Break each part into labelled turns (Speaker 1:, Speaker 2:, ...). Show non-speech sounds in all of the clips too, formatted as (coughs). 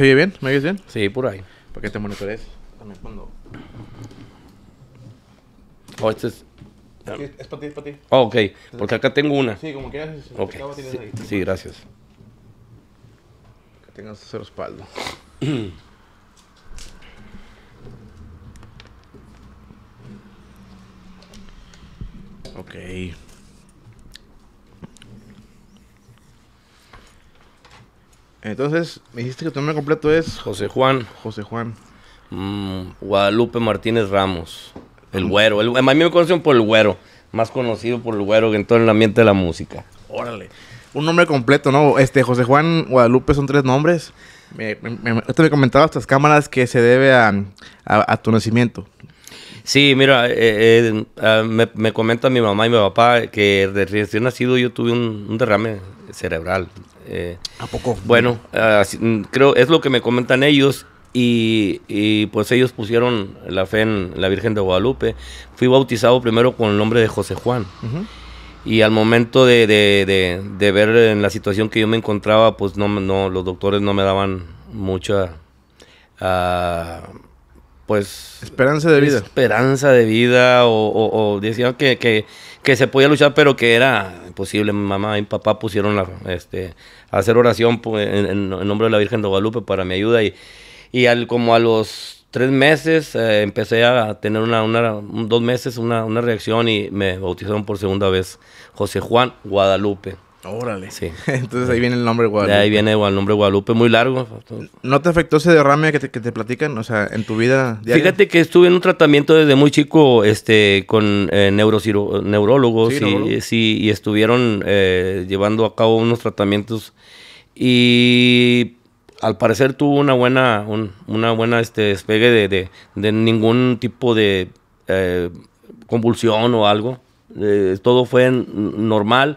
Speaker 1: ¿Se oye bien? ¿Me oyes bien? Sí, por ahí. Para qué te monitores. También cuando. Oh, este es. es para ti, es para ti. Oh, ok. Porque acá tengo una. Sí, como quieras. Si este, okay. sí, ahí. sí, gracias. Que tengas ese respaldo. (clears throat) ok.
Speaker 2: Entonces, me dijiste que tu nombre completo es José Juan. José Juan. Mm, Guadalupe Martínez Ramos. El mm. güero. El, a mí me conocen por el güero. Más conocido por el güero que en todo el ambiente de la música.
Speaker 1: Órale. Un nombre completo, ¿no? Este, José Juan Guadalupe son tres nombres. Me, me, me, comentaba estas cámaras que se debe a, tu nacimiento.
Speaker 2: Sí, mira, eh, eh, ah, me, me mi mamá y mi papá que recién nacido yo tuve un derrame cerebral. Eh, ¿A poco? Bueno, ah, mm, creo, es lo que me comentan ellos. Y, pues ellos pusieron la fe en la Virgen de Guadalupe. Fui bautizado primero con el nombre de José Juan. Y al momento de, ver en la situación que yo me encontraba, pues no, los doctores no me daban mucha... Ah, pues... Esperanza de vida. Esperanza de vida o, decían que que se podía luchar, pero que era imposible. Mi mamá y mi papá pusieron la, este, a hacer oración pues, en, nombre de la Virgen de Guadalupe para mi ayuda. Y, y al, como a los tres meses eh, empecé a tener una, una dos meses una, una reacción y me bautizaron por segunda vez José Juan Guadalupe. Órale. (laughs) Entonces ahí viene el nombre Guadalupe. ahí viene el nombre Guadalupe, muy largo.
Speaker 1: ¿No te afectó ese derrame que te, platican? O sea, en tu vida Fíjate
Speaker 2: que estuve en un tratamiento desde muy chico este, con eh, neurólogos sí, y, estuvieron eh, llevando a cabo unos tratamientos y al parecer tuvo una buena, una buena este, despegue de, ningún tipo de eh, convulsión o algo. todo fue normal.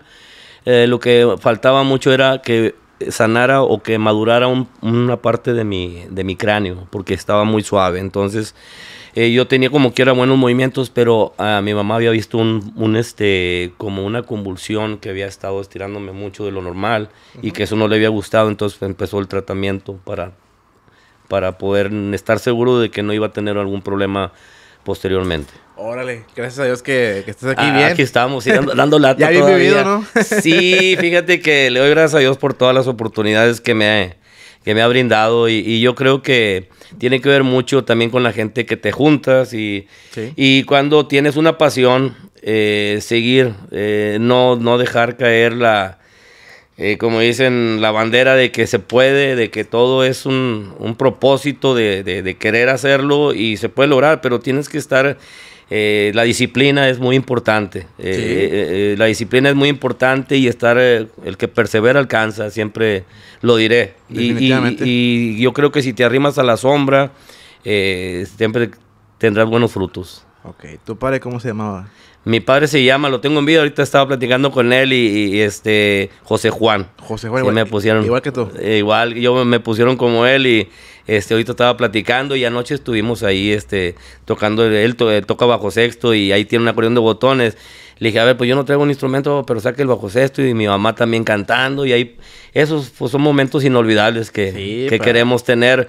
Speaker 2: Eh, lo que faltaba mucho era que sanara o que madurara una parte de mi, de mi cráneo, porque estaba muy suave. Entonces, eh, yo tenía como que era buenos movimientos, pero a ah, mi mamá había visto un, este, como una convulsión que había estado estirándome mucho de lo normal y que eso no le había gustado, entonces empezó el tratamiento para, para poder estar seguro de que no iba a tener algún problema posteriormente.
Speaker 1: Órale, gracias a Dios que, que estás aquí ah, bien. Aquí estamos, dando, (laughs) ya bien vivido, ¿no? (laughs) sí, fíjate
Speaker 2: que le doy gracias a Dios por todas las oportunidades que me, que me ha brindado y, yo creo que tiene que ver mucho también con la gente que te juntas y, y cuando tienes una pasión, eh, seguir, eh, no, no dejar caer la, eh, como dicen, la bandera de que se puede, de que todo es un, propósito de, querer hacerlo y se puede lograr, pero tienes que estar, eh, la disciplina es muy importante, eh, la disciplina es muy importante y estar, el que persevera alcanza, siempre lo diré. Y, y, yo creo que si te arrimas a la sombra, siempre tendrás buenos frutos.
Speaker 1: Ok, ¿tu padre cómo se llamaba?
Speaker 2: Mi padre se llama, lo tengo en vida, ahorita estaba platicando con él y, este José Juan. José Juan, sí, me pusieron, igual que tú. Eh, igual, yo me pusieron como él y este ahorita estaba platicando y anoche estuvimos ahí este tocando, él toca bajo sexto y ahí tiene un acordeón de botones. Le dije, a ver, pues yo no traigo un instrumento, pero saque el bajo sexto y mi mamá también cantando. Y ahí, esos pues, son momentos inolvidables que, que queremos tener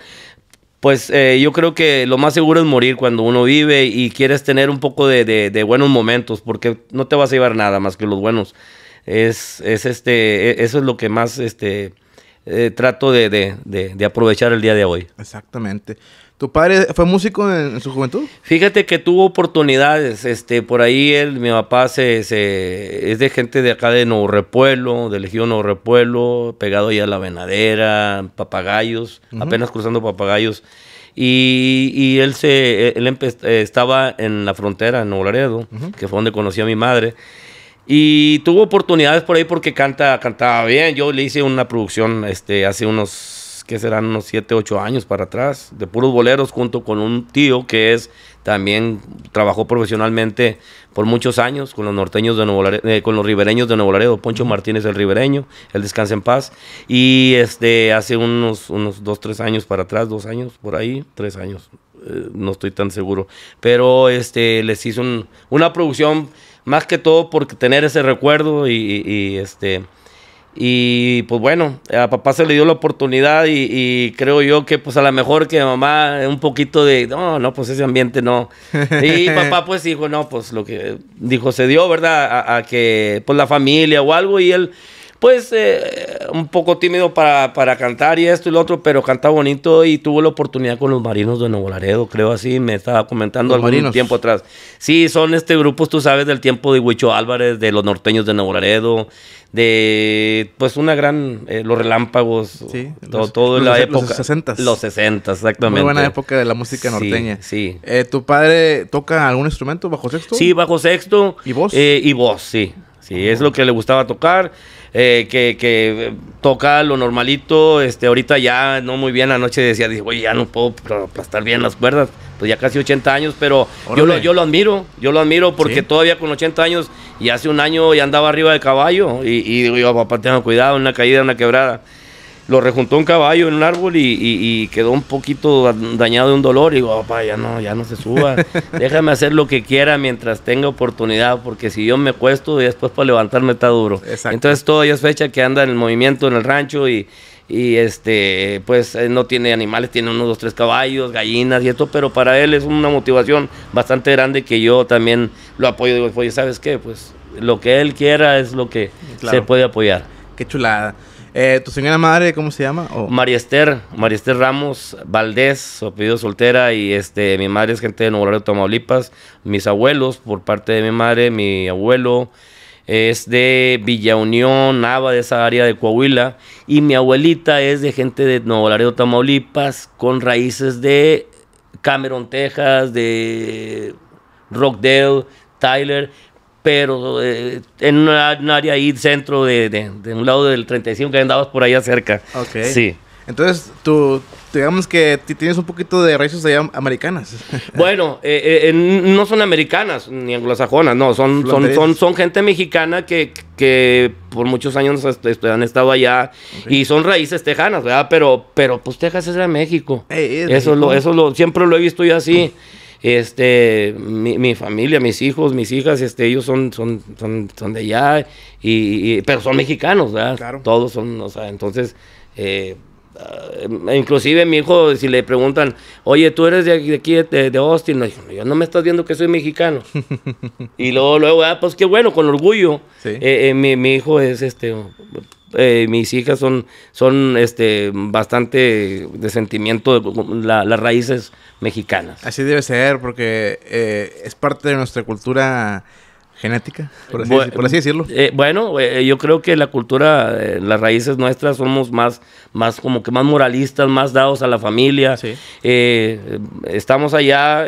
Speaker 2: pues eh, yo creo que lo más seguro es morir cuando uno vive y quieres tener un poco de, buenos momentos, porque no te vas a llevar nada más que los buenos. Es, es este, e, eso es lo que más este, eh, trato de, aprovechar el día de hoy. Exactamente.
Speaker 1: ¿Tu padre fue músico en, su juventud?
Speaker 2: Fíjate que tuvo oportunidades. Este, por ahí él, mi papá es de gente de acá de Nuevo Repuelo, de Legión Nuevo Repuelo, pegado allá a la Venadera, Papagayos, apenas cruzando Papagayos. Y, él se e, él estaba en la frontera, en Nuevo Laredo, que fue donde conocí a mi madre. Y tuvo oportunidades por ahí porque canta, cantaba bien. Yo le hice una producción este, hace unos que serán unos 7, 8 años para atrás, de puros boleros, junto con un tío que es también trabajó profesionalmente por muchos años con los norteños de Nuevo eh, con los ribereños de Nuevo Laredo, Poncho Martínez el ribereño, el Descanse en paz, y este hace unos, unos dos, tres años para atrás, dos años por ahí, tres años, eh, no estoy tan seguro, pero este les hizo una producción más que todo por tener ese recuerdo y, y este y pues bueno, a papá se le dio la oportunidad y, creo yo que pues a lo mejor que mamá eh, un poquito de, no, no, pues ese ambiente no. Y (laughs) papá pues dijo, no, pues lo que dijo se dio, ¿verdad? A, a que pues la familia o algo y él pues eh, un poco tímido para, cantar y esto y lo otro, pero canta bonito y tuvo la oportunidad con los Marinos de Nuevo Laredo, creo así, me estaba comentando los algún tiempo atrás. Sí, son este grupo tú sabes, del tiempo de Huicho Álvarez, de los norteños de Nuevo Laredo, de pues una gran eh, los relámpagos sí, todo, la época los 60 los 60 exactamente buena época de la música norteña sí,
Speaker 1: eh, tu padre toca algún instrumento bajo sexto sí
Speaker 2: bajo sexto y voz y vos sí sí es ah. lo que le gustaba tocar eh, que, toca lo normalito, este, ahorita ya no muy bien, anoche decía, dije, ya no puedo aplastar bien las cuerdas, pues ya casi 80 años, pero yo lo, yo lo admiro, yo lo admiro porque todavía con 80 años y hace un año ya andaba arriba de caballo y, digo, yo, papá, tengo cuidado, una caída, una quebrada lo rejuntó un caballo en un árbol y, quedó un poquito dañado de un dolor. Y digo, ah, papá, ya no, ya no se suba. (laughs) Déjame hacer lo que quiera mientras tenga oportunidad, porque si yo me cuesto después para levantarme está duro. Exacto. Entonces todavía es fecha que anda en el movimiento en el rancho y, este pues eh, no tiene animales, tiene unos dos, tres caballos, gallinas y esto, pero para él es una motivación bastante grande que yo también lo apoyo. Digo, oye, ¿sabes qué? Pues lo que él quiera es lo que se puede apoyar. Qué chulada.
Speaker 1: Eh, ¿Tu señora madre cómo se llama? María
Speaker 2: Esther, María Esther Ramos Valdés, su apellido soltera. Y este, mi madre es gente de Nuevo Laredo, Tamaulipas. Mis abuelos, por parte de mi madre, mi abuelo es de Villa Unión, Nava, de esa área de Coahuila. Y mi abuelita es de gente de Nuevo Laredo, Tamaulipas, con raíces de Cameron, Texas, de Rockdale, Tyler pero eh, en un área ahí centro de, de, un lado del 35 que andabas por allá cerca. Sí.
Speaker 1: Entonces, tú, digamos que tienes un poquito de raíces americanas.
Speaker 2: (laughs) Bueno, eh, eh, no son americanas ni anglosajonas, no, son, son, son, son, gente mexicana que, que por muchos años han estado allá y son raíces tejanas, ¿verdad? Pero, pero pues Texas México. es eso, México. eso lo, siempre lo he visto yo así este, mi, familia, mis hijos, mis hijas, este, ellos son, son, son, son de allá, y, pero son mexicanos, ¿verdad? Claro. Todos son, o sea, entonces, eh, inclusive mi hijo, si le preguntan, oye, tú eres de aquí, de, Austin, no, yo no me estás viendo que soy mexicano. (laughs) y luego, luego, ah, pues qué bueno, con orgullo. Eh, eh, mi, mi, hijo es este eh, mis hijas son, son este, bastante de sentimiento de las raíces mexicanas.
Speaker 1: Así debe ser, porque eh, es parte de nuestra cultura genética, por así, decirlo.
Speaker 2: Eh, bueno, eh, yo creo que la cultura, eh, las raíces nuestras somos más, más como que más moralistas, más dados a la familia. estamos allá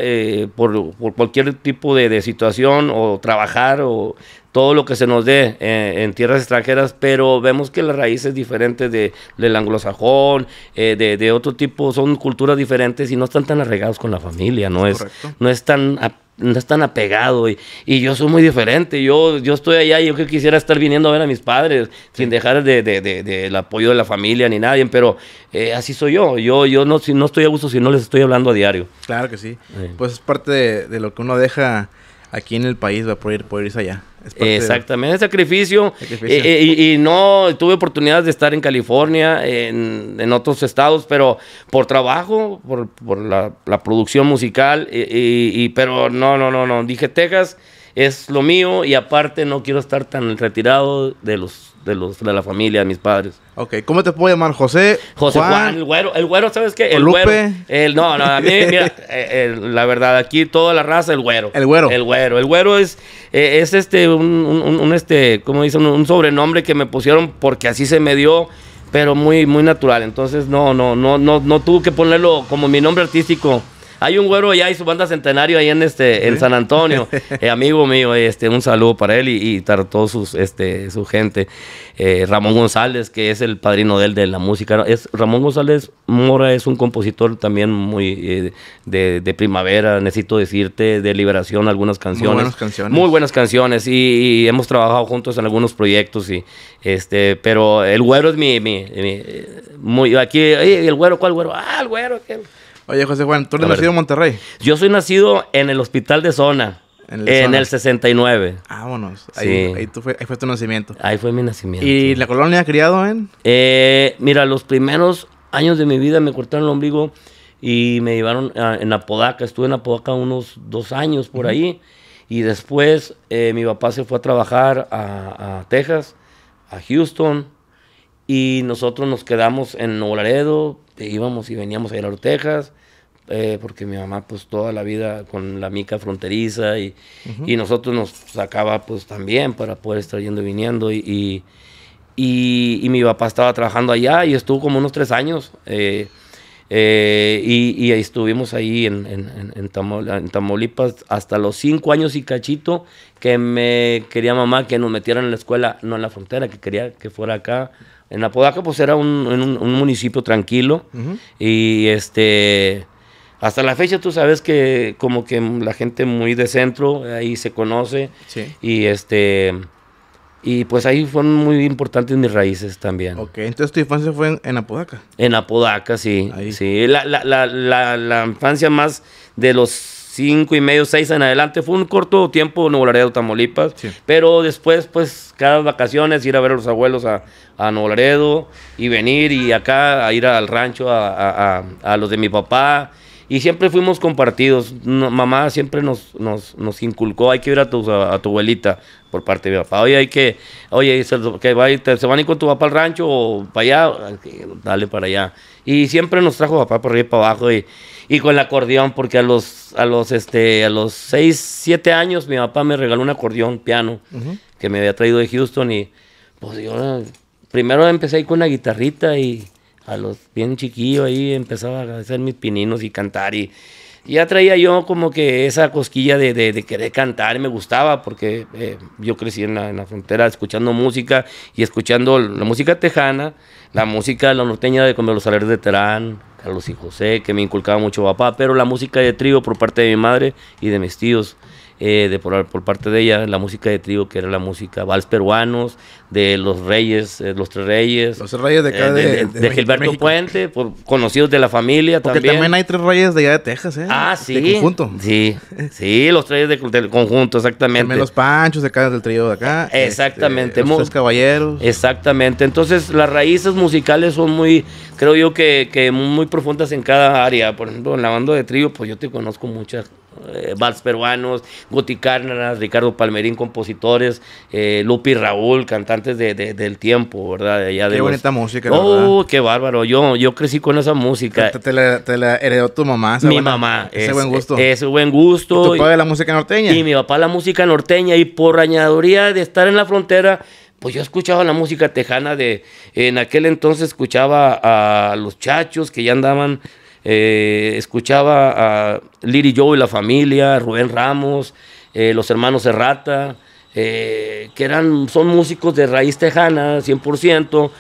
Speaker 2: por, cualquier tipo de, situación o trabajar o todo lo que se nos dé en tierras extranjeras, pero vemos que las raíces diferentes del anglosajón, de, otro tipo, son culturas diferentes y no están tan arraigados con la familia, no es no es tan es tan apegado y, yo soy muy diferente. Yo, yo estoy allá y yo que quisiera estar viniendo a ver a mis padres sin dejar de, de, de, el apoyo de la familia ni nadie, pero eh, así soy yo. Yo, yo no, si, no estoy a gusto si no les estoy hablando a diario.
Speaker 1: Claro que sí. Pues es parte de, lo que uno deja aquí en
Speaker 2: el país va a poder, poder irse allá. Exactamente, es sacrificio. Eh, eh, y, no, tuve oportunidades de estar en California, en, otros estados, pero por trabajo, por, la, producción musical, eh, y, pero no, no, no, no, dije Texas es lo mío y aparte no quiero estar tan retirado de los de los de la familia, de mis padres. Ok, ¿cómo te puedo llamar? José. José Juan, el
Speaker 3: güero, el güero, ¿sabes qué? El güero.
Speaker 2: no, no, a mí, mira, eh, eh, la verdad, aquí toda la raza, el güero. El güero. El güero. El güero es, eh, es este, un, este, ¿cómo dicen? Un sobrenombre que me pusieron porque así se me dio pero muy muy natural entonces no no no no no tuve que ponerlo como mi nombre artístico hay un güero allá y su banda Centenario ahí en este en San Antonio, (laughs) eh, amigo mío, este un saludo para él y, y para toda sus este su gente. Eh, Ramón González, que es el padrino de él de la música. Es Ramón González Mora es un compositor también muy eh, de, primavera, necesito decirte, de liberación algunas canciones. Muy buenas canciones. Muy buenas canciones y, hemos trabajado juntos en algunos proyectos y este, pero el güero es mi, muy aquí, el güero, ¿cuál güero?
Speaker 3: Ah, el güero,
Speaker 2: Oye, José Juan, ¿tú eres nacido en Monterrey? Yo soy nacido en el hospital de zona. En el, 69. Vámonos. Ahí, fue, tu nacimiento. Ahí fue mi nacimiento. ¿Y la colonia criado en? Eh, mira, los primeros años de mi vida me cortaron el ombligo y me llevaron a, en Apodaca. Estuve en Apodaca unos dos años por ahí. Y después eh, mi papá se fue a trabajar a, a, Texas, a Houston. Y nosotros nos quedamos en Nuevo Laredo, este, íbamos y veníamos a ir a Texas, eh, porque mi mamá pues toda la vida con la mica fronteriza y, nosotros nos sacaba pues también para poder estar yendo y viniendo y, y, mi papá estaba trabajando allá y estuvo como unos tres años eh, eh, y, estuvimos ahí en, en, en, hasta los cinco años y cachito que me quería mamá que nos metieran en la escuela, no en la frontera, que quería que fuera acá en Apodaca, pues era un, municipio tranquilo. Y este. Hasta la fecha tú sabes que como que la gente muy de centro ahí se conoce y este y pues ahí fueron muy importantes mis raíces también.
Speaker 1: Ok, entonces tu infancia fue en, Apodaca.
Speaker 2: En Apodaca, sí. Sí, la infancia más de los cinco y medio, seis en adelante. Fue un corto tiempo Nuevo Laredo, Tamaulipas. Pero después, pues, cada vacaciones ir a ver a los abuelos a, a Nuevo Laredo y venir y acá a ir al rancho a, a, a los de mi papá. Y siempre fuimos compartidos. mamá siempre nos, nos, nos, inculcó, hay que ir a tu, a, tu abuelita por parte de mi papá. Oye, hay que, oye, se, que va, se van a ir con tu papá al rancho o para allá, dale para allá. Y siempre nos trajo papá por ahí para abajo. Y, y con el acordeón, porque a los, a los, este, a los 6, años mi papá me regaló un acordeón, piano, que me había traído de Houston y pues yo primero empecé con una guitarrita y a los bien chiquillo ahí empezaba a hacer mis pininos y cantar y ya traía yo como que esa cosquilla de, querer cantar, me gustaba porque eh, yo crecí en la, frontera escuchando música y escuchando la música tejana, la música la norteña de como los saleros de Terán, los hijos José, que me inculcaba mucho papá, pero la música de trío por parte de mi madre y de mis tíos. Eh, de por, parte de ella, la música de trío, que era la música vals peruanos, de los reyes, eh, los tres reyes. Los tres reyes de acá eh, de, Gilberto Puente, por, conocidos de la familia Porque también. hay
Speaker 1: tres reyes de allá de Texas, ¿eh? Ah, sí. conjunto.
Speaker 2: Sí, sí, los tres del conjunto, exactamente. También los
Speaker 1: panchos de acá, del trío de acá. Este, exactamente. muchos los
Speaker 2: caballeros. Exactamente. Entonces, las raíces musicales son muy, creo yo que, que muy profundas en cada área. Por ejemplo, en la banda de trío, pues yo te conozco muchas eh, peruanos, Guti Cárdenas, Ricardo Palmerín, compositores, eh, Lupi Raúl, cantantes del tiempo, ¿verdad? De qué de bonita música, música, ¡Oh, qué bárbaro! Yo, yo crecí con esa música. Te, la, heredó tu mamá. Mi mamá. Ese es, buen gusto. Ese buen gusto. ¿Y tu papá la música norteña? Y mi papá la música norteña y por añaduría de estar en la frontera pues yo escuchaba la música tejana de, en aquel entonces escuchaba a los chachos que ya andaban eh, escuchaba a Liri Joe y la familia, Rubén Ramos, eh, los hermanos Serrata, eh, que eran, son músicos de raíz tejana, 100%,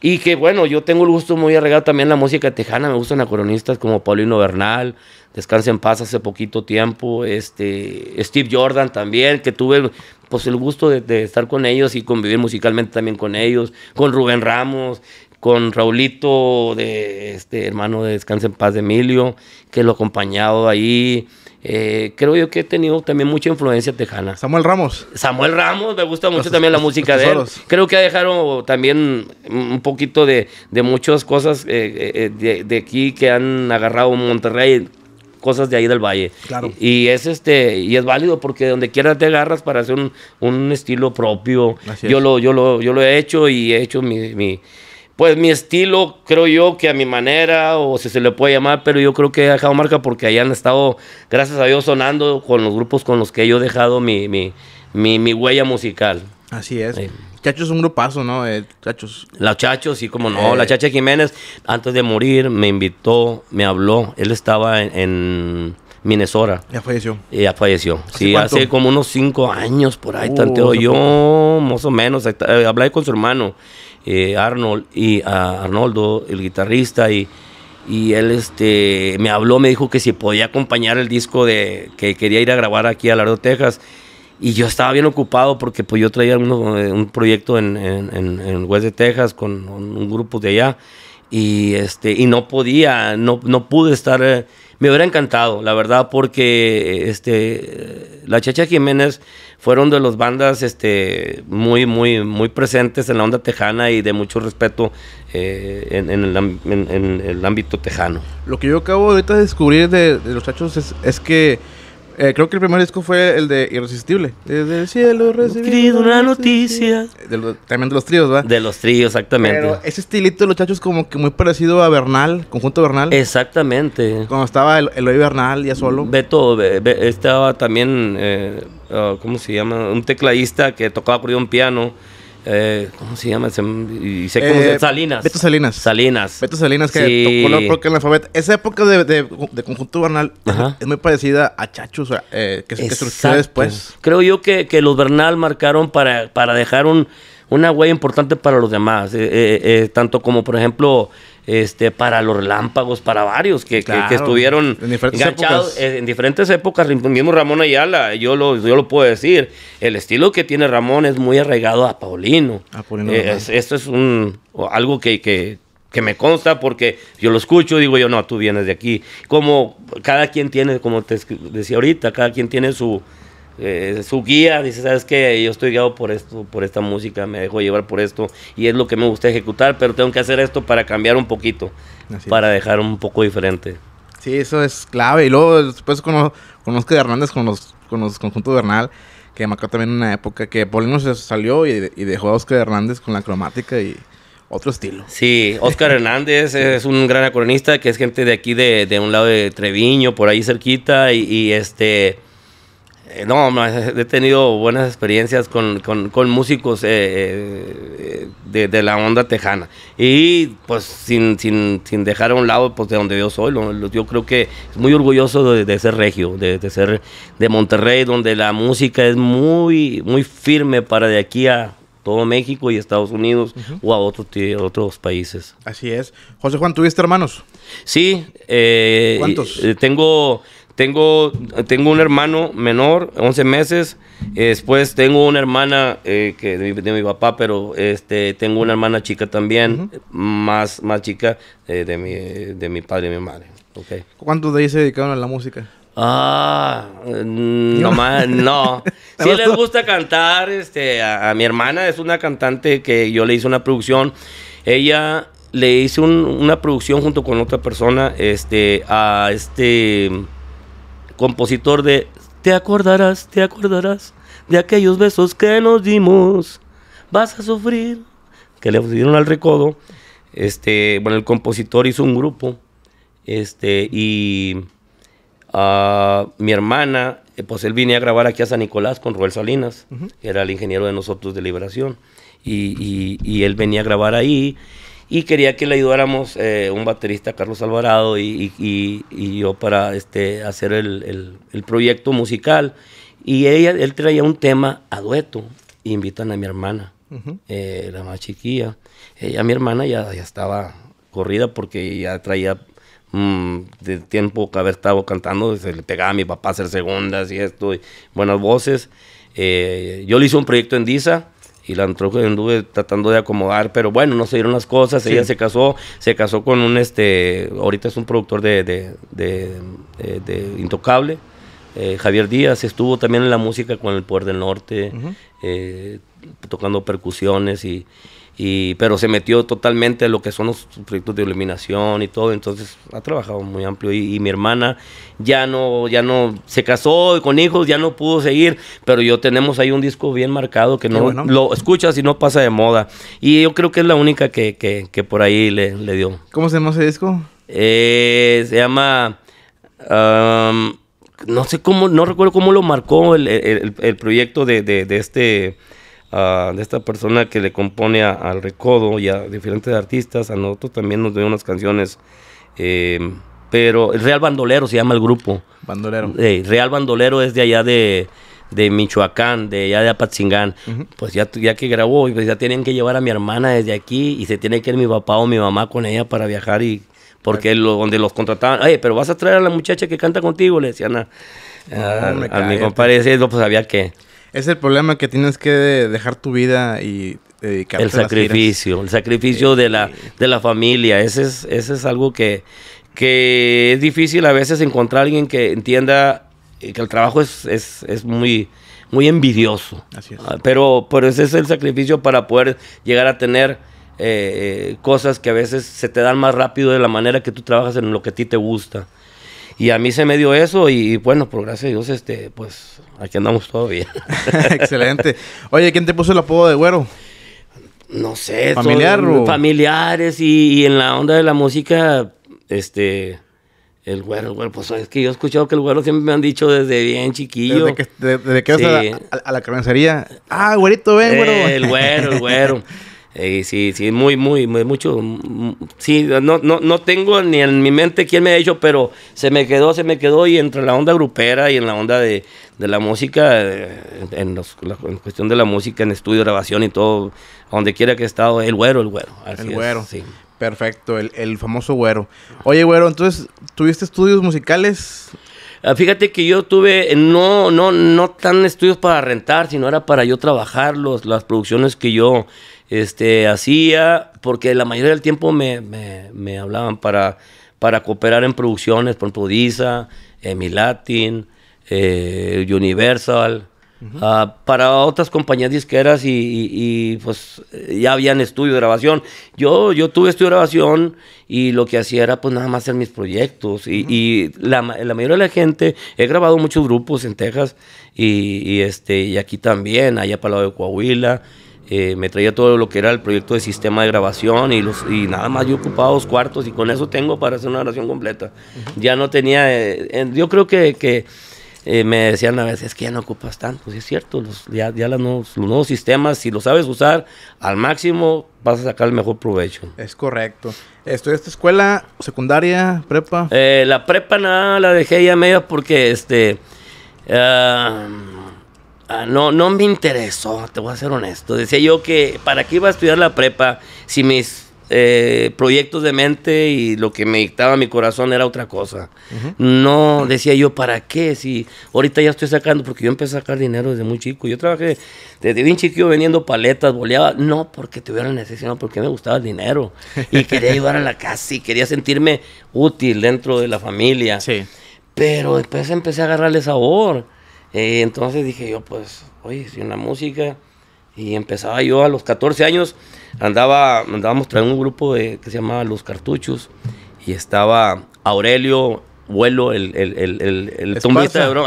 Speaker 2: y que bueno, yo tengo el gusto muy arreglado también la música tejana, me gustan coronistas como Paulino Bernal, Descansa en Paz hace poquito tiempo, este, Steve Jordan también, que tuve pues el gusto de, estar con ellos y convivir musicalmente también con ellos, con Rubén Ramos, con Raulito, de este hermano de Descanse en Paz de Emilio, que lo ha acompañado ahí. Eh, creo yo que he tenido también mucha influencia tejana. Samuel Ramos. Samuel Ramos, me gusta mucho también la música de él. Creo que ha dejado también un poquito de, muchas cosas eh, eh, de, aquí que han agarrado Monterrey, cosas de ahí del valle. Claro. Y, es este y es válido porque donde quieras te agarras para hacer un, estilo propio. yo lo yo lo yo lo he hecho y he hecho mi pues mi estilo, creo yo que a mi manera, o si se le puede llamar, pero yo creo que he dejado marca porque ahí han estado, gracias a Dios, sonando con los grupos con los que yo he dejado mi, mi, huella musical.
Speaker 1: Así es. Chachos es un grupazo, ¿no? Eh, chachos.
Speaker 2: La Chacho, sí, como no. Eh. La Chacha Jiménez, antes de morir, me invitó, me habló. Él estaba en, Minnesota. Ya falleció. Ya falleció. sí, hace como unos cinco años por ahí, uh, tanteo yo, más o menos. Eh, hablé con su hermano. Eh, Arnold y a Arnoldo, el guitarrista, y, y él este, me habló, me dijo que si podía acompañar el disco de, que quería ir a grabar aquí a Laredo, Texas. Y yo estaba bien ocupado porque pues, yo traía eh, un, proyecto en, West de Texas con un, grupo de allá. Y, este, y no podía, no, no pude estar... Eh, me hubiera encantado, la verdad, porque este, la Chacha Jiménez fueron de las bandas este, muy, muy, muy presentes en la onda tejana y de mucho respeto eh, en, el, ámbito tejano.
Speaker 1: Lo que yo acabo ahorita de descubrir de, los chachos es que eh, creo que el primer disco fue el de Irresistible. Desde el cielo recibido una noticia. también de los tríos, ¿verdad? De los tríos, exactamente. ese estilito de los chachos como que muy parecido a Bernal, conjunto Bernal. Exactamente. Cuando estaba el, Eloy Bernal ya solo.
Speaker 2: Beto, estaba también, eh, ah, ¿cómo se llama? Un tecladista que tocaba por un piano eh, ¿Cómo se llama? Eh, Salinas. Beto Salinas. Salinas. Salinas, que
Speaker 1: Esa época de, Conjunto Bernal es muy parecida a Chacho, eh, que, que, surgió después.
Speaker 2: Creo yo que, los Bernal marcaron para, para dejar una huella importante para los demás. tanto como, por ejemplo, este, para los relámpagos, para varios que, estuvieron en diferentes épocas. Eh, en diferentes épocas. Mismo Ramón Ayala, yo lo, yo lo puedo decir, el estilo que tiene Ramón es muy arraigado a Paulino. Eh, esto es un, algo que, que que me consta porque yo lo escucho digo yo, no, tú vienes de aquí. Como cada quien tiene, como te decía ahorita, cada quien tiene su, eh, su guía, dice, ¿sabes que Yo estoy guiado por esto, por esta música, me dejo llevar por esto y es lo que me gusta ejecutar, pero tengo que hacer esto para cambiar un poquito, para dejar un poco diferente. Sí,
Speaker 1: eso es clave. Y luego después con conozco Hernández con los, con los conjuntos Bernal, que marcó también una época que Polino se salió y, dejó a Oscar Hernández con la cromática y otro estilo.
Speaker 2: Sí, Oscar Hernández (laughs) es un gran acordeonista que es gente de aquí, de, un lado de Treviño, por ahí cerquita, y, y este eh, no, he tenido buenas experiencias con, músicos eh, eh, de, la onda tejana. Y pues sin, sin, dejar a un lado pues, de donde yo soy, yo creo que es muy orgulloso de, ser regio, de, ser de Monterrey, donde la música es muy, muy firme para de aquí a todo México y Estados Unidos o a otros, otros países.
Speaker 1: Así es. José Juan, ¿tuviste hermanos?
Speaker 2: Sí. Eh, ¿Cuántos? tengo... Tengo, tengo un hermano menor, 11 meses. Eh, después tengo una hermana eh, que de mi, papá, pero este, tengo una hermana chica también, más, más chica eh, de, mi, padre y mi madre.
Speaker 1: ¿Cuántos de ellos se dedicaron a la música?
Speaker 2: Ah, más, no. Si (laughs) les gusta cantar, este, a, mi hermana es una cantante que yo le hice una producción. Ella le hizo una producción junto con otra persona, este, a este compositor de
Speaker 3: Te acordarás, te acordarás de aquellos besos que nos dimos. Vas a sufrir. Que le pusieron al
Speaker 2: recodo. Este, bueno, el compositor hizo un grupo. Este, y mi hermana, eh, pues él vine a grabar aquí a San Nicolás con Roel Salinas, que era el ingeniero de nosotros de Liberación. Y, y él venía a grabar ahí y quería que le ayudáramos eh, un baterista, Carlos Alvarado, y, y, yo para este, hacer el, el, proyecto musical. Y ella, él traía un tema a dueto, y invitan a mi hermana, eh, la más chiquilla. Ella, mi hermana, ya, ya estaba corrida porque ya traía mmm, tiempo que haber estado cantando, se le pegaba a mi papá hacer segundas y esto, buenas voces. Eh, yo le hice un proyecto en DISA, y la antrojo tratando de acomodar, pero bueno, no se dieron las cosas, ella se casó, se casó con un, este, ahorita es un productor de, de, Intocable, eh, Javier Díaz, estuvo también en la música con el Poder del Norte, eh, tocando percusiones y pero se metió totalmente en lo que son los proyectos de iluminación y todo, entonces ha trabajado muy amplio. Y, mi hermana ya no, ya no, se casó con hijos, ya no pudo seguir, pero yo tenemos ahí un disco bien marcado que no lo escuchas y no pasa de moda. Y yo creo que es la única que, por ahí le, dio.
Speaker 1: ¿Cómo se llama ese disco?
Speaker 2: Eh, se llama... no sé cómo, no recuerdo cómo lo marcó el, proyecto de este de esta persona que le compone al Recodo y a diferentes artistas. A nosotros también nos dio unas canciones. Em, pero el Real Bandolero se llama el grupo. Bandolero. Real Bandolero es de allá de, de Michoacán, de allá de Apatzingán. Pues ya, ya que grabó, pues ya tienen que llevar a mi hermana desde aquí y se tiene que ir mi papá o mi mamá con ella para viajar y porque donde los contrataban, Ay, pero vas a traer a la muchacha que canta contigo, le decían a, a, no, a pues había que...
Speaker 1: Es el problema que tienes que dejar tu vida y dedicarte el sacrificio,
Speaker 2: el sacrificio de la de la familia, ese es ese es algo que que es difícil a veces encontrar a alguien que entienda que el trabajo es, es, es muy muy envidioso. Ah, pero, pero ese es el sacrificio para poder llegar a tener eh, eh, cosas que a veces se te dan más rápido de la manera que tú trabajas en lo que a ti te gusta. Y a mí se me dio eso y, bueno, por gracias a Dios, este, pues aquí andamos todavía. (laughs) Excelente. Oye, ¿quién te puso el apodo de güero? No sé. ¿Familiar o? Familiares y, en la onda de la música, este... El güero, el güero, pues es que yo he escuchado que el güero siempre me han dicho desde bien chiquillo. Desde que, desde a, la carnicería.
Speaker 1: Ah, güerito, ven, güero. El güero, el
Speaker 2: güero. (laughs) Eh, sí, sí, muy, muy, muy, mucho. Mm, sí, no, no, no tengo ni en mi mente quién me ha hecho, pero se me quedó, se me quedó. Y entre la onda grupera y en la onda de, la música, eh, en, cuestión de la música, en estudio, grabación y todo, donde quiera que he estado, el güero, el güero. el
Speaker 1: güero. sí. Perfecto, el, el famoso güero. Oye, güero, entonces, ¿tuviste estudios
Speaker 2: musicales? Ah, fíjate que yo tuve, no, no, no tan estudios para rentar, sino era para yo trabajar las producciones que yo este, hacía, porque la mayoría del tiempo me, me, me hablaban para, para cooperar en producciones, por ejemplo, DISA, eh, mi eh, Universal, ah, para otras compañías disqueras y, pues ya habían estudio de grabación. Yo, yo tuve estudio de grabación y lo que hacía era pues nada más hacer mis proyectos y, y la, mayoría de la gente, he grabado muchos grupos en Texas y, este, y aquí también, allá para el lado de Coahuila. Eh, me traía todo lo que era el proyecto de sistema de grabación y, nada más yo ocupaba dos cuartos y con eso tengo para hacer una grabación completa. Ya no tenía, eh, yo creo que, eh, me decían a veces, que ya no ocupas tanto, es cierto, ya, los, nuevos, sistemas, si lo sabes usar al máximo, vas a sacar el mejor provecho. Es correcto.
Speaker 1: esta escuela secundaria, prepa?
Speaker 2: la prepa nada, la dejé ya media porque este... Ah, Ah, no, no me interesó, te voy a ser honesto. Decía yo que para qué iba a estudiar la prepa si mis eh, proyectos de mente y lo que me dictaba mi corazón era otra cosa. No decía yo, ¿para qué? Si ahorita ya estoy sacando, porque yo empecé a sacar dinero desde muy chico. Yo trabajé desde bien chiquillo vendiendo paletas, boleaba. No porque tuviera necesidad, porque me gustaba el dinero. (laughs) Y quería ayudar a la casa y quería sentirme útil dentro de la familia. Sí. Pero después empecé a agarrarle sabor. Eh, entonces dije yo, pues, oye, soy una música. Y empezaba yo a los 14 años, andaba, andábamos traer un grupo que se llamaba Los Cartuchos. Y estaba Aurelio, vuelo, el, el, el, el, el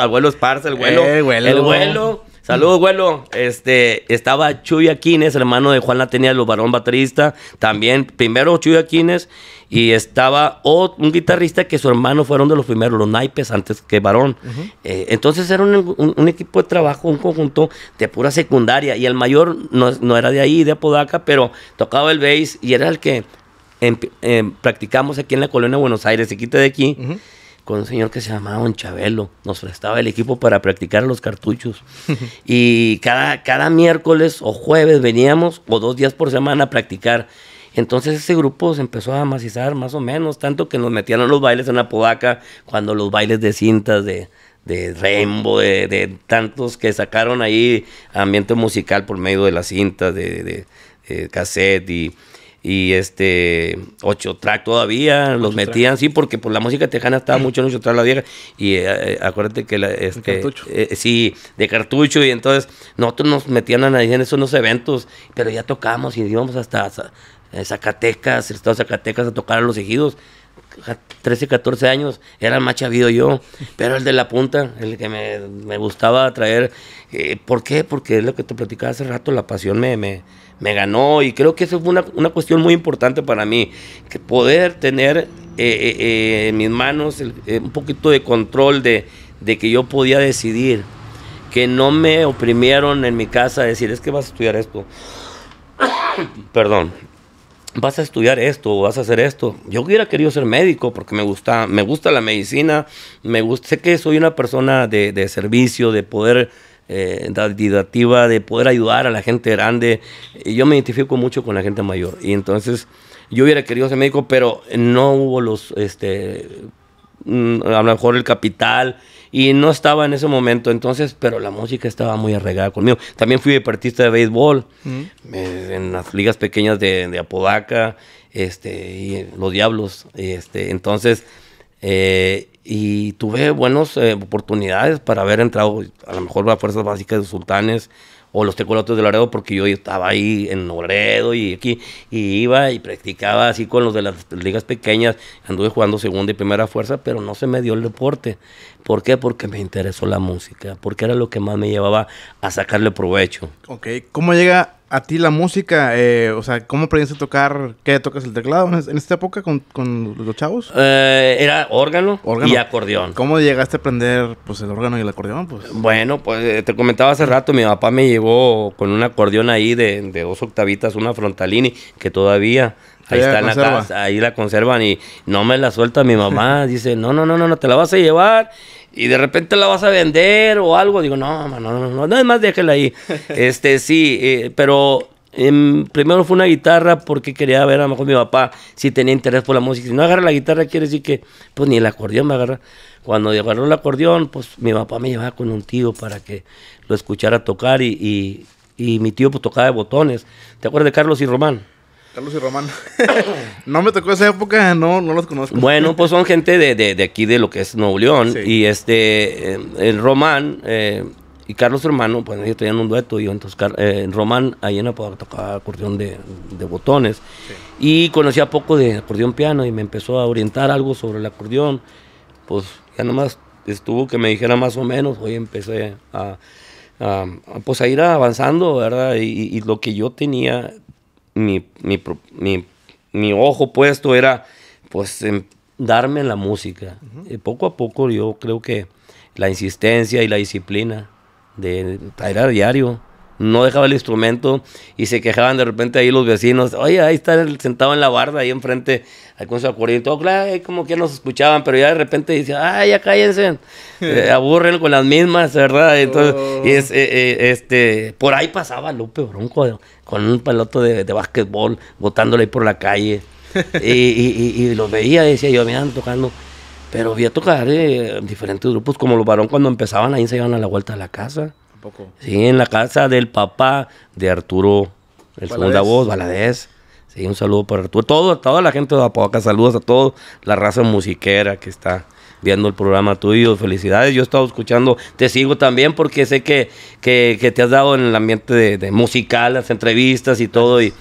Speaker 2: vuelo Esparza, el vuelo. Eh, vuelo. El vuelo Saludos, abuelo. Este, estaba Chuy Aquines, hermano de Juan Latenia, los Barón baterista. También, primero Chuy Aquines. Y estaba un guitarrista que su hermano fueron de los primeros, los naipes, antes que varón. Eh, entonces era un, equipo de trabajo, un conjunto de pura secundaria. Y el mayor no, era de ahí, de Apodaca, pero tocaba el bass y era el que em, em, practicamos aquí en la colonia de Buenos Aires, se quita de aquí con un señor que se llamaba Don Chabelo. Nos prestaba el equipo para practicar los cartuchos. (laughs) y cada, cada miércoles o jueves veníamos, o dos días por semana, a practicar. Entonces ese grupo se empezó a macizar más o menos, tanto que nos metieron los bailes en la podaca cuando los bailes de cintas de, de Rainbow, de, tantos que sacaron ahí ambiente musical por medio de las cintas, de, de, de cassette y y este ocho track todavía los metían sí porque por pues, la música tejana estaba mucho en ocho track la vieja y eh, eh, acuérdate que la, este eh, sí de cartucho y entonces nosotros nos metían a en esos eventos pero ya tocábamos y íbamos hasta, Zacatecas el estado de Zacatecas a tocar a los ejidos 13, 14 años, era el más chavido yo, (laughs) pero el de la punta, el que me, gustaba traer. ¿Por qué? Porque es lo que te platicaba hace rato, la pasión me, me ganó y creo que eso fue una, una cuestión muy importante para mí, que poder tener eh, eh, eh, en mis manos un poquito de control de, que yo podía decidir, que no me oprimieron en mi casa a decir, es que vas a estudiar esto. (coughs) Perdón, vas a estudiar esto o vas a hacer esto. Yo hubiera querido ser médico porque me gusta, me gusta la medicina, me gusta, sé que soy una persona de, de servicio, de poder eh, de poder ayudar a la gente grande. Yo me identifico mucho con la gente mayor. Y entonces yo hubiera querido ser médico, pero no hubo los, este, mm, a lo mejor el capital y no estaba en ese momento entonces, pero la música estaba muy arraigada conmigo. También fui deportista de béisbol mm. eh, en las ligas pequeñas de, Apodaca, este, y los Diablos, este, entonces eh, y tuve buenas eh, oportunidades para haber entrado a lo mejor a Fuerzas Básicas de Sultanes o los tecolotes de Laredo porque yo estaba ahí en Laredo y aquí y iba y practicaba así con los de las ligas pequeñas, anduve jugando segunda y primera fuerza, pero no se me dio el deporte. ¿Por qué? Porque me interesó la música, porque era lo que más me llevaba a sacarle provecho. Ok, ¿cómo llega a ti la música, eh, o sea, ¿cómo aprendiste a tocar?
Speaker 1: ¿Qué tocas el teclado en esta época con, los chavos?
Speaker 2: Eh, era órgano, y acordeón. ¿Cómo llegaste a aprender pues, el órgano y el acordeón? Pues? Bueno, pues eh, te comentaba hace rato, mi papá me llevó con un acordeón ahí de, dos octavitas, una frontalini, que todavía Ahí está la casa, ahí la conservan y no me la suelta mi mamá. (laughs) Dice, no, no, no, no, no, te la vas a llevar y de repente la vas a vender o algo, digo, no, no, no, no, nada más déjela ahí. (laughs) este, sí, eh, pero em, primero fue una guitarra porque quería ver a lo mejor mi papá si tenía interés por la música. Si no agarra la guitarra, quiere decir que, pues ni el acordeón me agarra. Cuando agarró el acordeón, pues mi papá me llevaba con un tío para que lo escuchara tocar y, y, y mi tío pues tocaba de botones. ¿Te acuerdas de Carlos y Román?
Speaker 1: Carlos y Román. (laughs)
Speaker 2: no me tocó esa época, no, no los conozco. Bueno, pues son gente de, aquí, de lo que es Nuevo León. Y este, eh, el Román eh, y Carlos, hermano, pues ellos tenían un dueto. Y yo, entonces, eh, Román ahí en Apodaca tocaba acordeón de, de botones. Y conocía poco de acordeón piano y me empezó a orientar algo sobre el acordeón. Pues ya nomás estuvo que me dijera más o menos. Hoy empecé a. pues a ir avanzando, ¿verdad? y lo que yo tenía mi, ojo puesto era pues darme la música. y poco a poco yo creo que la insistencia y la disciplina de traer a diario, no dejaba el instrumento y se quejaban de repente ahí los vecinos, oye, ahí está el, sentado en la barda, ahí enfrente, con su y todo claro, como que nos escuchaban, pero ya de repente dice, ay, ya cállense, (laughs) eh, aburren con las mismas, ¿verdad? Entonces, y es, oh. eh, eh, este, por ahí pasaba Lupe Bronco con un peloto de, de básquetbol, botándole ahí por la calle, (laughs) y, y, y, y, los veía, decía yo, me tocando, pero vi a tocar diferentes grupos, como los varón cuando empezaban ahí se iban a la vuelta a la casa. Sí, en la casa del papá de Arturo, el segunda voz, Baladez. Sí, un saludo para Arturo. Todo, toda la gente de Apodaca, saludos a toda la raza musiquera que está viendo el programa tuyo. Felicidades, yo he estado escuchando, te sigo también porque sé que, que, te has dado en el ambiente de, musical, las entrevistas y todo. y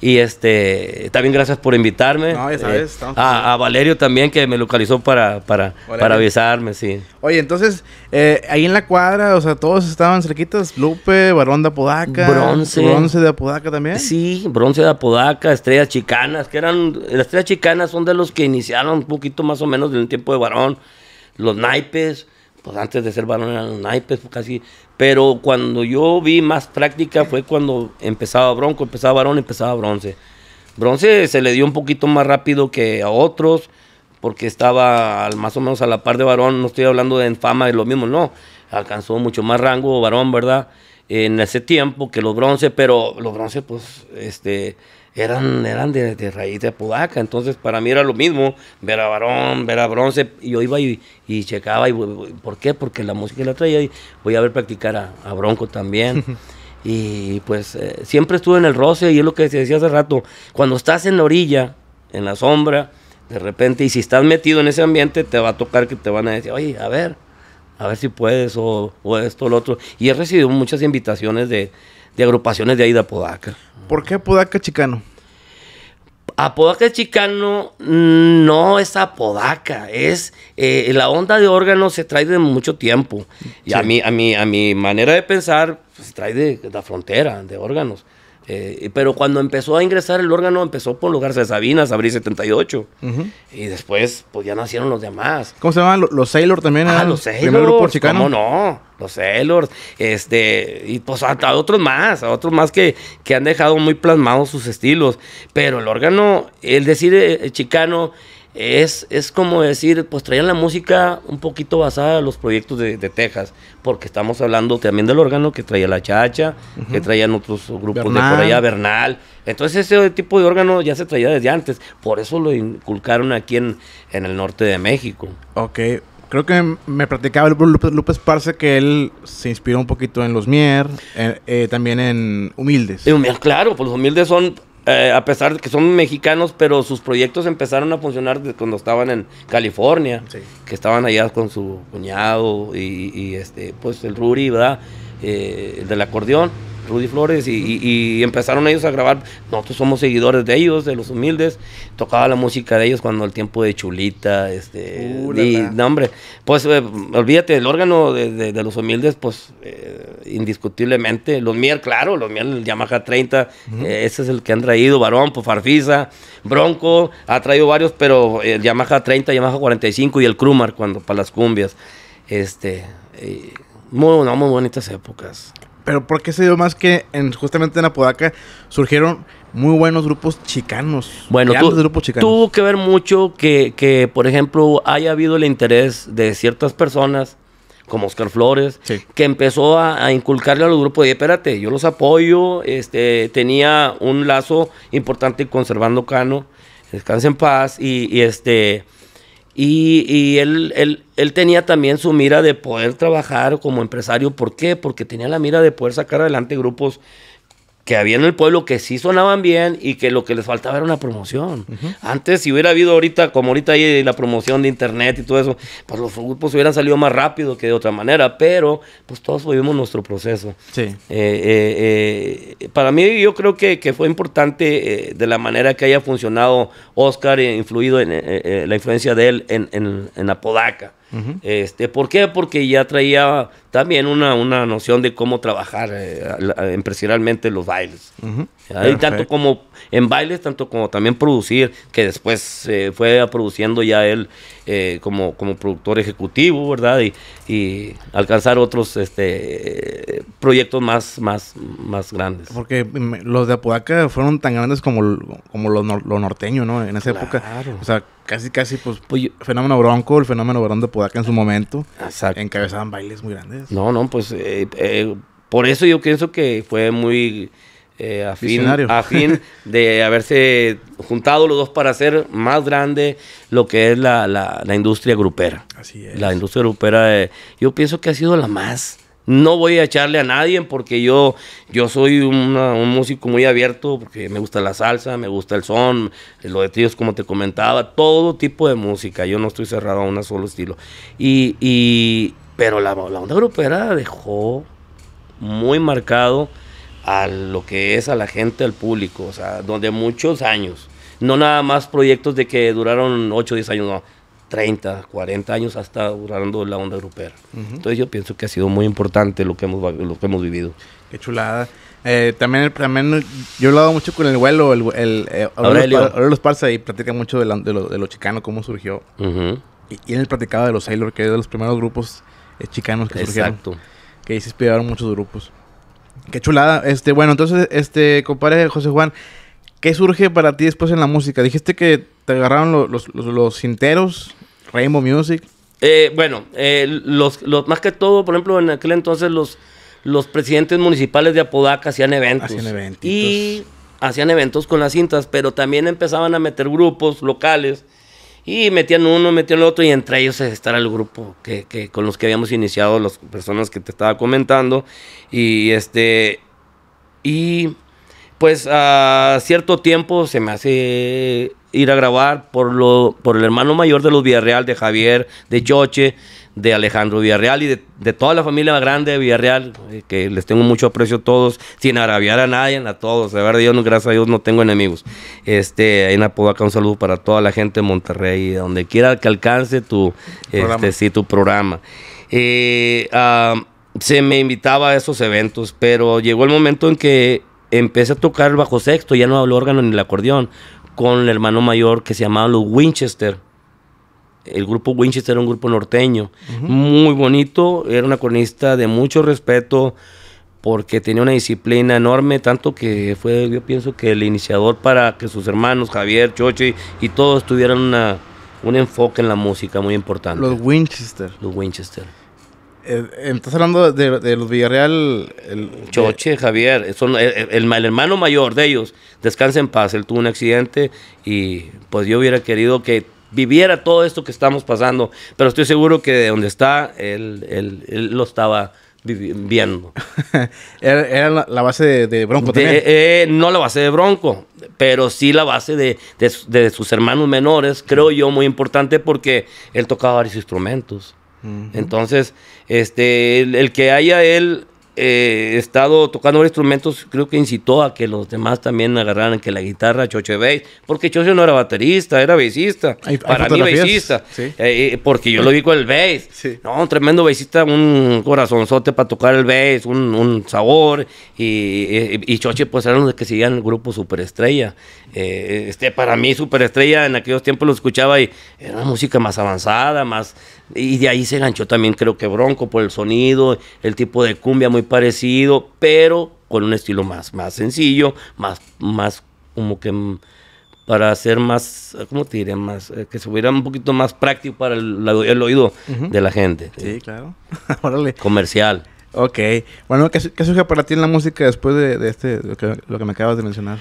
Speaker 2: y este, también gracias por invitarme. No, ya sabes, eh, a, Valerio también, que me localizó para, para, avisarme, sí. Oye,
Speaker 1: entonces, eh, ahí en la cuadra, o sea, todos estaban cerquitas. Lupe, Barón de Apodaca. Bronce. Bronce de Apodaca también. Sí,
Speaker 2: Bronce de Apodaca, Estrellas Chicanas, que eran. Las Estrellas Chicanas son de los que iniciaron un poquito más o menos del tiempo de Varón Los naipes. Pues, antes de ser varón eran naipes, pues, casi. Pero cuando yo vi más práctica fue cuando empezaba bronco, empezaba varón, empezaba bronce. Bronce se le dio un poquito más rápido que a otros, porque estaba más o menos a la par de varón, no estoy hablando de fama de lo mismo, no. Alcanzó mucho más rango varón, ¿verdad? En ese tiempo que los bronce, pero los bronce, pues, este eran, eran de, raíz de Apodaca. Entonces, para mí era lo mismo ver a Varón, ver a Bronce. Y yo iba y, checaba. Y, ¿Por qué? Porque la música la traía. Y voy a ver practicar a, Bronco también. (laughs) y pues eh, siempre estuve en el roce. Y es lo que se decía hace rato. Cuando estás en la orilla, en la sombra, de repente, y si estás metido en ese ambiente, te va a tocar que te van a decir, oye, a ver, a ver si puedes, o, o esto, lo otro. Y he recibido muchas invitaciones de, de agrupaciones de ahí de Apodaca.
Speaker 1: ¿Por qué Apodaca Chicano?
Speaker 2: Apodaca Chicano mm, no es Apodaca, es eh, la onda de órganos se trae de mucho tiempo. Y a, mi, a, mi, a mi manera de pensar, pues, se trae de la frontera, de órganos. Eh, pero cuando empezó a ingresar el órgano, empezó por lugar de Sabinas, Abril 78. Y después, pues ya nacieron los demás.
Speaker 1: ¿Cómo se llaman? Los Sailors también. Ah, los Sailor.
Speaker 2: no? Los Sailors... Este, y pues a, otros más, a otros más que, que han dejado muy plasmados sus estilos. Pero el órgano, el decir eh, chicano es, como decir, pues traían la música un poquito basada en los proyectos de, Texas, porque estamos hablando también del órgano que traía la chacha, que traían otros grupos de por allá, Bernal. Entonces ese tipo de órgano ya se traía desde antes, por eso lo inculcaron aquí en, en el norte de México. Ok,
Speaker 1: creo que me platicaba López, López Parce que él se inspiró un poquito en los Mier, eh, eh, también en Humildes.
Speaker 2: Humildes, claro, pues los Humildes son eh, a pesar de que son mexicanos, pero sus proyectos empezaron a funcionar desde cuando estaban en California, que estaban allá con su cuñado y, este, pues el Ruri, ¿verdad? Eh, el del acordeón. Rudy Flores, y, empezaron ellos a grabar. Nosotros somos seguidores de ellos, de los humildes. Tocaba la música de ellos cuando el tiempo de Chulita, este. Uh, y, no, hombre, pues eh, olvídate, el órgano de, los humildes, pues eh, indiscutiblemente. Los Mier, claro, los Mier, el Yamaha 30, eh, ese es el que han traído, Barón, pues Farfisa, Bronco, ha traído varios, pero el Yamaha 30, Yamaha 45 y el Krumar cuando para las cumbias. Este. Muy, no, muy bonitas épocas.
Speaker 1: Pero ¿por qué se dio más que en, justamente en Apodaca surgieron muy buenos grupos chicanos? Bueno, tú, grupos
Speaker 2: tuvo que ver mucho que, que, por ejemplo, haya habido el interés de ciertas personas como Oscar Flores, que empezó a, inculcarle a los grupos, de espérate, yo los apoyo, este, tenía un lazo importante conservando Cano, descansa en paz, y, y este, y, él, él, él, tenía también su mira de poder trabajar como empresario. ¿Por qué? Porque tenía la mira de poder sacar adelante grupos que había en el pueblo que sí sonaban bien y que lo que les faltaba era una promoción. Antes, si hubiera habido ahorita, como ahorita hay la promoción de internet y todo eso, pues los grupos hubieran salido más rápido que de otra manera, pero pues todos vivimos nuestro proceso. Sí. Eh, eh, eh, para mí yo creo que, que fue importante de la manera que haya funcionado Oscar, e influido en la influencia de él en, en, en Apodaca este, ¿Por qué? Porque ya traía también una, noción de cómo trabajar impresionalmente eh, los bailes. tanto como en bailes, tanto como también producir, que después se eh, fue produciendo ya él eh, como, como productor ejecutivo, ¿verdad? Y, alcanzar otros este, proyectos más, más, más grandes.
Speaker 1: Porque mm, los de Apodaca fueron tan grandes como, como los norteños, ¿no? En esa claro. época. O sea, casi, casi, pues, pues fenómeno bronco, el fenómeno bronco de Apodaca en su momento. Exacto. Encabezaban bailes muy grandes.
Speaker 2: No, no, pues eh, por eso yo pienso que fue muy eh, a, fin, (laughs) de haberse juntado los dos para hacer más grande lo que es la, la, industria grupera. Así es. La industria grupera, eh, yo pienso que ha sido la más. No voy a echarle a nadie porque yo, yo soy un músico muy abierto, porque me gusta la salsa, me gusta el son, lo de tíos como te comentaba, todo tipo de música. Yo no estoy cerrado a un solo estilo. Y, y pero la, la onda grupera dejó muy marcado a lo que es a la gente, al público, o sea, donde muchos años, no nada más proyectos de que duraron 8 o 10 años, no, 30, 40 años hasta durando la onda grupera. Entonces yo pienso que ha sido muy importante lo que hemos, lo que hemos vivido. Qué chulada.
Speaker 1: Eh, también, también yo he hablado mucho con el vuelo, el, el, eh, Aurelio. y platica mucho de, lo, de, chicano, cómo surgió. y, y, el platicaba de los Sailor, que es de los primeros grupos eh, chicanos que Exacto. surgieron. Que ahí se inspiraron muchos grupos. Qué chulada. Este, bueno, entonces, este, compadre José Juan, ¿qué surge para ti después en la música? Dijiste que te agarraron los, los, cinteros, Rainbow Music.
Speaker 2: Eh, bueno, eh, los, los, más que todo, por ejemplo, en aquel entonces los, los presidentes municipales de Apodaca hacían eventos. Hacían eventos. Y hacían eventos con las cintas, pero también empezaban a meter grupos locales y metían uno, metían el otro, y entre ellos estaba el grupo que, con los que habíamos iniciado, las personas que te estaba comentando. Y este. Y pues a cierto tiempo se me hace ir a grabar por, lo, por el hermano mayor de los Villarreal, de Javier, de Choche, de Alejandro Villarreal y de, toda la familia grande de Villarreal, eh, que les tengo mucho aprecio a todos, sin agraviar a nadie, a todos. a verdad, yo gracias a Dios no tengo enemigos. Este, en acá un saludo para toda la gente de Monterrey, donde quiera que alcance tu, programa. tu programa. Este, eh, ah, se me invitaba a esos eventos, pero llegó el momento en que empecé a tocar el bajo sexto, ya no hablo órgano ni el acordeón, con el hermano mayor que se llamaba los Winchester el grupo Winchester era un grupo norteño, muy bonito, era una cornista de mucho respeto porque tenía una disciplina enorme, tanto que fue, yo pienso que el iniciador para que sus hermanos, Javier, Choche y todos tuvieran una, un enfoque en la música muy importante. Los
Speaker 1: Winchester.
Speaker 2: Los Winchester. Eh, estás hablando de, los Villarreal. El, Choche, Javier, eh, eh, el, hermano mayor de ellos, descansa en paz, él tuvo un accidente y pues yo hubiera querido que viviera todo esto que estamos pasando, pero estoy seguro que de donde está, él, lo estaba viviendo. (laughs) era,
Speaker 1: la, base de, Bronco también. Eh,
Speaker 2: eh, no la base de Bronco, pero sí la base de, sus hermanos menores, creo yo, muy importante porque él tocaba varios instrumentos. Entonces, este, el que haya él eh, estado tocando instrumentos, creo que incitó a que los demás también agarraran que la guitarra, Choche Bass, porque Choche no era baterista, era bassista. Para mí, bassista. Eh, eh, porque yo lo vi el bass. No, un tremendo bassista, un corazonzote para tocar el bass, un, sabor. Y, y, Choche, pues, de los que seguían el grupo Superestrella. Eh, este, para mí, Superestrella, en aquellos tiempos lo escuchaba y era una música más avanzada, más. Y de ahí se ganchó también, creo que Bronco, por el sonido, el tipo de cumbia muy parecido, pero con un estilo más, más sencillo, más, más como que mm, para hacer más, ¿cómo te diría? Más, eh, que se hubiera un poquito más práctico para el, el oído de la gente. Sí, claro. (laughs) Órale. Comercial. Ok.
Speaker 1: Bueno, ¿qué, ¿qué, surge para ti en la música
Speaker 2: después de, este, lo que, me acabas de mencionar?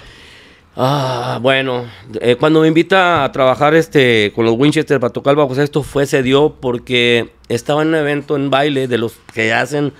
Speaker 2: Ah, bueno, eh, cuando me invita a trabajar este, con los Winchester para tocar bajo, esto fue, se dio porque estaba en un evento en baile de los que hacen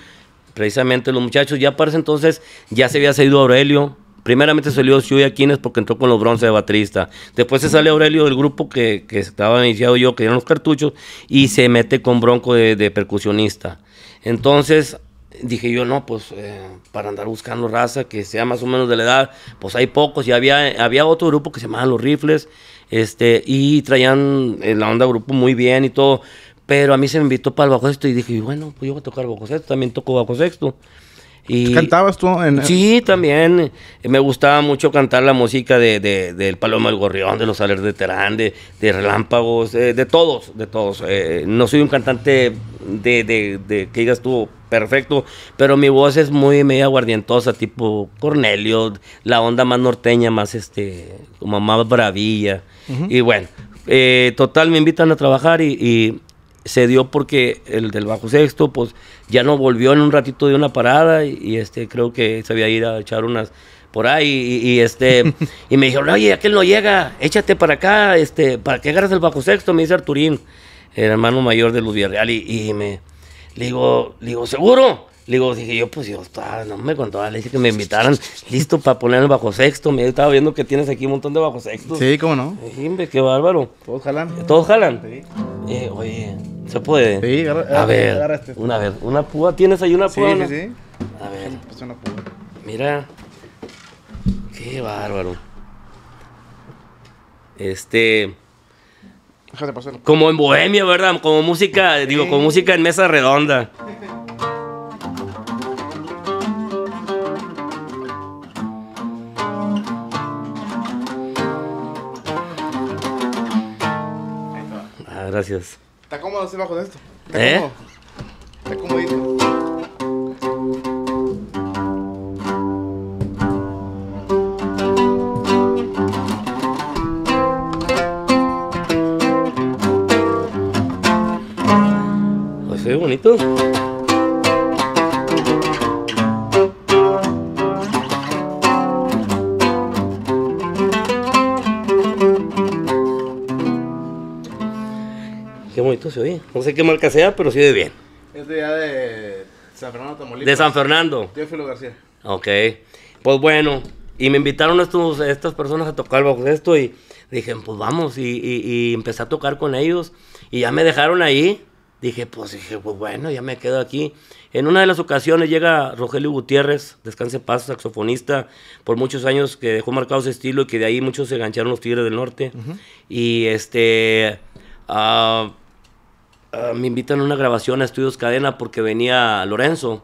Speaker 2: precisamente los muchachos. Ya para ese entonces ya se había salido Aurelio. Primeramente salió Chuy quienes porque entró con los bronces de baterista. Después se sale Aurelio del grupo que, que estaba iniciado yo, que eran los cartuchos, y se mete con Bronco de, percusionista. Entonces dije yo, no, pues eh, para andar buscando raza que sea más o menos de la edad, pues hay pocos. Y había, había otro grupo que se llamaban Los Rifles, este, y traían eh, la onda grupo muy bien y todo. Pero a mí se me invitó para el bajo sexto y dije, bueno, pues yo voy a tocar bajo sexto, también toco bajo sexto. Y, pues, ¿Cantabas tú? Sí, también. Eh, me gustaba mucho cantar la música de, del Paloma del Gorrión, de los Alers de Terán, de, Relámpagos, eh, de todos, de todos. Eh, no soy un cantante de, que digas tú perfecto, pero mi voz es muy media guardientosa, tipo Cornelio, la onda más norteña, más este, como más bravilla. Y bueno, total, me invitan a trabajar y se dio porque el del bajo sexto, pues ya no volvió en un ratito de una parada y, este creo que se había ido a echar unas por ahí y, y este (laughs) y me dijeron, oye, aquel no llega, échate para acá, este, para que agarras el bajo sexto, me dice Arturín, el hermano mayor de Luz Villarreal y, me le digo, le digo, seguro, le digo, dije yo, pues yo estaba, no me contaba, le dije que me invitaran listo para poner el bajo sexto. Me estaba viendo que tienes aquí un montón de bajo sexto. Sí, cómo no. Dije, qué bárbaro. Todos jalan. Todos jalan.
Speaker 3: Sí. Eh, oye, ¿se puede? Sí, agarra, a ver, este. una
Speaker 2: vez, una púa. ¿Tienes ahí una púa? Sí, sí, sí.
Speaker 3: A ver. Pues, una
Speaker 2: Mira. Qué bárbaro. Este. Déjate pasarlo. Como en Bohemia, ¿verdad? Como música, digo, como música
Speaker 3: en mesa redonda. (laughs) gracias.
Speaker 1: ¿Está cómodo así bajo de esto?
Speaker 3: ¿Está ¿Eh? cómodo? ¿Está
Speaker 2: pues ve bonito. se oye. No sé qué marca sea, pero sí de bien.
Speaker 1: Es de de San Fernando, De San Fernando. Teófilo García.
Speaker 2: Ok. Pues bueno, y me invitaron estos, estas personas a tocar bajo esto y dije, pues vamos, y, empecé a tocar con ellos y ya me dejaron ahí. Dije, pues dije, pues bueno, ya me quedo aquí. En una de las ocasiones llega Rogelio Gutiérrez, descanse paz, saxofonista, por muchos años que dejó marcado ese estilo y que de ahí muchos se engancharon los Tigres del Norte. Y este, ah, Ah, me invitan a una grabación a Estudios Cadena porque venía Lorenzo,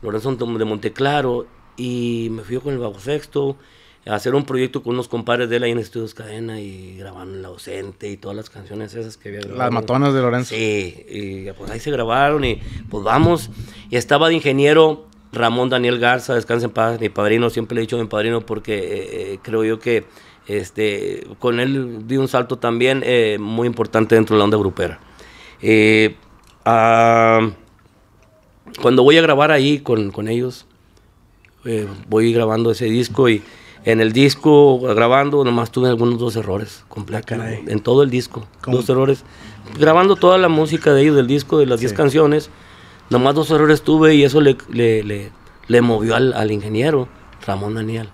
Speaker 2: Lorenzo de Monteclaro, y me fui con el bajo sexto a hacer un proyecto con unos compadres de él ahí en Estudios Cadena y grabaron La Ausente y todas las canciones esas que había grabado. Las matonas de Lorenzo. Sí, y pues ahí se grabaron y pues vamos. Y estaba de ingeniero Ramón Daniel Garza, descansen en paz, mi padrino, siempre le he dicho mi padrino porque eh, eh, creo yo que este, con él di un salto también eh, muy importante dentro de la onda grupera. Eh, ah, cuando voy a grabar ahí con, con ellos, eh, voy grabando ese disco y en el disco grabando nomás tuve algunos dos errores completos ah, en todo el disco, dos errores. Grabando toda la música de ellos del disco, de las 10 canciones, nomás dos errores tuve y eso le, le, le, movió al, al, ingeniero Ramón Daniel.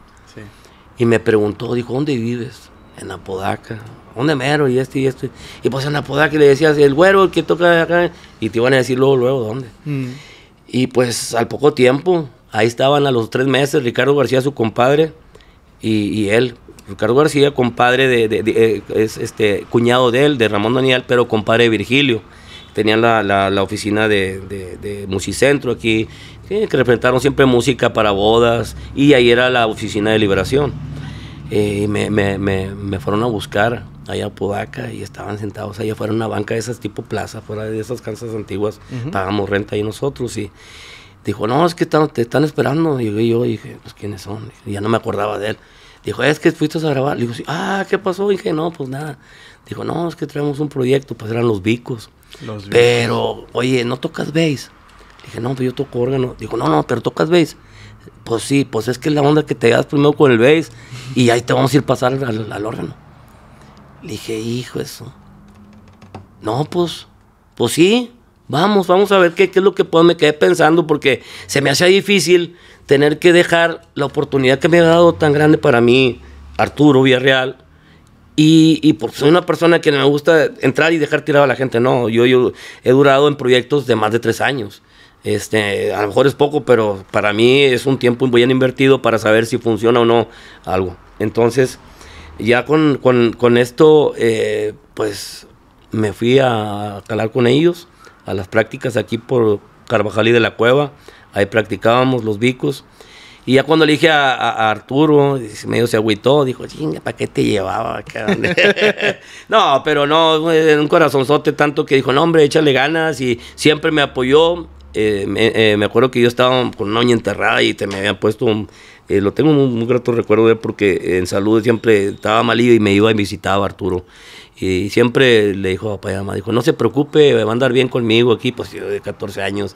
Speaker 2: Y me preguntó, dijo, ¿dónde vives? En Apodaca. ¿dónde mero? Y este y este Y pues en la poda que le decías, el güero, que toca acá. Y te iban a decir luego, luego, ¿dónde? Mm. Y pues al poco tiempo, ahí estaban a los tres meses Ricardo García, su compadre, y, él. Ricardo García, compadre de, este, cuñado de él, de Ramón Daniel, pero compadre de Virgilio. Tenían la, la, oficina de, Musicentro aquí, que, representaron siempre música para bodas, y ahí era la oficina de liberación. Eh, y me, me, me, me fueron a buscar allá a Podaca y estaban sentados allá afuera en una banca de esas tipo plaza, fuera de esas casas antiguas, pagamos renta ahí nosotros y dijo, no, es que te están esperando. Y yo, dije, pues quiénes son, ya no me acordaba de él. Dijo, es que fuiste a grabar. Le digo, sí. ah, ¿qué pasó? dije, no, pues nada. Dijo, no, es que traemos un proyecto, pues eran los bicos. pero, oye, ¿no tocas bass? dije, no, pues yo toco órgano. Dijo, no, no, pero tocas bass. Pues sí, pues es que es la onda que te das primero con el bass y ahí te vamos a ir pasar al órgano. Le dije, hijo, eso. No, pues, pues sí, vamos, vamos a ver qué, qué es lo que puedo. Me quedé pensando porque se me hacía difícil tener que dejar la oportunidad que me ha dado tan grande para mí, Arturo Villarreal. Y, y porque soy una persona que me gusta entrar y dejar tirado a la gente. No, yo, yo he durado en proyectos de más de tres años. Este, a lo mejor es poco, pero para mí es un tiempo muy bien invertido para saber si funciona o no algo. Entonces, ya con, esto, eh, pues me fui a calar con ellos a las prácticas aquí por carvajalí de la Cueva. Ahí practicábamos los bicos. Y ya cuando le dije a, a Arturo, medio se agüitó, dijo, chinga, ¿para qué te llevaba? (laughs) no, pero no, un corazonzote tanto que dijo, no, hombre, échale ganas y siempre me apoyó eh, eh, me, acuerdo que yo estaba con una uña enterrada y te me habían puesto, eh, lo tengo un, muy grato recuerdo de porque en salud siempre estaba mal y me iba y visitaba Arturo. Y siempre le dijo a papá dijo, no se preocupe, va a andar bien conmigo aquí, pues yo de 14 años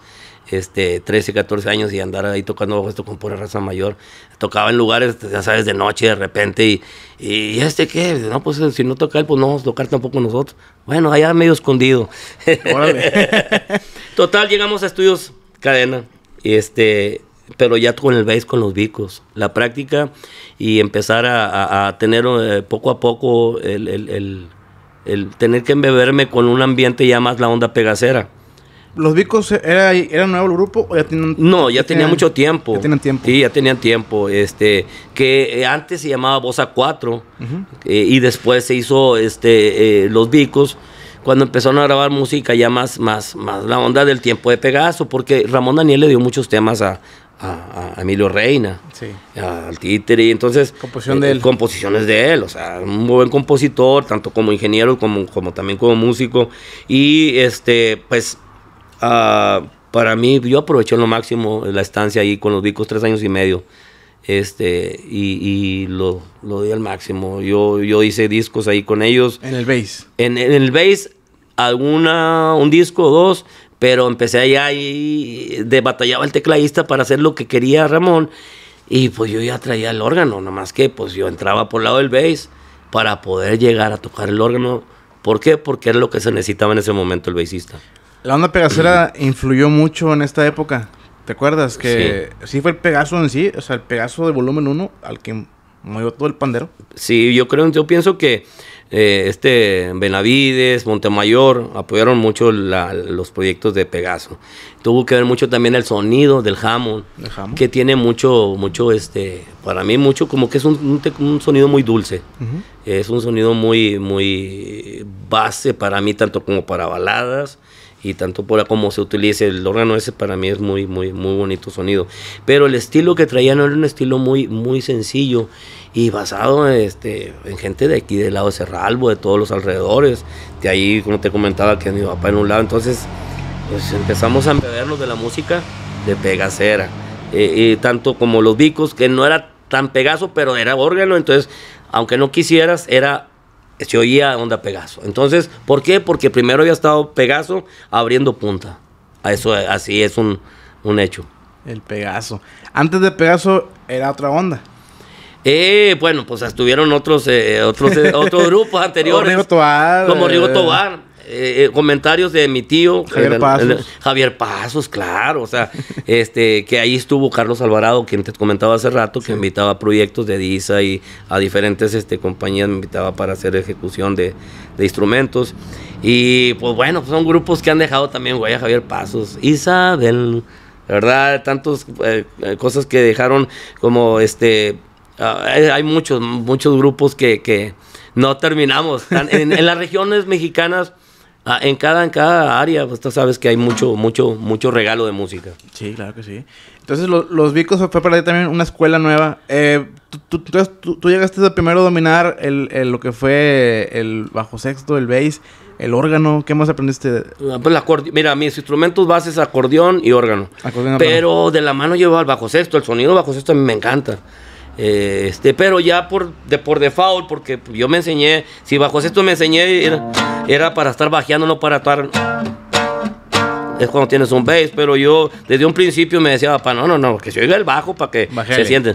Speaker 2: este, 13, 14 años y andar ahí tocando bajo esto con pura raza mayor. Tocaba en lugares, ya sabes, de noche de repente y, y este qué, no, pues si no toca él, pues no vamos a tocar tampoco nosotros. Bueno, allá medio escondido. (laughs) Total, llegamos a estudios cadena, este, pero ya con el bass, con los bicos, la práctica y empezar a, tener eh, poco a poco el, el, el, el tener que embeberme con un ambiente ya más la onda pegacera
Speaker 1: ¿Los Vicos era, era nuevo el grupo o ya tenían No, ya, tenía tenían, mucho tiempo. Ya tenían tiempo.
Speaker 2: Sí, ya tenían tiempo. Este, que eh, antes se llamaba Bosa 4 eh, y después se hizo este, eh, Los Vicos cuando empezaron a grabar música ya más, más, más la onda del tiempo de Pegaso, porque Ramón Daniel le dio muchos temas a, Emilio Reina, al Títere, y entonces... Composición de él. Composiciones de él, o sea, un buen compositor, tanto como ingeniero como, como también como músico, y este, pues Ah, para mí, yo aproveché lo máximo la estancia ahí con los discos tres años y medio. Este, y, lo, di al máximo. Yo, yo hice discos ahí con ellos. En el bass. En, el bass, alguna, un disco o dos, pero empecé allá y de batallaba el tecladista para hacer lo que quería Ramón. Y pues yo ya traía el órgano, más que pues yo entraba por el lado del bass para poder llegar a tocar el órgano. ¿Por qué? Porque era lo que se necesitaba en ese momento el bassista.
Speaker 1: La onda pegasera (clears throat) influyó mucho en esta época. ¿Te acuerdas? Que sí. fue el Pegaso en sí, o sea, el Pegaso de volumen 1 al que movió todo el pandero.
Speaker 2: Sí, yo creo, yo pienso que eh, este Benavides, Montemayor apoyaron mucho los proyectos de Pegaso. Tuvo que ver mucho también el sonido del jamón, que tiene mucho, mucho, este, para mí mucho, como que es un, sonido muy dulce. Es un sonido muy, muy base para mí, tanto como para baladas y tanto por como se utilice el órgano ese para mí es muy muy muy bonito sonido pero el estilo que traían era un estilo muy muy sencillo y basado este, en gente de aquí del lado de Cerralbo de todos los alrededores de ahí como te comentaba que mi papá en un lado entonces pues empezamos a bebernos de la música de pegacera eh, tanto como los bicos que no era tan pegazo pero era órgano entonces aunque no quisieras era se oía onda Pegaso. Entonces, ¿por qué? Porque primero había estado Pegaso abriendo punta. Eso así es un, hecho.
Speaker 1: El Pegaso. Antes de Pegaso era otra onda.
Speaker 2: Eh, bueno, pues estuvieron otros eh, otros eh, (laughs) grupos anteriores.
Speaker 1: como Rigo eh, Tobar.
Speaker 2: Eh, eh, comentarios de mi tío Javier Pasos. claro, o sea, (laughs) este que ahí estuvo Carlos Alvarado, quien te comentaba hace rato, que invitaba a proyectos de DISA y a diferentes este, compañías, me invitaba para hacer ejecución de, instrumentos. Y pues bueno, son grupos que han dejado también, güey, Javier Pasos, Isabel, verdad, tantas eh, cosas que dejaron como este... Ah, hay muchos, muchos grupos que, no terminamos. en, las regiones mexicanas Ah, en cada, en cada área, pues tú sabes que hay mucho, mucho, mucho regalo de música. Sí, claro que sí. Entonces, los Vicos fue para ti también una escuela
Speaker 1: nueva. Eh, tú, llegaste primero a dominar lo que fue el bajo sexto, el bass, el órgano. ¿Qué más aprendiste?
Speaker 2: Ah, pues Mira, mis instrumentos bases, acordeón y órgano. Pero de la mano llevo al bajo sexto. El sonido bajo sexto a mí me encanta. Eh, este, pero ya por, de, por default, porque yo me enseñé, si bajo esto me enseñé, era, para estar bajeando, no para estar. Es cuando tienes un bass, pero yo desde un principio me decía, papá, no, no, no, que se oiga el bajo para que se sienten.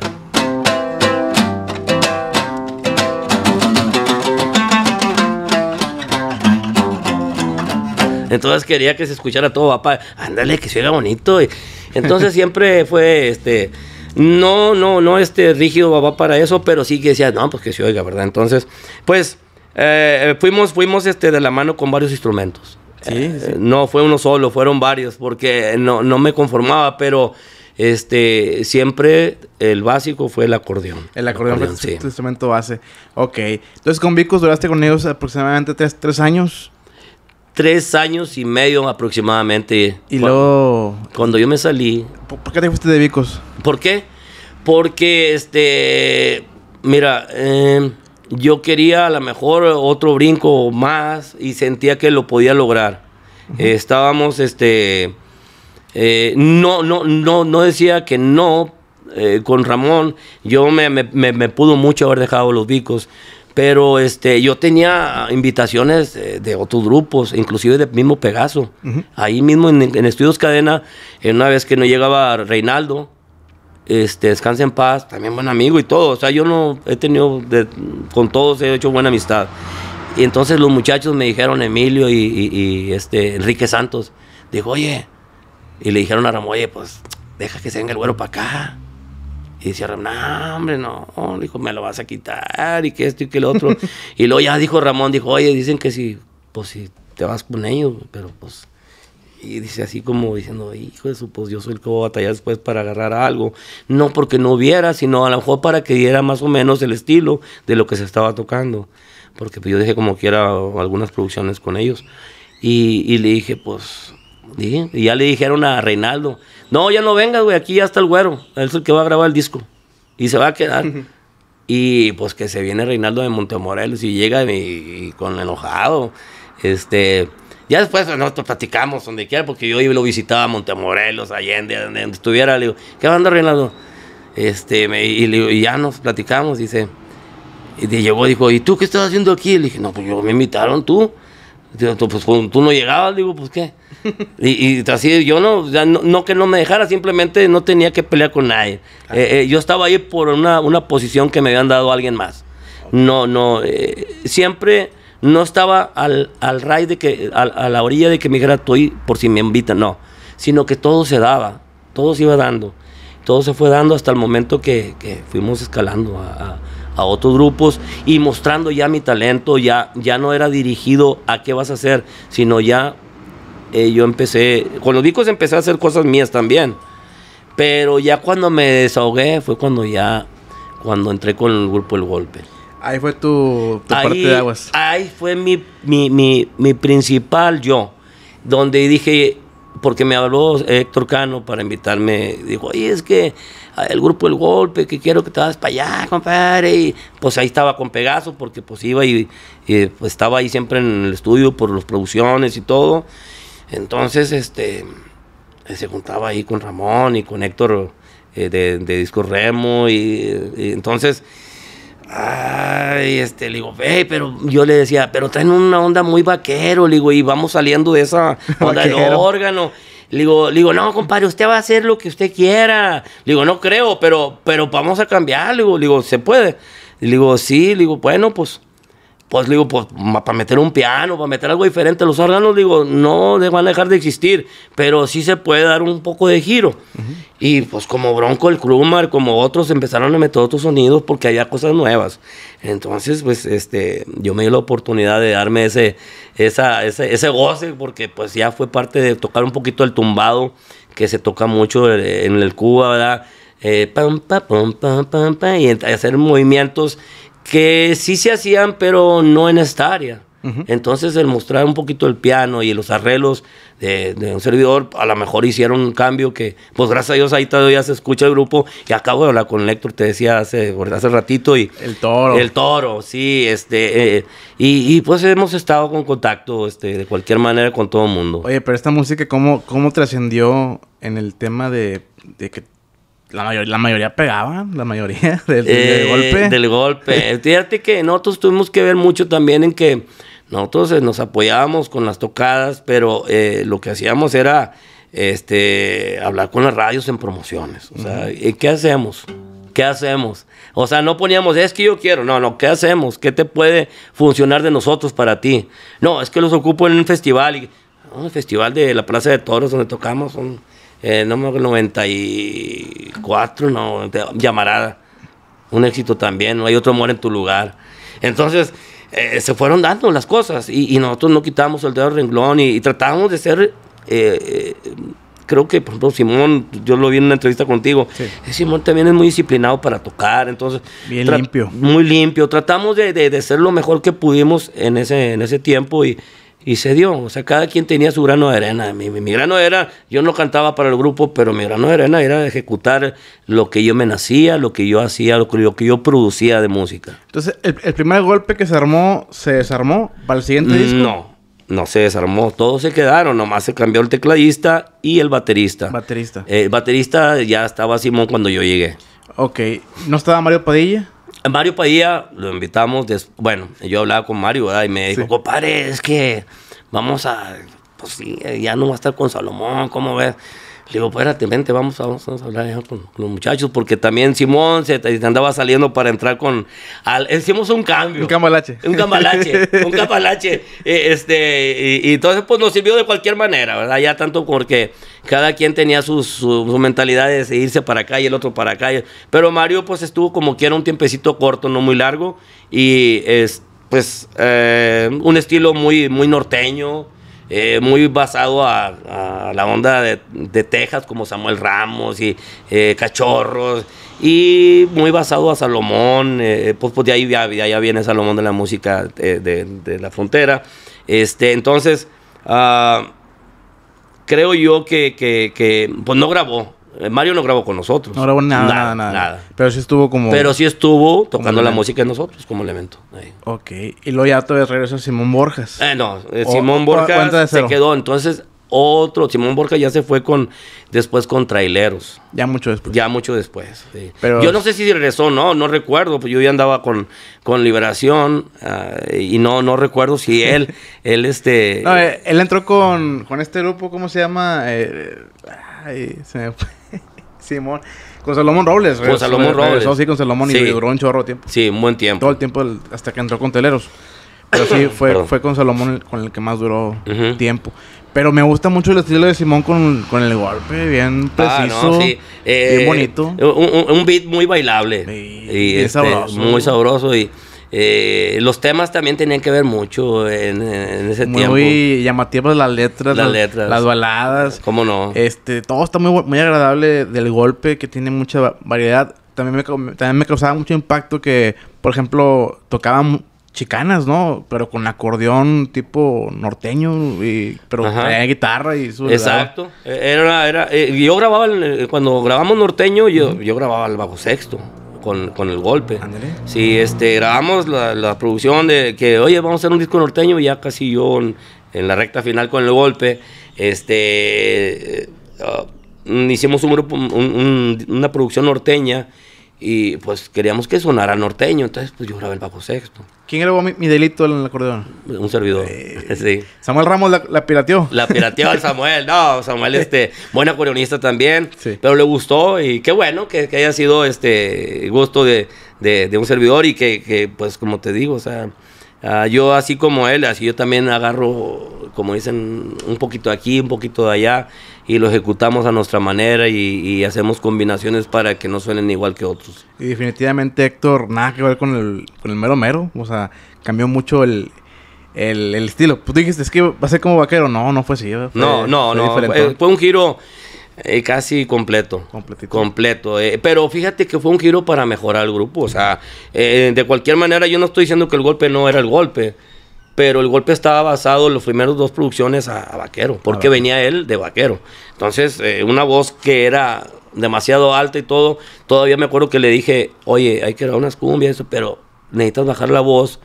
Speaker 2: Entonces quería que se escuchara todo, papá, ándale, que se oiga bonito. Entonces (laughs) siempre fue este no, no, no este rígido va para eso, pero sí que decía, no, pues que se oiga, ¿verdad? Entonces, pues eh, fuimos, fuimos este, de la mano con varios instrumentos. Eh, no fue uno solo, fueron varios, porque no, no me conformaba, pero este siempre el básico fue el acordeón. El
Speaker 1: acordeón, el instrumento base. Ok. Entonces con Vicos duraste con ellos aproximadamente tres, tres años
Speaker 2: tres años y medio aproximadamente. Y cuando, Cuando yo me salí...
Speaker 1: ¿Por qué te fuiste de Vicos?
Speaker 2: ¿Por qué? Porque, este... Mira, em, yo quería a lo mejor otro brinco más y sentía que lo podía lograr. estábamos, este... Eh, no, no, no, no decía que no, eh, con Ramón, yo me, me, me, pudo mucho haber dejado los Vicos, pero este, yo tenía invitaciones eh, de otros grupos, inclusive del mismo Pegaso. Ahí mismo en, Estudios Cadena, una vez que no llegaba Reinaldo, este, Descansa en Paz, también buen amigo y todo. O sea, yo no he tenido, con todos he hecho buena amistad. Y entonces los muchachos me dijeron, Emilio y, este, Enrique Santos, dijo, oye, y le dijeron a Ramón, oye, pues deja que se venga el güero para acá. Y decía, Ramón, no, hombre, no, dijo, me lo vas a quitar y que esto y que lo otro. (laughs) y luego ya dijo Ramón, dijo, oye, dicen que si, pues si te vas con ellos, pero pues... Y dice así como diciendo, hijo de su, pues yo soy el que voy a batallar después para agarrar algo. No porque no hubiera, sino a lo mejor para que diera más o menos el estilo de lo que se estaba tocando. Porque pues, yo dije como quiera algunas producciones con ellos. y le dije, pues y ya le dijeron a Reinaldo, no, ya no vengas, güey, aquí ya está el güero, él es el que va a grabar el disco y se va a quedar. y pues que se viene Reinaldo de Montemorelos y llega con enojado, este... Ya después nosotros platicamos donde quiera, porque yo lo visitaba a Montemorelos, Allende, donde, estuviera. Le digo, ¿qué onda, Reinaldo? Este, y, ya nos platicamos, dice. Y llegó, dijo, ¿y tú qué estás haciendo aquí? Le dije, no, pues yo me invitaron tú. Pues, tú no llegabas, digo, pues qué. (laughs) Y, y así, yo no, no, que no me dejara, simplemente no tenía que pelear con nadie. Eh, eh, yo estaba ahí por una, una, posición que me habían dado alguien más. No, no, eh, siempre no estaba al, al raíz de que, a la orilla de que me dijera, estoy por si me invitan, no. Sino que todo se daba, todo se iba dando. Todo se fue dando hasta el momento que, fuimos escalando a a otros grupos y mostrando ya mi talento, ya, ya no era dirigido a qué vas a hacer, sino ya eh, yo empecé, con los discos empecé a hacer cosas mías también, pero ya cuando me desahogué fue cuando ya, cuando entré con el grupo El Golpe. Ahí fue tu, parte de aguas. Ahí fue mi, mi, mi principal yo, donde dije, porque me habló Héctor Cano para invitarme. Dijo, oye, es que ah, el grupo El Golpe, que quiero que te vayas para allá, compadre. Y pues ahí estaba con Pegaso, porque pues iba y, pues, estaba ahí siempre en el estudio por las producciones y todo. Entonces, este, se juntaba ahí con Ramón y con Héctor eh, de, Disco Remo. y entonces Ay, este, le digo, pero yo le decía, pero traen una onda muy vaquero, le digo, y vamos saliendo de esa (laughs) onda de órgano. Le digo, digo, no, compadre, usted va a hacer lo que usted quiera. Le digo, no creo, pero, pero vamos a cambiar. Le digo, le digo, ¿se puede? Le digo, sí, le digo, bueno, pues pues le digo, pues para meter un piano, para meter algo diferente, los órganos, digo, no van a dejar de existir, pero sí se puede dar un poco de giro. Y pues como Bronco, el Krumar, como otros, empezaron a meter otros sonidos porque había cosas nuevas. Entonces, pues este, yo me di la oportunidad de darme ese, esa, ese, ese goce porque pues ya fue parte de tocar un poquito el tumbado que se toca mucho eh, en el Cuba, ¿verdad? Eh, pam, pam, pam, pam, pam, y hacer movimientos que sí se hacían, pero no en esta área. Entonces, el mostrar un poquito el piano y los arreglos de, un servidor, a lo mejor hicieron un cambio que, pues gracias a Dios, ahí todavía se escucha el grupo. Y acabo de hablar con Lector, te decía hace, hace ratito. Y, el toro. El toro, sí. Este, eh, y, pues hemos estado con contacto este, de cualquier manera con todo el mundo.
Speaker 1: Oye, pero esta música, ¿cómo, cómo trascendió en el tema de, de que la, mayor, la mayoría pegaba, la mayoría (laughs) del, eh, golpe.
Speaker 2: Del golpe. (laughs) Fíjate que nosotros tuvimos que ver mucho también en que nosotros eh, nos apoyábamos con las tocadas, pero eh, lo que hacíamos era este, hablar con las radios en promociones. O sea, ¿qué hacemos? ¿Qué hacemos? O sea, no poníamos, es que yo quiero. No, no, ¿qué hacemos? ¿Qué te puede funcionar de nosotros para ti? No, es que los ocupo en un festival. Y, un festival de la Plaza de Toros donde tocamos. Son, eh, no 94, no, llamará un éxito también, no hay otro amor en tu lugar. Entonces, eh, se fueron dando las cosas y, nosotros no quitamos el dedo del renglón y, tratábamos de ser, eh, eh, creo que, por ejemplo, Simón, yo lo vi en una entrevista contigo, Simón también es muy disciplinado para tocar, entonces... Bien limpio. Muy limpio, tratamos de, de, de, ser lo mejor que pudimos en ese, en ese tiempo y y se dio. O sea, cada quien tenía su grano de arena. Mi, mi, grano era, yo no cantaba para el grupo, pero mi grano de arena era ejecutar lo que yo me nacía, lo que yo hacía, lo que, yo producía de música.
Speaker 1: Entonces, ¿el, primer golpe que se armó, ¿se desarmó
Speaker 2: para el siguiente mm, disco? No, no se desarmó. Todos se quedaron. Nomás se cambió el tecladista y el baterista. Baterista. el eh, baterista ya estaba Simón cuando yo llegué. Ok. ¿No estaba Mario Padilla? Mario Padilla, lo invitamos, bueno, yo hablaba con Mario, ¿verdad? Y me dijo, compadre, es que vamos a, pues ya no va a estar con Salomón, ¿cómo ves? Le digo, espérate, vente, vamos, a hablar con, los muchachos, porque también Simón se, andaba saliendo para entrar con. hicimos un cambio. Un cambalache. Un cambalache, (laughs) un
Speaker 3: camalache
Speaker 2: eh, este, y, entonces, pues nos sirvió de cualquier manera, ¿verdad? Ya tanto porque cada quien tenía sus, su, mentalidad de irse para acá y el otro para acá. Pero Mario, pues estuvo como que era un tiempecito corto, no muy largo, y es, pues eh, un estilo muy, muy norteño eh, muy basado a, la onda de, Texas, como Samuel Ramos y eh, Cachorros, y muy basado a Salomón, eh, pues, pues, de, ahí, ya, viene Salomón de la música de, la frontera. Este, entonces, ah, creo yo que, que, pues no grabó, eh, Mario no grabó con nosotros. No grabó nada nada, nada,
Speaker 1: Pero sí estuvo como. Pero sí
Speaker 2: estuvo tocando la música de nosotros como elemento.
Speaker 1: Ok. Y luego ya todavía regresó
Speaker 2: Simón Borjas. Eh, no, eh, Simón Borjas se quedó. Entonces, otro. Simón Borjas ya se fue con después con traileros. Ya mucho después. Ya mucho después. Pero... Yo no sé si regresó, no, no recuerdo. Pues yo ya andaba con, con Liberación ah, y no, no recuerdo si (laughs) él, él este. No,
Speaker 1: eh, él entró con, con este grupo, ¿cómo se llama? ay, se me fue. Simón. Con Salomón Robles. Con Salomón Robles. sí, con Salomón y duró un chorro tiempo.
Speaker 2: Sí, un buen tiempo. Todo
Speaker 1: el tiempo hasta que entró con Teleros. Pero sí, (coughs) fue, fue con Salomón con el que más duró tiempo. Pero me gusta mucho el estilo de Simón con,
Speaker 2: el golpe,
Speaker 1: bien ah, preciso,
Speaker 2: bien bonito. Eh, un, beat muy bailable. y, este, sabroso. Muy sabroso y... Eh, los temas también tenían que ver mucho en, ese tiempo. Muy
Speaker 1: llamativas las
Speaker 2: letras. Las, Las baladas. ¿Cómo no?
Speaker 1: Este, todo está muy, muy agradable del golpe que tiene mucha variedad. También me, también causaba mucho impacto que, por ejemplo, tocaban chicanas, ¿no? Pero con acordeón tipo norteño, y, pero traía guitarra y su... Exacto.
Speaker 2: Eh, era, era, eh, yo grababa, cuando grabamos norteño, yo, yo grababa el bajo sexto con, el golpe. si este, grabamos la, producción de que, oye, vamos a hacer un disco norteño y ya casi yo en, la recta final con el golpe, este, eh, ah, hicimos grupo, una producción norteña y pues queríamos que sonara norteño, entonces pues yo grabé el bajo sexto.
Speaker 1: ¿Quién era mi, delito en el acordeón?
Speaker 2: Un servidor, eh, (laughs) sí. Samuel Ramos la, pirateó. La pirateó Samuel, no, Samuel este, (laughs) buen acordeonista también, pero le gustó y qué bueno que, haya sido este gusto de, un servidor y que, pues como te digo, o sea, ah, yo así como él, así yo también agarro, como dicen, un poquito aquí, un poquito de allá y lo ejecutamos a nuestra manera y, hacemos combinaciones para que no suenen igual que otros.
Speaker 1: Y definitivamente Héctor, nada que ver con el, con el mero mero, o sea, cambió mucho el, el, estilo. Tú pues dijiste, es que va a ser como vaquero, no, no fue así. no, no, no,
Speaker 2: fue, un giro eh, casi completo. Completito. Completo. Eh, pero fíjate que fue un giro para mejorar el grupo, o sea, eh, de cualquier manera yo no estoy diciendo que el golpe no era el golpe pero el golpe estaba basado en los primeros dos producciones a, Vaquero, porque venía él de Vaquero. Entonces, eh, una voz que era demasiado alta y todo, todavía me acuerdo que le dije, oye, hay que dar unas cumbias, pero necesitas bajar la voz,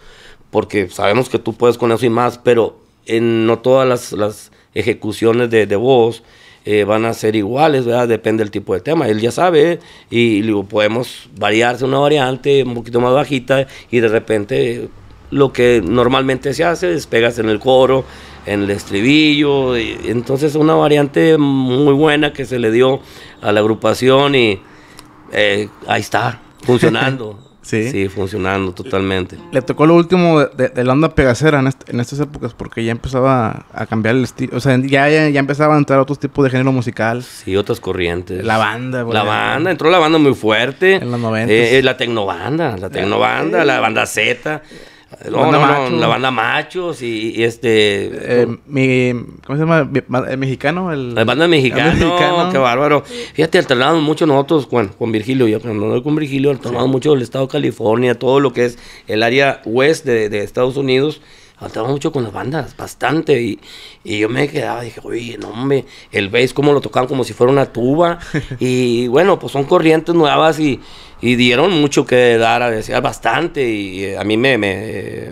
Speaker 2: porque sabemos que tú puedes con eso y más, pero en, eh, no todas las, ejecuciones de, de voz eh, van a ser iguales, ¿verdad? Depende del tipo de tema. Él ya sabe y, podemos variarse una variante un poquito más bajita y de repente lo que normalmente se hace, despegas en el coro, en el estribillo, y, entonces una variante muy buena que se le dio a la agrupación y eh, ahí está, funcionando. (laughs) ¿Sí? funcionando totalmente.
Speaker 1: Le tocó lo último de, la onda pegacera este, en, estas épocas porque ya empezaba a cambiar el estilo. O sea, ya, ya, empezaba a entrar otros tipos de género
Speaker 2: musical. Sí, otras corrientes. La banda, La banda, entró la banda muy fuerte. En los 90. Eh, eh, la tecnobanda, la tecnobanda, la banda Z. La banda machos. y, este. Eh, mi, ¿Cómo
Speaker 1: se llama? mexicano. El, la banda mexicana, Qué
Speaker 2: bárbaro. Fíjate, alternamos mucho nosotros con, con Virgilio. Yo cuando no con Virgilio, alternamos mucho el estado de California, todo lo que es el área west de, Estados Unidos. Alternamos mucho con las bandas, bastante. Y, yo me quedaba, dije, oye, no hombre, el bass, como lo tocaban como si fuera una tuba. (laughs) y bueno, pues son corrientes nuevas y y dieron mucho que dar, decía bastante y eh, a mí me, me eh,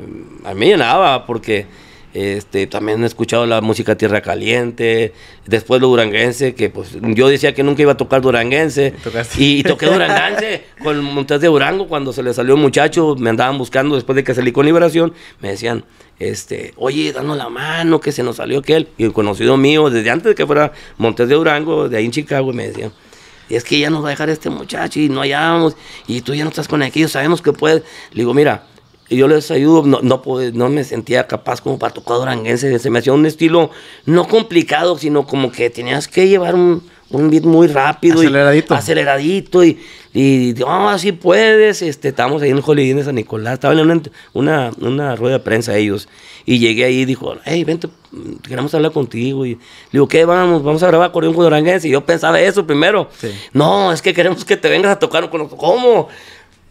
Speaker 2: me llenaba porque este, también he escuchado la música Tierra Caliente, después lo duranguense, que pues yo decía que nunca iba a tocar duranguense. Y, toqué
Speaker 3: duranguense
Speaker 2: (laughs) con Montes de Durango cuando se le salió un muchacho, me andaban buscando después de que salí con Liberación, me decían, este, oye, danos la mano, que se nos salió aquel. Y el conocido mío, desde antes de que fuera Montes de Durango, de ahí en Chicago, me decían, es que ya nos va a dejar este muchacho y no hallamos, y tú ya no estás con aquello, sabemos que puedes. Le digo, mira, yo les ayudo, no, no, no me sentía capaz como para tocar duranguense, se me hacía un estilo no complicado, sino como que tenías que llevar un, un beat muy rápido. Aceleradito. Y aceleradito y, y oh, ah, así puedes. Este, estábamos ahí en el Holiday de San Nicolás, estaba en una, una, rueda de prensa ellos. Y llegué ahí y dijo, hey, vente, queremos hablar contigo. Y le digo, ¿qué? Vamos, vamos a grabar un duranguense. Y yo pensaba eso primero. No, es que queremos que te vengas a tocar con nosotros. ¿Cómo?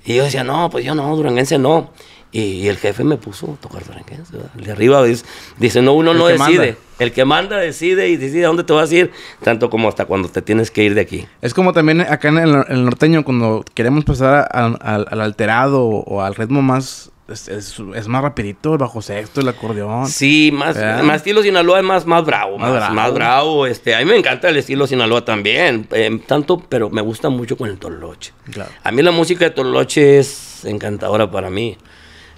Speaker 2: Y yo decía, no, pues yo no, duranguense no. Y, el jefe me puso a tocar franqués. de arriba dice, dice no, uno no decide. El que manda decide y decide a dónde te vas a ir, tanto como hasta cuando te tienes que ir de aquí.
Speaker 1: Es como también acá en el, norteño, cuando queremos pasar al alterado o al ritmo más es, más rapidito el bajo sexto, el acordeón.
Speaker 2: Sí, más, más estilo Sinaloa es más, más bravo, más, bravo. Este, a mí me encanta el estilo Sinaloa también, em, tanto, pero me gusta mucho con el toloche. A mí la música de toloche es encantadora para mí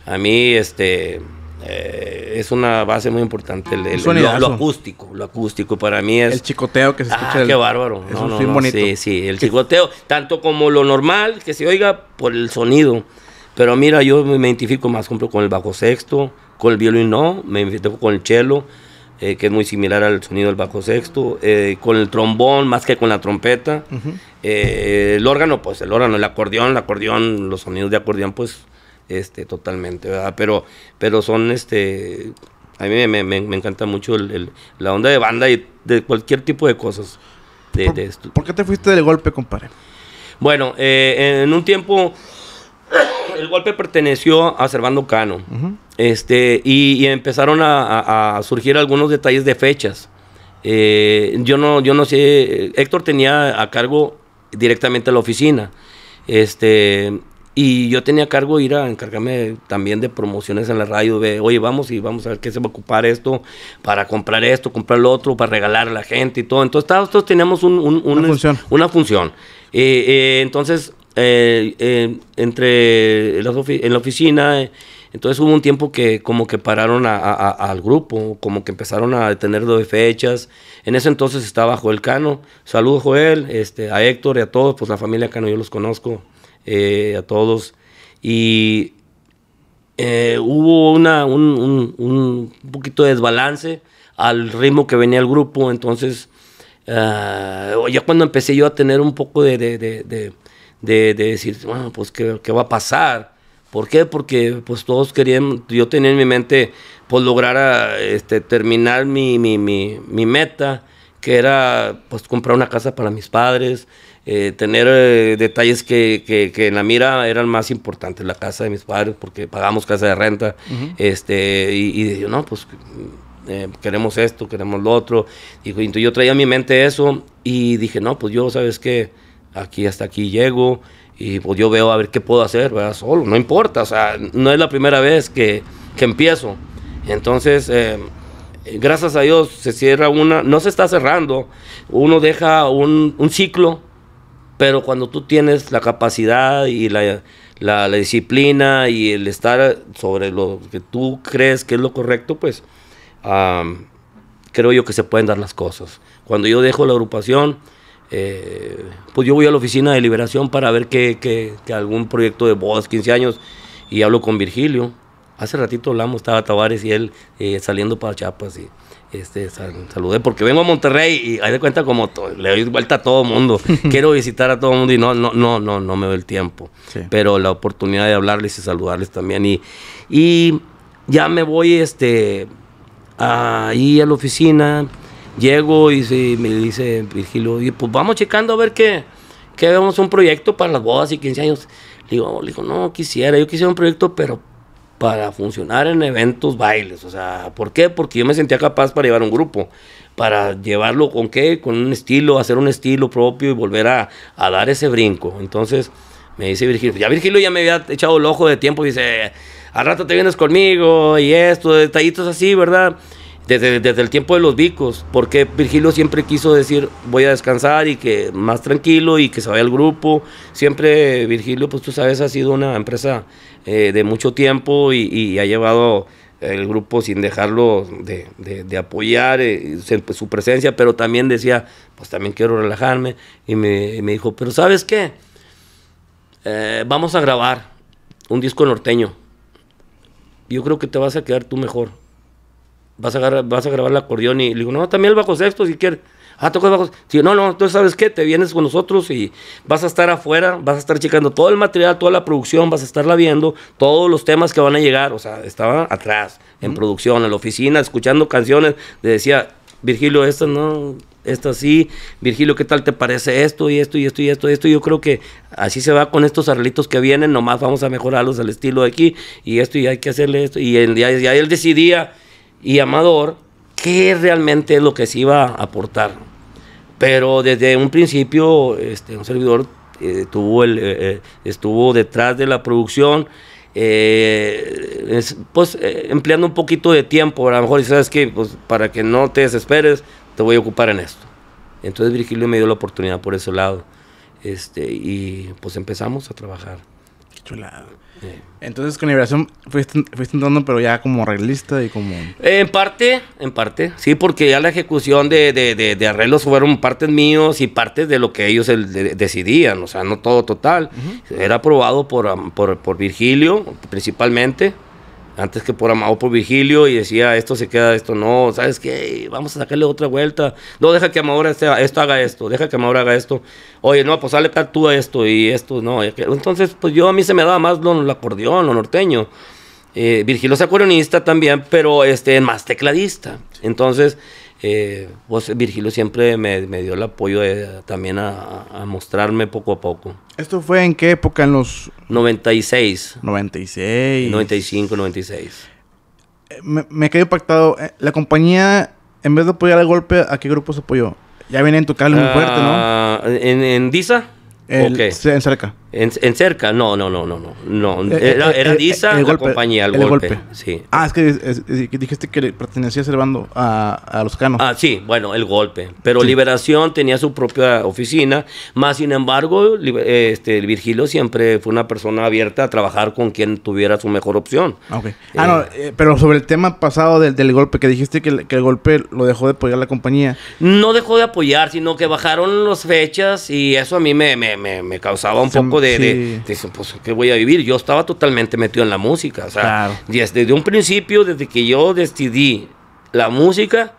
Speaker 2: a mí este, eh, es una base muy importante, el, sonido lo, acústico, lo acústico para mí es... El chicoteo que se ah, escucha. qué bárbaro. Es bonito. Sí, sí, el chicoteo, tanto como lo normal, que se oiga por el sonido. Pero mira, yo me identifico más, ejemplo, con el bajo sexto, con el violín no, me identifico con el cello, eh, que es muy similar al sonido del bajo sexto, eh, con el trombón más que con la trompeta. el órgano, pues el órgano, el acordeón, el acordeón, los sonidos de acordeón, pues este, totalmente, Pero, pero son, este, a mí me, encanta mucho el, la onda de banda y de cualquier tipo de cosas. De, ¿Por, qué te fuiste del golpe, compadre? Bueno, eh, en un tiempo (coughs) el golpe perteneció a Servando Cano. este, y, empezaron a, surgir algunos detalles de fechas. Eh, yo, no, yo no sé, Héctor tenía a cargo directamente la oficina. Este, y yo tenía cargo ir a encargarme también de promociones en la radio, de, oye, vamos y vamos a ver qué se va a ocupar esto, para comprar esto, comprar lo otro, para regalar a la gente y todo. Entonces, todos, teníamos una función. Eh, eh, entonces, eh, entre en la oficina, entonces hubo un tiempo que como que pararon al grupo, como que empezaron a detener de fechas. En ese entonces estaba Joel Cano. Saludos, Joel, este, a Héctor y a todos, pues la familia Cano yo los conozco eh, a todos. Y eh, hubo una, un, poquito de desbalance al ritmo que venía el grupo, entonces ah, ya cuando empecé yo a tener un poco de, decir, bueno, pues ¿qué, va a pasar? ¿Por qué? Porque pues todos querían, yo tenía en mi mente pues lograr ah, este, terminar mi, mi, mi meta, que era pues comprar una casa para mis padres, eh, tener eh, detalles que, en la mira eran más importantes, la casa de mis padres, porque pagamos casa de renta, este, y, yo, no, pues eh, queremos esto, queremos lo otro, y yo traía a mi mente eso, y dije, no, pues yo, ¿sabes qué? Aquí hasta aquí llego, y pues yo veo a ver qué puedo hacer, ¿verdad? Solo, no importa, o sea, no es la primera vez que, que empiezo. Entonces, gracias a Dios se cierra una, no se está cerrando, uno deja un ciclo, pero cuando tú tienes la capacidad y la, disciplina y el estar sobre lo que tú crees que es lo correcto, pues creo yo que se pueden dar las cosas. Cuando yo dejo la agrupación, eh, pues yo voy a la oficina de liberación para ver que, algún proyecto de bodas, 15 años, y hablo con Virgilio. Hace ratito hablamos, estaba Tavares y él eh, saliendo para Chiapas. Y, este, saludé porque vengo a Monterrey y ahí de cuenta como le doy vuelta a todo el mundo. (laughs) Quiero visitar a todo mundo y no, no, no, no, no me doy el tiempo. Pero la oportunidad de hablarles y saludarles también. Y, y ya me voy este, ahí a la oficina, llego y me dice Virgilio, pues vamos checando a ver qué, qué vemos un proyecto para las bodas y 15 años. digo, le digo, no quisiera, yo quisiera un proyecto, pero para funcionar en eventos, bailes. O sea, ¿por qué? Porque yo me sentía capaz para llevar un grupo, para llevarlo con qué, con un estilo, hacer un estilo propio y volver a, dar ese brinco. Entonces me dice Virgilio, pues ya Virgilio ya me había echado el ojo de tiempo, y dice, al rato te vienes conmigo y esto, detallitos así, ¿verdad? desde, el tiempo de los bicos, porque Virgilio siempre quiso decir voy a descansar y que más tranquilo y que se vaya el grupo. Siempre Virgilio, pues tú sabes, ha sido una empresa eh, de mucho tiempo y, ha llevado el grupo sin dejarlo de, apoyar eh, pues, su presencia, pero también decía, pues también quiero relajarme. Y me, dijo, pero ¿sabes qué? Eh, vamos a grabar un disco norteño. Yo creo que te vas a quedar tú mejor vas a, grabar el acordeón y le digo, no, también el bajo sexto si quieres. Ah, el bajo sexto. no, no, tú sabes qué, te vienes con nosotros y vas a estar afuera, vas a estar checando todo el material, toda la producción, vas a estarla viendo, todos los temas que van a llegar. O sea, estaba atrás, en producción, en la oficina, escuchando canciones. Le decía, Virgilio, esta no, esta sí, Virgilio, ¿qué tal te parece esto y esto y esto y esto y esto? Yo creo que así se va con estos arreglitos que vienen, nomás vamos a mejorarlos al estilo de aquí y esto y hay que hacerle esto. Y, el, él decidía y Amador qué realmente es lo que se iba a aportar. Pero desde un principio, este, un servidor eh, eh, eh, estuvo detrás de la producción, pues empleando un poquito de tiempo. A lo mejor, ¿sabes que Pues para que no te desesperes, te voy a ocupar en esto. Entonces Virgilio me dio la oportunidad por ese lado. Este, y pues empezamos a trabajar. Entonces
Speaker 1: con Liberación fuiste, fuiste entrando, pero ya como arreglista y como...
Speaker 2: en parte, en parte, sí, porque ya la ejecución de, arreglos fueron partes míos y partes de lo que ellos decidían, o sea, no todo total. Era aprobado por, por Virgilio, principalmente, antes que por amado por Virgilio, y decía esto se queda, esto no, ¿sabes qué? Vamos a sacarle otra vuelta. No, deja que Amador esto haga esto, deja que Amador haga esto. Oye, no, pues sale tú a esto y esto, no. Entonces, pues yo a mí se me daba más lo, acordeón, lo norteño. Eh, Virgilio es acordeonista también, pero este, más tecladista. Entonces, eh, Virgilio siempre me, dio el apoyo también a, mostrarme poco a poco.
Speaker 1: ¿Esto fue en qué época? En los...
Speaker 2: 96. 96. 95, 96.
Speaker 1: Me, me quedé impactado. Eh, la compañía, en vez de apoyar al golpe, ¿a qué grupo se apoyó? Ya viene en tocarle muy fuerte, ¿no?
Speaker 2: Ah, ¿En, Disa? El, En cerca. En, cerca, no, no, no, no, no.
Speaker 3: no.
Speaker 1: Eh, eh, era, Disa, eh, la compañía, el, golpe. Sí. Ah, es que, dijiste que pertenecía a bando a, los canos. Ah,
Speaker 2: sí, bueno, el golpe. Pero Liberación tenía su propia oficina, más sin embargo, este, Virgilio siempre fue una persona abierta a trabajar con quien tuviera su mejor opción.
Speaker 1: Ah, okay. ah, no, pero sobre el tema pasado del, golpe, que dijiste que, el golpe lo dejó de apoyar la compañía.
Speaker 2: No dejó de apoyar, sino que bajaron las fechas y eso a mí me, me, causaba un poco de de, sí. Pues, pues, ¿qué voy a vivir? Yo estaba totalmente metido en la música. O sea, desde, un principio, desde que yo decidí la música,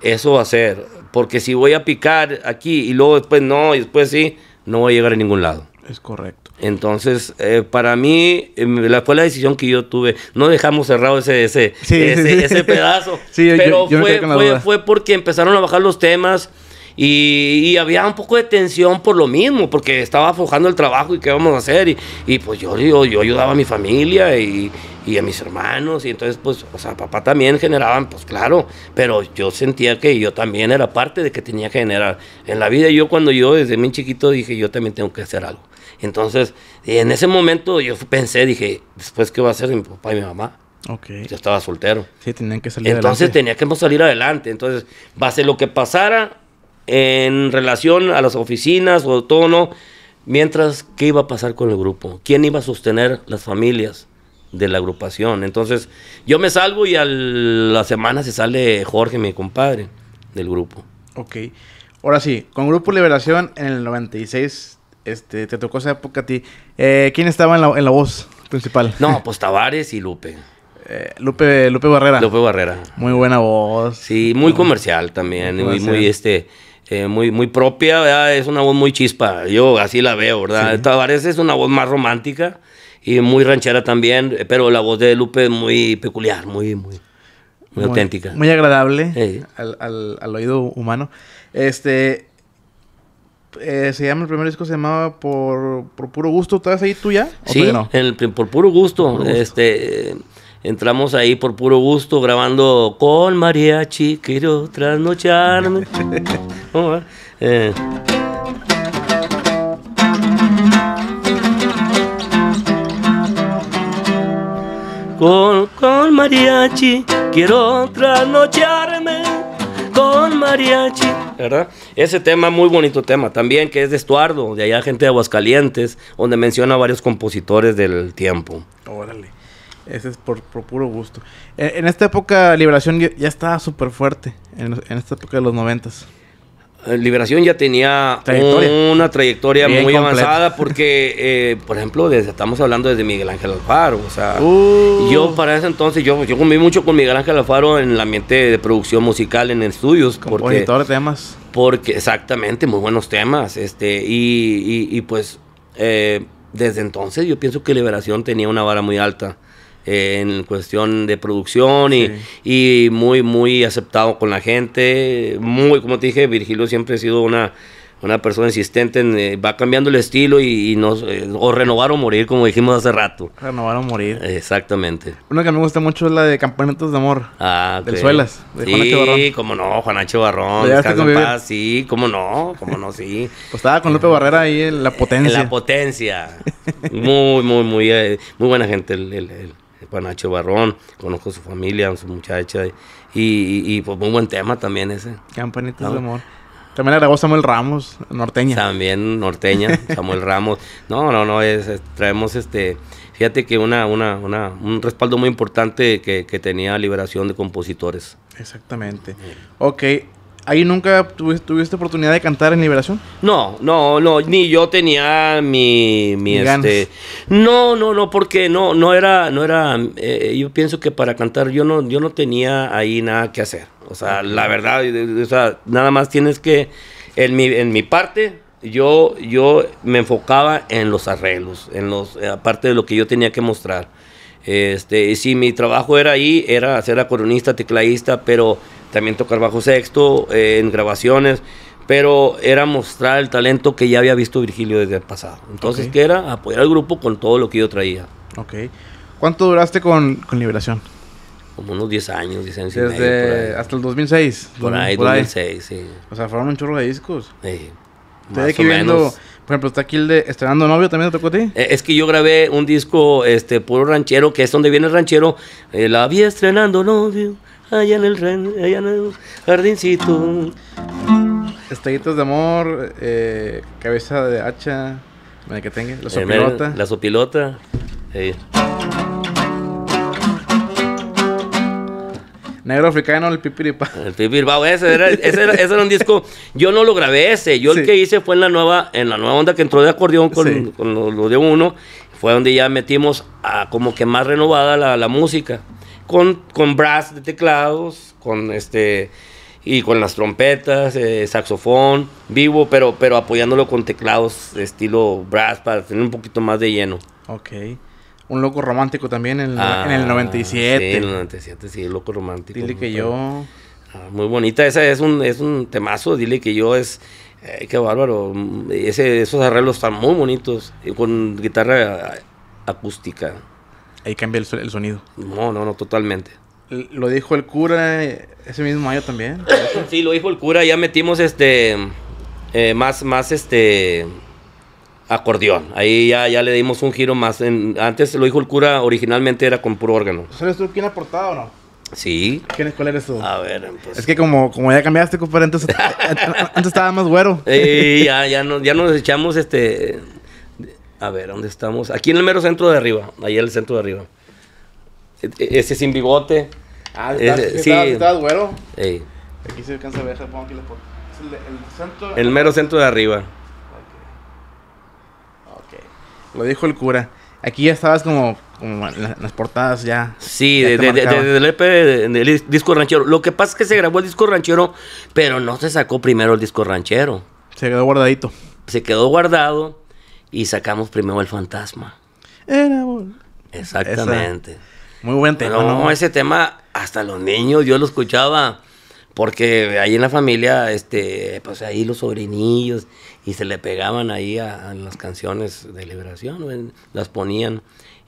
Speaker 2: eso va a ser. Porque si voy a picar aquí y luego después no, y después sí, no voy a llegar a ningún lado. Es correcto. Entonces, eh, para mí, em, la fue la decisión que yo tuve. No dejamos cerrado ese, ese, ese, pedazo. (laughs) pero fue, fue porque empezaron a bajar los temas y, había un poco de tensión por lo mismo, porque estaba aflojando el trabajo y qué vamos a hacer. Y, pues yo, yo, yo, ayudaba a mi familia y, y, a mis hermanos. Y entonces, pues, o sea, papá también generaban, pues claro, pero yo sentía que yo también era parte de que tenía que generar. En la vida, yo cuando yo desde muy chiquito dije, yo también tengo que hacer algo. Entonces, en ese momento yo pensé, dije, después, ¿qué va a hacer mi papá y mi mamá? Ok. Yo estaba soltero. Sí, tenían que salir Entonces tenía teníamos que salir adelante. Entonces, va a ser lo que pasara, en relación a las oficinas o todo, ¿no? Mientras, ¿qué iba a pasar con el grupo? ¿Quién iba a sostener las familias de la agrupación? Entonces, yo me salvo y a la semana se sale Jorge, mi compadre, del grupo.
Speaker 1: Ok. Ahora sí, con Grupo Liberación en el 96, este, te tocó esa época a ti. Eh, ¿Quién estaba en la, voz principal? No, pues Tavares
Speaker 2: y Lupe. Eh, Lupe, Lupe Barrera. Lupe Barrera. Muy buena voz. Sí, muy comercial también. Muy, muy, este. Eh, muy, muy propia, es una voz muy chispa, yo así la veo, ¿verdad? Tavares es una voz más romántica y muy ranchera también, eh, pero la voz de Lupe es muy peculiar, muy, muy, auténtica. Muy
Speaker 1: agradable al, oído humano. Este, eh, se llama, el primer disco se llamaba Por, Puro Gusto, ¿estás ahí tú ya? sí,
Speaker 2: por Puro Gusto, este... entramos ahí por puro gusto grabando
Speaker 3: con María quiero trasnocharme. (laughs) Eh. Con, mariachi quiero trasnocharme con mariachi. ¿Verdad? Ese tema, muy bonito
Speaker 2: tema también, que es de Estuardo, de allá gente de Aguascalientes, donde menciona varios compositores del tiempo. Órale. Ese es por, puro gusto.
Speaker 1: E, en, esta época, Liberación ya estaba súper fuerte. En, en, esta época de los noventas.
Speaker 2: Eh, Liberación ya tenía una trayectoria muy avanzada porque, eh, por ejemplo, estamos hablando desde Miguel Ángel Alfaro. O sea, uh. yo para ese entonces, yo, yo mucho con Miguel Ángel Alfaro en el ambiente de producción musical en estudios. Como porque, de temas. Porque, exactamente, muy buenos temas. este Y, pues, eh, desde entonces yo pienso que Liberación tenía una vara muy alta en cuestión de producción y, y, muy, muy aceptado con la gente. Muy, como te dije, Virgilio siempre ha sido una, una persona insistente, en, eh, va cambiando el estilo y, nos, eh, o renovar o morir, como dijimos hace rato. Renovar o morir. Exactamente.
Speaker 1: Una que me gusta mucho es la de Campeonatos de Amor.
Speaker 2: Ah, Del Suelas, de sí, como no, Juan H. Barrón. sí, como no, como no, sí.
Speaker 1: pues estaba con Lupe Barrera ahí en La Potencia. En La
Speaker 2: Potencia. muy, muy, muy, eh, muy buena gente el para Nacho Barrón, conozco su familia, su muchacha, y, y, pues muy buen tema también ese. Campanitas ah, de amor.
Speaker 1: También la Samuel Ramos,
Speaker 2: norteña. También norteña, (laughs) Samuel Ramos. No, no, no, es, traemos este, fíjate que una, un respaldo muy importante que, tenía Liberación de Compositores.
Speaker 1: Exactamente. Ok, ¿Ahí nunca tuviste, oportunidad de cantar en Liberación?
Speaker 2: No, no, no, ni yo tenía mi, mi este, no, no, no, porque no, no era, no era, eh, yo pienso que para cantar yo no, yo no tenía ahí nada que hacer, o sea, la verdad, eh, eh, o sea, nada más tienes que, en mi, en mi parte, yo, yo me enfocaba en los arreglos, en los, aparte de lo que yo tenía que mostrar, este, y si mi trabajo era ahí, era ser coronista, tecladista, pero también tocar bajo sexto, eh, en grabaciones, pero era mostrar el talento que ya había visto Virgilio desde el pasado. Entonces, que era apoyar al grupo con todo lo que yo traía.
Speaker 1: Ok. ¿Cuánto duraste con, con Liberación?
Speaker 2: Como unos 10 años, 10 años y medio,
Speaker 1: hasta el 2006. Por ahí, 2006, sí. O sea, fueron un chorro de discos.
Speaker 2: Sí. Estoy aquí viendo,
Speaker 1: por ejemplo, está aquí el de Estrenando Novio, ¿también te tocó a ti?
Speaker 2: Eh, es que yo grabé un disco, este, puro ranchero, que es donde viene el ranchero. Eh, la vi estrenando novio,
Speaker 3: allá en el, jardincito. estallitos de amor,
Speaker 1: eh, cabeza de hacha, que tenga, la eh, sopilota.
Speaker 2: la sopilota. Eh. Negro africano, el pipiripa El pipiripa, ese era, ese, ese era un disco. Yo no lo grabé ese. Yo el que hice fue en la nueva, en la nueva onda que entró de acordeón con, con lo, de uno. Fue donde ya metimos como que más renovada la, la música con, brass de teclados, con este y con las trompetas, eh, saxofón, vivo, pero, pero apoyándolo con teclados estilo brass para tener un poquito más de lleno.
Speaker 1: Ok. Un loco romántico también en, el 97. en
Speaker 2: el 97, ah, sí, loco romántico. Dile que yo. Ah, muy bonita, esa es un, es un temazo, dile que yo es. Eh, qué bárbaro. Ese, esos arreglos están muy bonitos, con guitarra acústica. Ahí cambia el, sonido. No, no, no, totalmente.
Speaker 1: Lo dijo el cura eh, ese mismo año también.
Speaker 2: (coughs) sí, lo dijo el cura. Ya metimos este. Eh, más, más este. Acordeón. Ahí ya, ya le dimos un giro más. antes lo dijo el cura, originalmente era con puro órgano.
Speaker 1: ¿Sabes tú quien ha o no?
Speaker 2: Sí. ¿Quién, ¿Cuál eres
Speaker 1: tú? A ver, pues. Es que como, como ya cambiaste, compadre, (laughs) antes, antes estaba más güero. Sí,
Speaker 2: ya, ya, ya nos echamos este a ver, ¿dónde estamos? Aquí en el mero centro de arriba. Ahí en el centro de arriba. E, e, ese sin bigote.
Speaker 3: Ah, está, sí. está,
Speaker 2: Ey.
Speaker 1: Aquí se alcanza a ver, pongo aquí El, el, centro. El mero centro de arriba. Ok. Lo dijo el cura. Aquí ya estabas como, en las portadas ya. Sí, desde
Speaker 2: el EP, del e disco ranchero. Lo que pasa es que se grabó el disco ranchero, pero no se sacó primero el disco ranchero. Se quedó guardadito. Se quedó guardado y sacamos primero el fantasma.
Speaker 3: Era Exactamente.
Speaker 2: Muy buen tema. Pero, ¿no? ese tema, hasta los niños, yo lo escuchaba. Porque ahí en la familia, este, pues ahí los sobrinillos, y se le pegaban ahí a, las canciones de liberación, las ponían,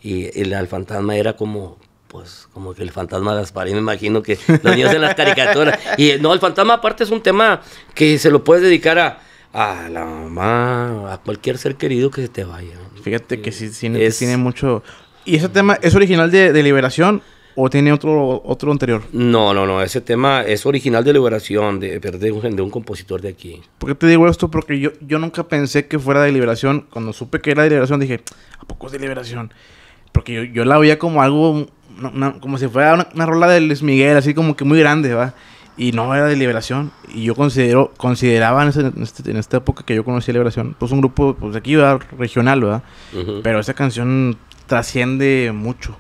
Speaker 2: y, el, fantasma era como, pues como que el fantasma Gasparín, me imagino que los niños en las caricaturas. Y no, el fantasma aparte es un tema que se lo puedes dedicar a, a la mamá, a cualquier ser querido que se te vaya. Fíjate que sí, tiene mucho...
Speaker 1: ¿Y ese tema es original de, de, Liberación o tiene otro, otro anterior?
Speaker 2: No, no, no. Ese tema es original de Liberación, de, de, un, de un compositor de aquí.
Speaker 1: ¿Por qué te digo esto? Porque yo, yo nunca pensé que fuera de Liberación. Cuando supe que era de Liberación dije, ¿a poco es de Liberación? Porque yo, la veía como algo, como si fuera una, una rola de Luis Miguel, así como que muy grande, ¿va? Y no era de Liberación. Y yo considero, consideraba en, este, esta época que yo conocía Liberación, pues un grupo, pues de aquí, Regional, ¿verdad? Pero esa canción trasciende mucho.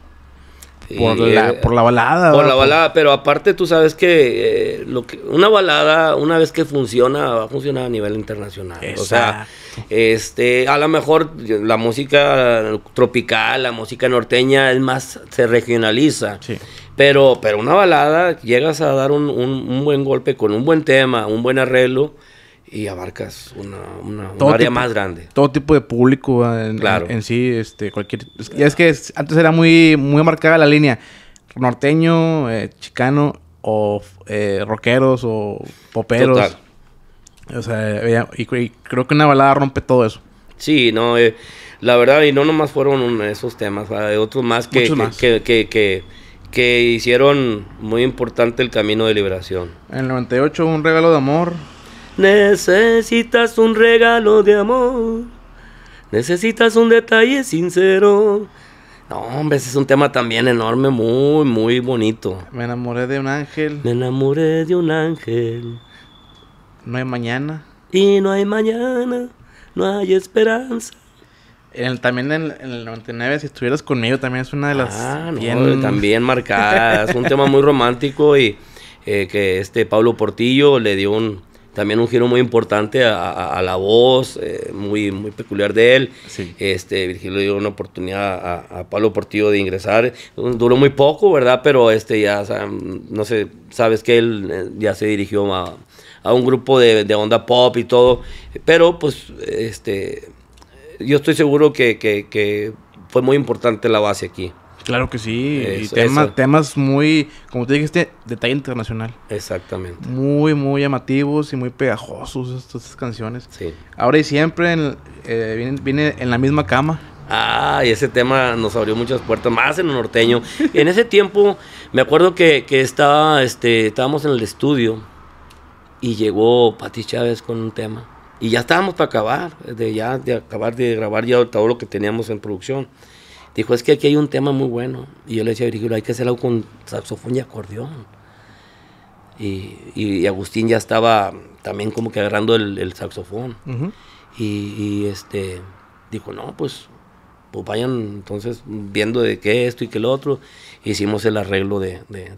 Speaker 1: por, la, eh, por la balada. Por la balada,
Speaker 2: pero aparte tú sabes que, eh, lo que una balada, una vez que funciona, va a funcionar a nivel internacional. O sea, este, a lo mejor la música tropical, la música norteña, es más, se regionaliza. Sí. Pero, pero una balada, llegas a dar un, un, buen golpe con un buen tema, un buen arreglo y abarcas una, una, un área más grande.
Speaker 1: Todo tipo de público ah, en, en, sí, este, cualquier... es que antes era muy, muy marcada la línea norteño, eh, chicano o eh, rockeros o poperos. Total. O sea, y, creo que una balada rompe todo eso.
Speaker 2: Sí, no, eh, la verdad, y no nomás fueron esos temas, ah, otros más que, que que hicieron muy importante el camino de liberación.
Speaker 3: En el 98 un regalo de amor. Necesitas un regalo de amor. Necesitas un detalle sincero.
Speaker 2: No, hombre, ese es un tema también enorme, muy, muy bonito. Me enamoré de un ángel. Me enamoré de un ángel. No hay mañana. Y no hay mañana,
Speaker 3: no hay esperanza
Speaker 1: también en, el 99, si estuvieras conmigo, también es una de las. Ah, no, bien... también
Speaker 2: marcadas. un tema muy romántico y eh, que este Pablo Portillo le dio un, también un giro muy importante a, la voz, eh, muy, muy peculiar de él. Este, Virgilio dio una oportunidad a, Pablo Portillo de ingresar. Duró muy poco, ¿verdad? Pero este ya, no sé, sabes que él eh, ya se dirigió a, un grupo de, de onda pop y todo. Pero pues, este yo estoy seguro que, fue muy importante la base aquí. Claro que sí, y
Speaker 1: temas muy, como te dijiste, detalle internacional. Exactamente. Muy, muy llamativos y muy pegajosos estas, canciones. Sí. Ahora y siempre en, eh, viene, en la misma cama.
Speaker 2: Ah, y ese tema nos abrió muchas puertas, más en un norteño. (laughs) en ese tiempo, me acuerdo que, que estaba, este, estábamos en el estudio y llegó Pati Chávez con un tema. Y ya estábamos para acabar, de ya de acabar de grabar ya todo lo que teníamos en producción. Dijo, es que aquí hay un tema muy bueno. Y yo le decía, Virgilio, hay que hacer algo con saxofón y acordeón. Y, Agustín ya estaba también como que agarrando el, saxofón. y, este dijo, no, pues, pues vayan entonces viendo de qué esto y qué lo otro. Hicimos el arreglo de... de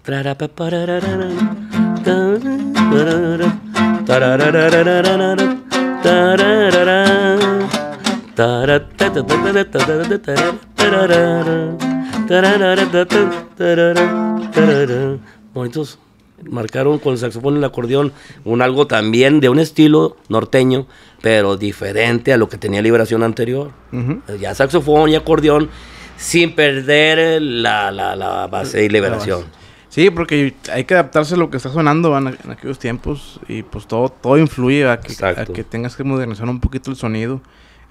Speaker 2: Bonitos. Marcaron con el saxofón y el acordeón un algo también de un estilo norteño, pero diferente a lo que tenía Liberación anterior. Ya saxofón y acordeón, sin perder la, la, la base y liberación. Sí, porque hay que adaptarse a lo
Speaker 1: que está sonando en aquellos tiempos y pues todo, todo influye a que, tengas que modernizar un poquito el sonido,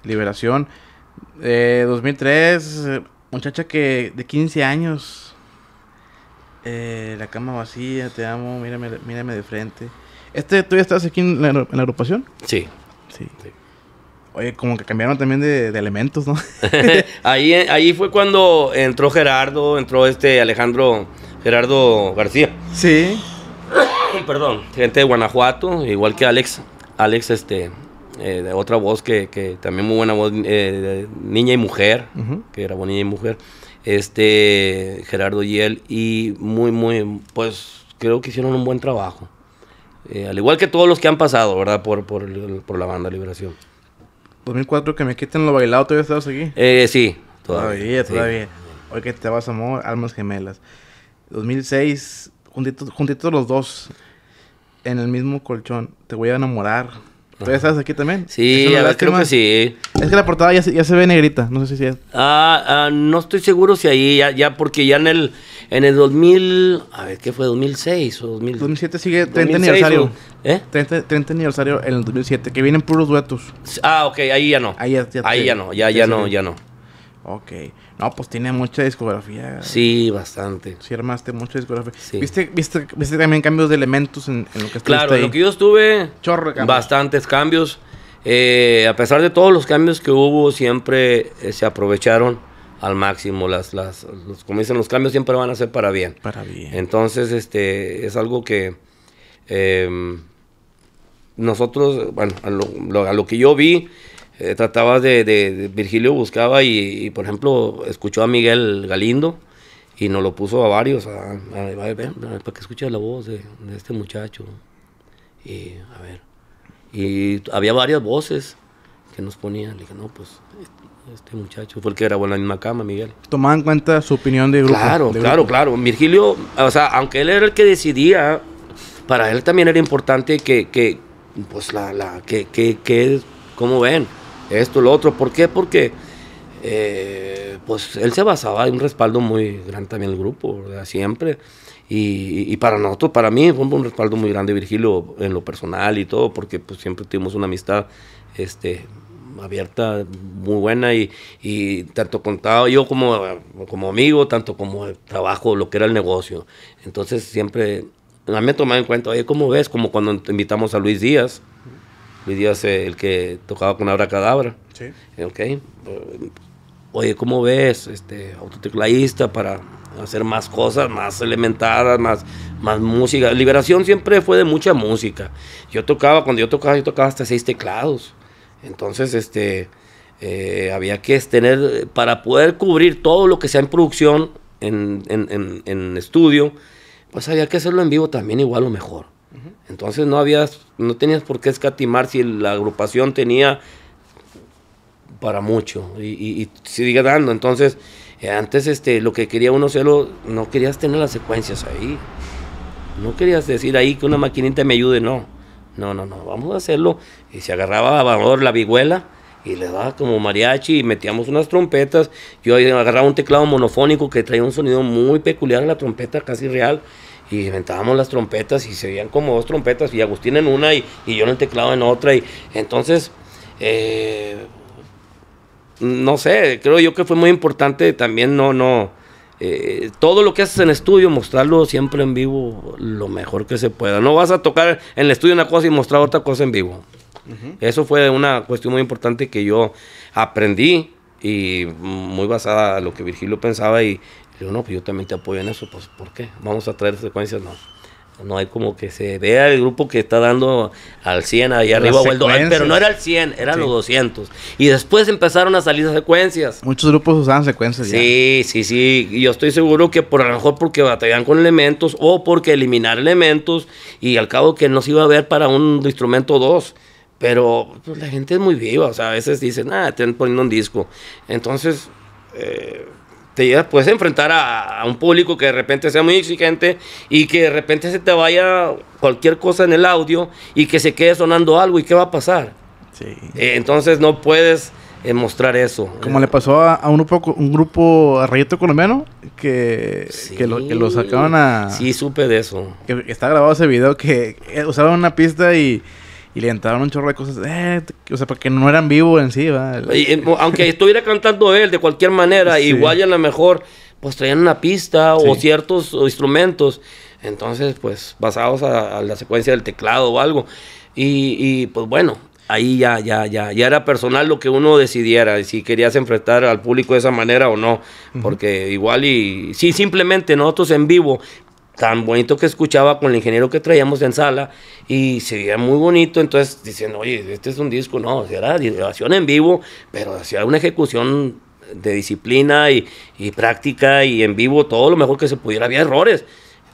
Speaker 1: liberación. 2003, eh, eh, muchacha que de 15 años, eh, la cama vacía, te amo, mírame, mírame de frente. ¿Este tú ya estás aquí en la, agrupación? Sí. sí. Oye, como que cambiaron también de, elementos, ¿no? (laughs)
Speaker 2: ahí, ahí fue cuando entró Gerardo, entró este Alejandro Gerardo García. Sí. (coughs) Perdón, gente de Guanajuato, igual que Alex. Alex, este, eh, de otra voz que, también muy buena voz, eh, niña y mujer, que niña y mujer. Este, Gerardo él, y muy, muy, pues creo que hicieron un buen trabajo. Eh, al igual que todos los que han pasado, ¿verdad? Por, por, la banda Liberación.
Speaker 1: 2004, que me quiten lo bailado, ¿todavía estás aquí?
Speaker 2: Eh, sí, todavía. Todavía, todavía.
Speaker 1: Hoy que te vas, amor, almas gemelas. 2006, juntitos, los dos, en el mismo colchón, te voy a enamorar. ¿Tú ya estás aquí también? Sí, la verdad creo que sí. Es que la portada ya se, ya se ve negrita, no sé si es.
Speaker 2: Ah, ah no estoy seguro si ahí, ya, ya porque ya en el, en el 2000, a ver, ¿qué fue? ¿2006 o 2000? 2007 sigue 30 aniversario.
Speaker 1: ¿Eh? 30, aniversario en el 2007, que vienen puros duetos.
Speaker 2: Ah, ok, ahí ya no. Ahí ya, ahí ya no, ya, ya no, ya no.
Speaker 1: Ok. No, pues tiene mucha
Speaker 2: discografía. Sí, bastante. Sí, armaste mucha discografía. Sí. ¿Viste,
Speaker 1: viste, también cambios de elementos en, lo que estuviste Claro, lo que
Speaker 2: yo estuve... Chorro cambios. Bastantes cambios. Eh, a pesar de todos los cambios que hubo, siempre eh, se aprovecharon al máximo. Las, las, los, como dicen, los cambios siempre van a ser para bien. Para bien. Entonces, este, es algo que... Em, nosotros, bueno, a lo, que yo vi, eh, tratabas de, Virgilio buscaba y, por ejemplo, escuchó a Miguel Galindo y nos lo puso a varios, a, ver, para que escuche la voz de, este muchacho. Y, a ver, y había varias voces que nos ponían. Le dije, no, pues este, este muchacho fue el que grabó en la misma cama, Miguel. Tomaban
Speaker 1: en cuenta su opinión de grupo. Claro, claro,
Speaker 2: claro. Virgilio, o sea, aunque él era el que decidía, para él también era importante que, que pues, la, la, que, que, que, ¿cómo ven? esto, lo otro. ¿Por qué? Porque eh, pues él se basaba en un respaldo muy grande también el grupo, siempre. Y, para nosotros, para mí, fue un respaldo muy grande Virgilio en lo personal y todo, porque pues siempre tuvimos una amistad este, abierta, muy buena, y, tanto contaba yo como, como amigo, tanto como trabajo, lo que era el negocio. Entonces siempre, a me tomaba en cuenta, oye, ¿cómo ves? Como cuando invitamos a Luis Díaz, Dios eh, el que tocaba con abracadabra, Sí. Eh, okay. Eh, oye, ¿cómo ves este autotecladista para hacer más cosas, más elementadas, más, más música? Liberación siempre fue de mucha música. Yo tocaba, cuando yo tocaba, yo tocaba hasta seis teclados. Entonces, este, había que tener, para poder cubrir todo lo que sea en producción, en estudio, pues había que hacerlo en vivo también igual o mejor. Entonces no habías, no tenías por qué escatimar si la agrupación tenía para mucho y, y, sigue dando. Entonces, eh, antes este, lo que quería uno hacerlo, no querías tener las secuencias ahí. No querías decir ahí que una maquinita me ayude, no. No, no, no, vamos a hacerlo. Y se agarraba a valor la vihuela y le daba como mariachi y metíamos unas trompetas. Yo agarraba un teclado monofónico que traía un sonido muy peculiar a la trompeta, casi real y inventábamos las trompetas y se veían como dos trompetas y Agustín en una y, yo en el teclado en otra y entonces eh, no sé creo yo que fue muy importante también no no eh, todo lo que haces en estudio, mostrarlo siempre en vivo lo mejor que se pueda. No vas a tocar en el estudio una cosa y mostrar otra cosa en vivo. Eso fue una cuestión muy importante que yo aprendí y muy basada a lo que Virgilio pensaba y Digo, no, pues yo también te apoyo en eso, pues ¿por qué? ¿Vamos a traer secuencias? No. No hay como que se vea el grupo que está dando al 100 ahí arriba, pero no era el 100, eran los 200. Y después empezaron a salir secuencias.
Speaker 1: Muchos grupos usaban secuencias.
Speaker 2: Sí, ya. sí, sí. Y yo estoy seguro que por a lo mejor porque batallan con elementos o porque eliminar elementos y al cabo que no se iba a ver para un instrumento 2. dos. Pero pues, la gente es muy viva, o sea, a veces dicen, ah, están poniendo un disco. Entonces, eh, te puedes enfrentar a, un público que de repente sea muy exigente y que de repente se te vaya cualquier cosa en el audio y que se quede sonando algo y qué va a pasar. Sí. Eh, entonces no puedes eh, mostrar eso.
Speaker 1: Como le pasó a, un grupo, un grupo a Colombiano
Speaker 2: que, que, lo, que, sacaron a... Sí, supe de eso. Que, está grabado ese
Speaker 1: video que eh, usaron una pista y y le entraron un chorro de cosas, eh, o sea, porque no eran vivo en sí, va
Speaker 2: aunque estuviera cantando él de cualquier manera, igual a lo mejor, pues traían una pista o ciertos instrumentos, entonces, pues basados a, la secuencia del teclado o algo. Y, pues bueno, ahí ya, ya, ya, ya era personal lo que uno decidiera, si querías enfrentar al público de esa manera o no, porque igual y sí, simplemente nosotros en vivo tan bonito que escuchaba con el ingeniero que traíamos en sala y se veía muy bonito. Entonces diciendo, oye, este es un disco, no, será de era grabación en vivo, pero hacía una ejecución de disciplina y, y, práctica y en vivo todo lo mejor que se pudiera. Había errores.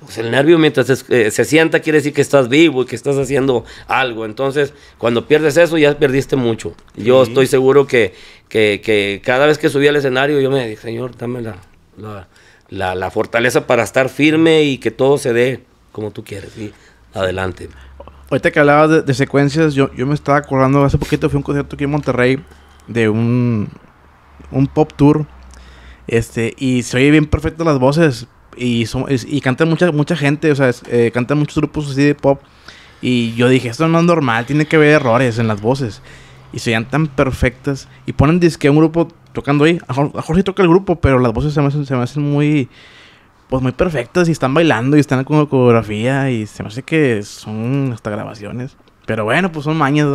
Speaker 2: Pues, el nervio mientras eh, se, sienta quiere decir que estás vivo y que estás haciendo algo. Entonces, cuando pierdes eso, ya perdiste mucho. Yo estoy seguro que, que, cada vez que subí al escenario, yo me dije, Señor, dame la la, la, fortaleza para estar firme y que todo se dé como tú quieres. adelante.
Speaker 1: Ahorita que hablabas de, secuencias, yo, yo, me estaba acordando, hace poquito fue un concierto aquí en Monterrey de un, un pop tour. Este, y se oye bien perfecto las voces. Y, son, y, cantan mucha, mucha gente, o sea, eh, cantan muchos grupos así de pop. Y yo dije, esto no es normal, tiene que haber errores en las voces y sean tan perfectas y ponen disque un grupo tocando ahí. A Jorge toca el grupo, pero las voces se me hacen, se hacen muy pues muy perfectas y están bailando y están con coreografía y se me hace que son hasta grabaciones. Pero bueno, pues son mañas,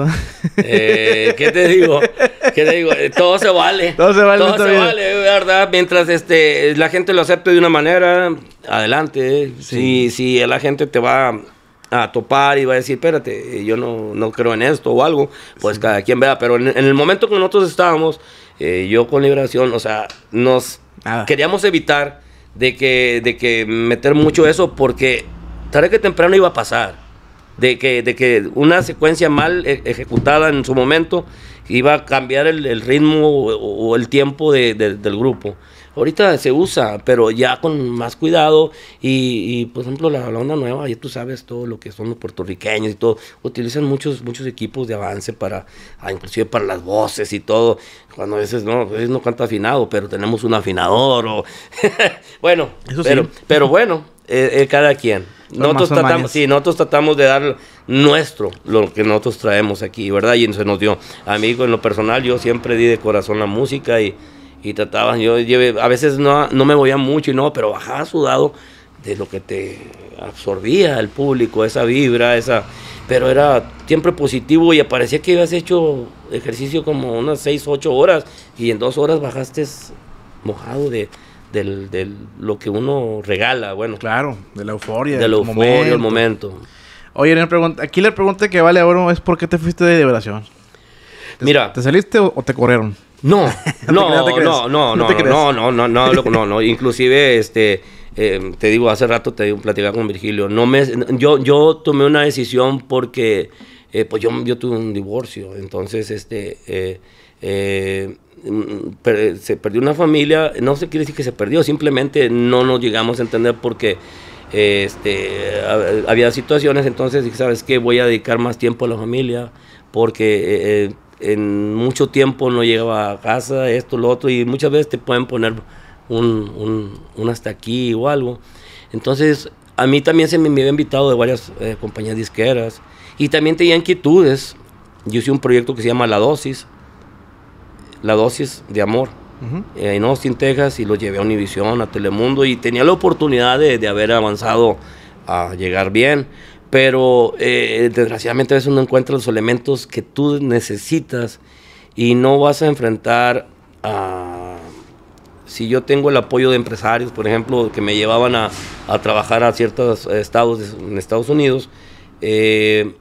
Speaker 3: eh, ¿Qué te
Speaker 2: digo? ¿Qué te digo? Eh,
Speaker 3: todo se vale. Todo se vale. Todo se vale,
Speaker 2: ¿verdad? Mientras este, la gente lo acepte de una manera, adelante. Eh. Si, si la gente te va a topar y va a decir, espérate, eh, yo no, no creo en esto o algo, pues cada quien vea. Pero en, el momento que nosotros estábamos, eh, yo con Liberación, o sea, nos queríamos evitar de que, de que meter mucho eso porque tarde que temprano iba a pasar. De que, de que una secuencia mal e, ejecutada en su momento iba a cambiar el, ritmo o, el tiempo del grupo. Ahorita se usa, pero ya con más cuidado. Y, por ejemplo, la, onda nueva, ya tú sabes todo lo que son los puertorriqueños y todo. Utilizan muchos, muchos equipos de avance para, ah, inclusive para las voces y todo. Cuando a veces no, no canta afinado, pero tenemos un afinador o... (laughs) bueno, pero, bueno, eh, eh, cada quien. nosotros tratamos, sí, nosotros tratamos de dar nuestro, lo que nosotros traemos aquí, ¿verdad? Y se nos dio. A mí, en lo personal, yo siempre di de corazón la música y y trataban, yo lleve a veces no, no me movía mucho y no, pero bajaba sudado de lo que te absorbía el público, esa vibra, esa, pero era siempre positivo y parecía que habías hecho ejercicio como unas 6, 8 horas y en dos horas bajaste mojado de, del, lo que uno regala, bueno. Claro, de la euforia. De la momento. el momento.
Speaker 1: Oye, aquí la pregunta que vale ahora es por qué te fuiste de liberación.
Speaker 2: Mira. ¿Te saliste o te corrieron? No, no, no, no, no, no, no, no, no, no, no, inclusive, este, eh, te digo, hace rato te platicaba con Virgilio, no me, yo, yo tomé una decisión porque, eh, pues yo, yo tuve un divorcio, entonces, este, eh, eh mm, se perdió una familia, no se quiere decir que se perdió, simplemente no nos llegamos a entender porque este, había situaciones, entonces ¿sabes que Voy a dedicar más tiempo a la familia porque eh, en mucho tiempo no llegaba a casa, esto, lo otro, y muchas veces te pueden poner un, un, hasta aquí o algo. Entonces, a mí también se me, había invitado de varias eh, compañías disqueras y también tenía inquietudes. Yo hice un proyecto que se llama La Dosis, La Dosis de Amor, eh, en Austin, Texas, y lo llevé a Univision, a Telemundo, y tenía la oportunidad de, de haber avanzado a llegar bien pero eh, desgraciadamente a veces no encuentras los elementos que tú necesitas y no vas a enfrentar a... Si yo tengo el apoyo de empresarios, por ejemplo, que me llevaban a, a trabajar a ciertos estados en Estados Unidos, eh,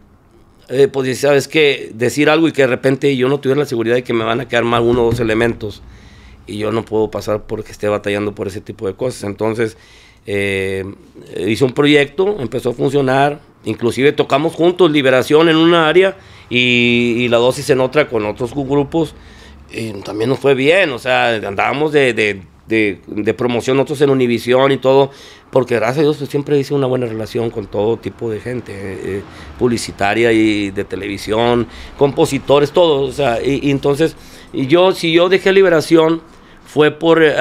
Speaker 2: eh, pues sabes que decir algo y que de repente yo no tuviera la seguridad de que me van a quedar mal uno o dos elementos y yo no puedo pasar porque esté batallando por ese tipo de cosas. Entonces, hice un proyecto, empezó a funcionar, Inclusive tocamos juntos Liberación en una área y, La Dosis en otra con otros grupos. también nos fue bien, o sea, andábamos de, promoción nosotros en Univisión y todo, porque gracias a Dios pues, siempre hice una buena relación con todo tipo de gente, eh, eh, publicitaria y de televisión, compositores, todo. O sea, y, entonces, yo, si yo dejé Liberación fue por... Eh,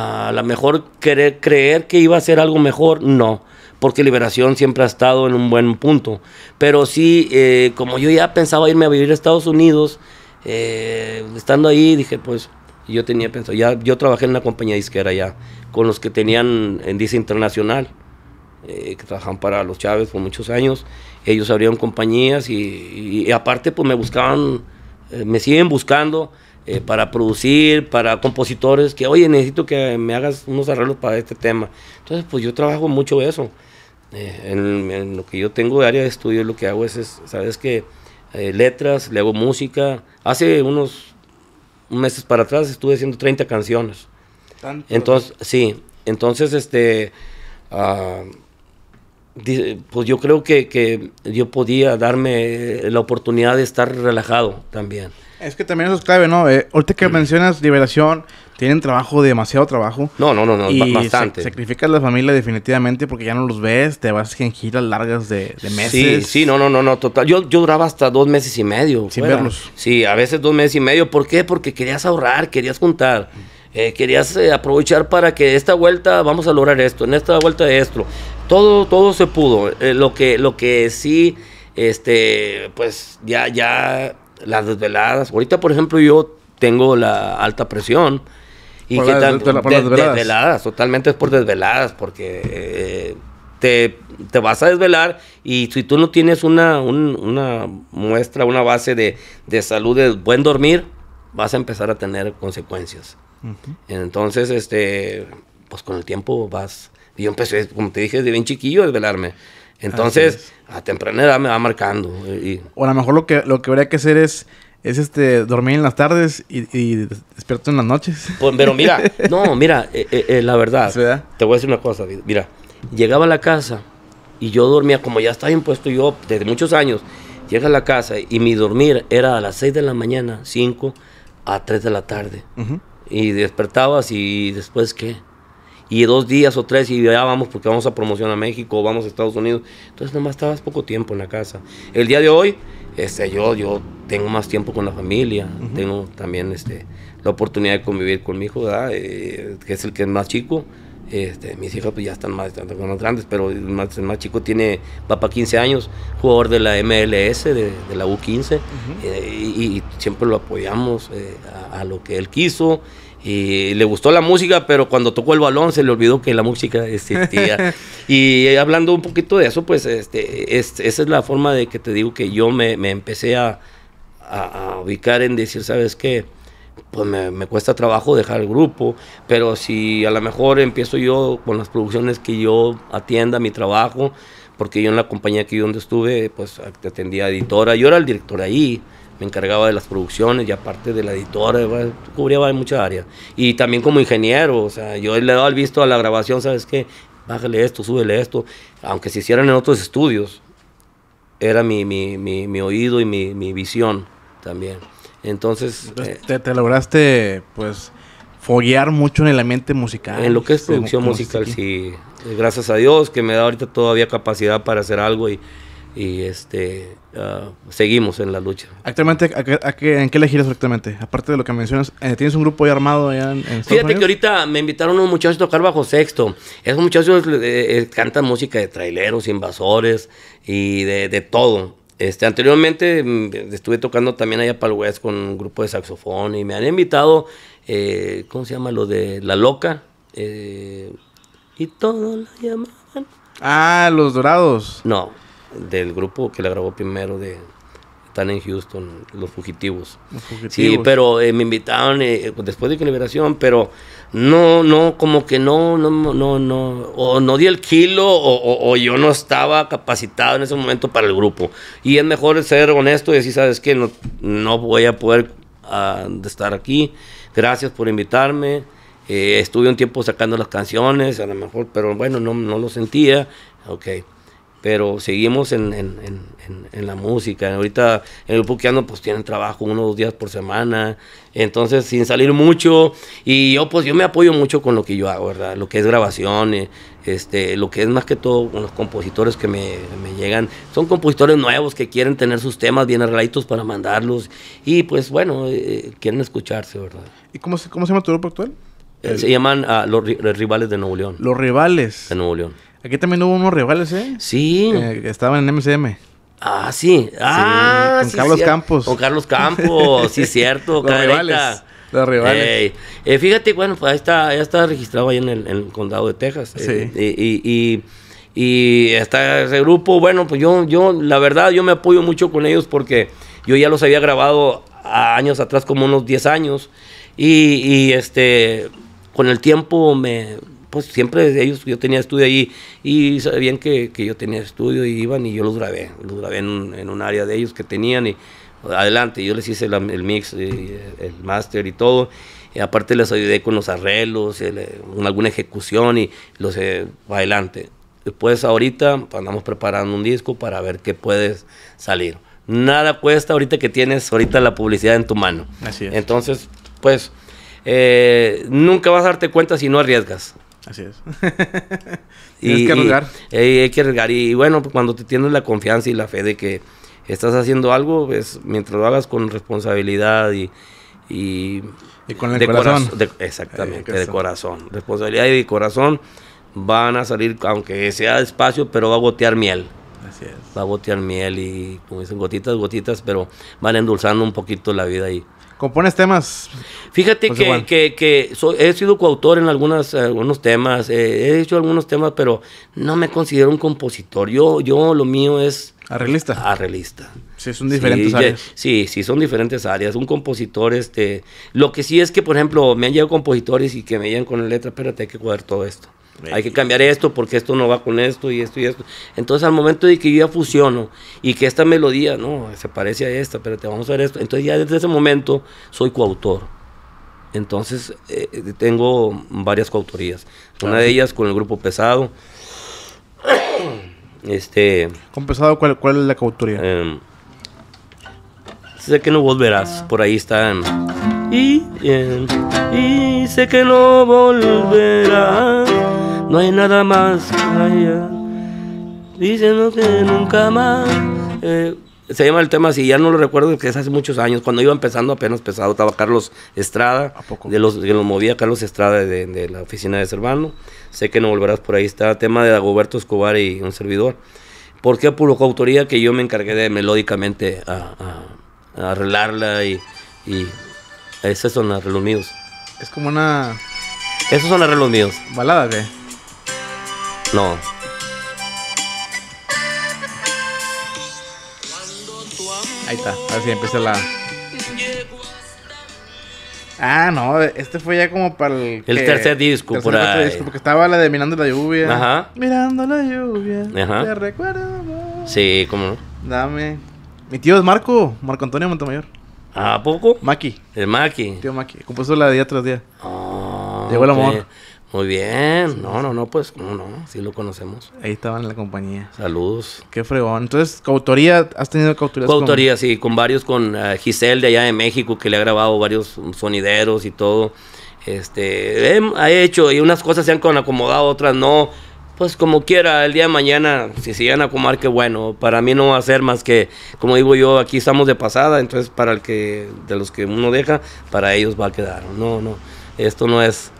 Speaker 2: a lo mejor querer creer que iba a ser algo mejor, no porque Liberación siempre ha estado en un buen punto. Pero sí, eh, como yo ya pensaba irme a vivir a Estados Unidos, eh, estando ahí dije, pues yo tenía pensado, ya yo trabajé en una compañía disquera ya, con los que tenían en Dice Internacional, eh, que trabajaban para los Chávez por muchos años, ellos abrieron compañías y, aparte pues me buscaban, me siguen buscando. para producir, para compositores, que oye, necesito que me hagas unos arreglos para este tema. Entonces, pues yo trabajo mucho eso. Eh, en, lo que yo tengo de área de estudio, lo que hago es, sabes que eh, letras, le hago música. Hace unos meses para atrás estuve haciendo 30 canciones. Entonces, sí, entonces este... Ah, pues yo creo que, yo podía darme la oportunidad de estar relajado también.
Speaker 1: Es que también eso es clave, ¿no? Eh, ahorita que mm. mencionas liberación, tienen trabajo, demasiado
Speaker 2: trabajo. No, no, no, no, y bastante.
Speaker 1: sacrificas la familia definitivamente porque ya no los ves, te vas en giras
Speaker 2: largas de, meses. Sí, sí, no, no, no, no, total. Yo, yo duraba hasta dos meses y medio. Sin verlos. Sí, a veces dos meses y medio. ¿Por qué? Porque querías ahorrar, querías juntar. Eh, querías eh, aprovechar para que esta vuelta vamos a lograr esto, en esta vuelta esto. Todo, todo se pudo. Eh, lo, que, lo que sí, este, pues ya, ya las desveladas. Ahorita, por ejemplo, yo tengo la alta presión. Y que por desveladas. totalmente es por desveladas, porque eh, te, te, vas a desvelar y si tú no tienes una, una muestra, una base de, de, salud, de buen dormir, vas a empezar a tener consecuencias. Entonces, este, pues con el tiempo vas... Yo empecé, como te dije, de bien chiquillo a desvelarme.
Speaker 1: Entonces,
Speaker 2: a temprana edad me va marcando. Y,
Speaker 1: o a lo mejor lo que, lo que habría que hacer es es este dormir en las tardes y, y despierto en las noches. Pues, pero mira,
Speaker 2: (laughs) no, mira, eh, eh, eh, la verdad, te voy a decir una cosa, Mira, llegaba a la casa y yo dormía, como ya estaba impuesto yo desde muchos años, llega a la casa y mi dormir era a las 6 de la mañana, 5 a 3 de la tarde. Y despertabas y después qué. Y dos días o tres y ya vamos porque vamos a promoción a México, vamos a Estados Unidos. Entonces nomás estabas poco tiempo en la casa. El día de hoy este, yo, yo tengo más tiempo con la familia, tengo también este, la oportunidad de convivir con mi hijo, eh, que es el que es más chico. Este, mis hijos pues ya están más, grandes, pero el más, más, chico tiene, papá 15 años, jugador de la MLS, de, la U15, eh, y, siempre lo apoyamos eh, a, lo que él quiso y le gustó la música, pero cuando tocó el balón se le olvidó que la música existía. (laughs) y eh, hablando un poquito de eso, pues este, esa es la forma de que te digo que yo me, me empecé a, ubicar en decir, ¿sabes qué? Pues me, cuesta trabajo dejar el grupo, pero si a lo mejor empiezo yo con las producciones que yo atienda mi trabajo, porque yo en la compañía que yo donde estuve, pues atendía a editora, yo era el director ahí me encargaba de las producciones y aparte de la editora, bueno, cubría muchas áreas. Y también como ingeniero, o sea, yo le daba el visto a la grabación, ¿sabes qué? Bájale esto, súbele esto, aunque se hicieran en otros estudios, era mi, mi, mi, oído y mi, mi, visión también. Entonces...
Speaker 1: Eh, te, te lograste, pues foguear mucho en el ambiente musical. En lo que es producción musical,
Speaker 2: sí. Eh, gracias a Dios que me da ahorita todavía capacidad para hacer algo y y este ah, seguimos en la lucha.
Speaker 1: Actualmente, ¿a ¿en qué le giras exactamente? Aparte de lo que mencionas, eh, ¿tienes un grupo ya armado allá en, Fíjate que
Speaker 2: ahorita me invitaron unos muchachos a tocar bajo sexto. Esos muchachos eh, eh, cantan música de traileros, invasores y de, todo. Este, anteriormente mm, estuve tocando también allá para el West con un grupo de saxofón y me han invitado, ¿cómo se llama? Lo de La Loca. y todos la llamaban. Ah, Los Dorados. No del grupo que la grabó primero de están en Houston, los fugitivos. Sí, pero eh, me invitaron eh, pues, después de que liberación, pero no, no, como que no, no, no, no, o no di el kilo, o, yo no estaba capacitado en ese momento para el grupo. Y es mejor ser honesto y decir, sabes que no, voy a poder ah, estar aquí. Gracias por invitarme. Eh, estuve un tiempo sacando las canciones, a lo mejor, pero bueno, no, no lo sentía. Ok pero seguimos en, la música. Ahorita en el grupo pues tienen trabajo uno o dos días por semana, entonces sin salir mucho. Y yo, pues yo me apoyo mucho con lo que yo hago, ¿verdad? Lo que es grabaciones, eh, este, lo que es más que todo con los compositores que me, llegan. Son compositores nuevos que quieren tener sus temas bien arregladitos para mandarlos y, pues bueno, eh, eh, quieren escucharse, ¿verdad?
Speaker 1: ¿Y cómo se, cómo se llama tu grupo actual?
Speaker 2: Se llaman ah, los, los Rivales de Nuevo León. Los Rivales. De Nuevo León. Aquí también hubo unos rivales, ¿eh? Sí.
Speaker 1: Eh, estaban en MCM. Ah, sí. Ah, sí. Con Carlos Campos. Con Carlos (laughs) Campos, sí, cierto. Los rivales.
Speaker 2: Los rivales. Eh, fíjate, bueno, pues ahí está, ya está registrado ahí en el, condado de Texas. Sí. Eh, y, y, ese grupo, bueno, pues yo, yo, la verdad, yo me apoyo mucho con ellos porque yo ya los había grabado años atrás, como unos 10 años, y, este, con el tiempo me, pues siempre ellos, yo tenía estudio allí y sabían que, que, yo tenía estudio y iban y yo los grabé, los grabé en un, área de ellos que tenían y adelante, yo les hice el mix, eh, el master y todo. Y aparte les ayudé con los arreglos, en eh, alguna ejecución y los eh, adelante. Después ahorita andamos preparando un disco para ver qué puedes salir. Nada cuesta ahorita que tienes ahorita la publicidad en tu mano. Así es. Entonces, pues, nunca vas a darte cuenta si no arriesgas. Así es. y, (laughs) Tienes que hay que arriesgar. Y, bueno, pues, cuando te tienes la confianza y la fe de que estás haciendo algo, pues, mientras lo hagas con responsabilidad y... Y, con el corazón. exactamente, de corazón. Responsabilidad y corazón van a salir, aunque sea despacio, pero va a gotear miel. Así es. Va a gotear miel y, como dicen, gotitas, gotitas, pero van endulzando un poquito la vida y
Speaker 1: compones temas.
Speaker 2: Fíjate pues que, que, he sido coautor en algunas, eh, algunos temas, eh, he hecho algunos temas, pero no me considero un compositor. Yo, yo lo mío es Arreglista. Arreglista. Sí, son diferentes áreas. sí, sí, son diferentes áreas. Un compositor, este. Lo que sí es que, por ejemplo, me han llegado compositores y que me llegan con la letra, espérate, hay que cuadrar todo esto. Hay que cambiar esto porque esto no va con esto y esto y esto. Entonces, al momento de que yo ya fusiono y que esta melodía, no, se parece a esta, pero te vamos a ver esto. Entonces, ya desde ese momento soy coautor. Entonces, eh, tengo varias coautorías. Una de ellas con el grupo pesado. Este.
Speaker 1: Compensado, ¿cuál, es la cauturía em,
Speaker 3: sé que no volverás, por ahí están. Y, em, y sé que no volverás, no hay nada más allá. Diciendo que nunca más.
Speaker 2: Eh, se llama el tema, si ya no lo recuerdo, que es hace muchos años, cuando iba empezando apenas pesado, estaba Carlos Estrada, ¿A poco? de los que lo movía Carlos Estrada de, la oficina de Servano, sé que no volverás por ahí, está el tema de Dagoberto Escobar y un servidor. ¿Por qué por autoría? que yo me encargué de melódicamente a, arreglarla y, y esos son arreglos míos?
Speaker 1: Es como una...
Speaker 2: Esos son arreglos míos. ¿Balada qué? No.
Speaker 1: Ahí está, así si empieza la. Ah, no, este fue ya como para el. El tercer disco, por ahí. Disco, porque estaba la de Mirando la lluvia. Ajá. Mirando la lluvia. Ajá. Te recuerdo.
Speaker 2: Sí, cómo
Speaker 1: Dame. Mi tío es Marco, Marco Antonio Montemayor.
Speaker 2: Ah, ¿A poco? Maki. El Maki. Tío Maki.
Speaker 1: Compuso la día tras día. Ah. Llegó el amor.
Speaker 2: Muy bien. No, no, no, pues, no, no, sí lo conocemos. Ahí estaban en la compañía. Saludos.
Speaker 1: Qué fregón. Entonces, ¿cautoría? ¿has tenido coautoría? Coautoría,
Speaker 2: con... sí, con varios, con eh, Giselle de allá de México, que le ha grabado varios sonideros y todo. Este, Ha hecho, y unas cosas se han acomodado, otras no. Pues como quiera, el día de mañana, si siguen llegan a acomodar, qué bueno. Para mí no va a ser más que, como digo yo, aquí estamos de pasada, entonces para el que, de los que uno deja, para ellos va a quedar. No, no, esto no es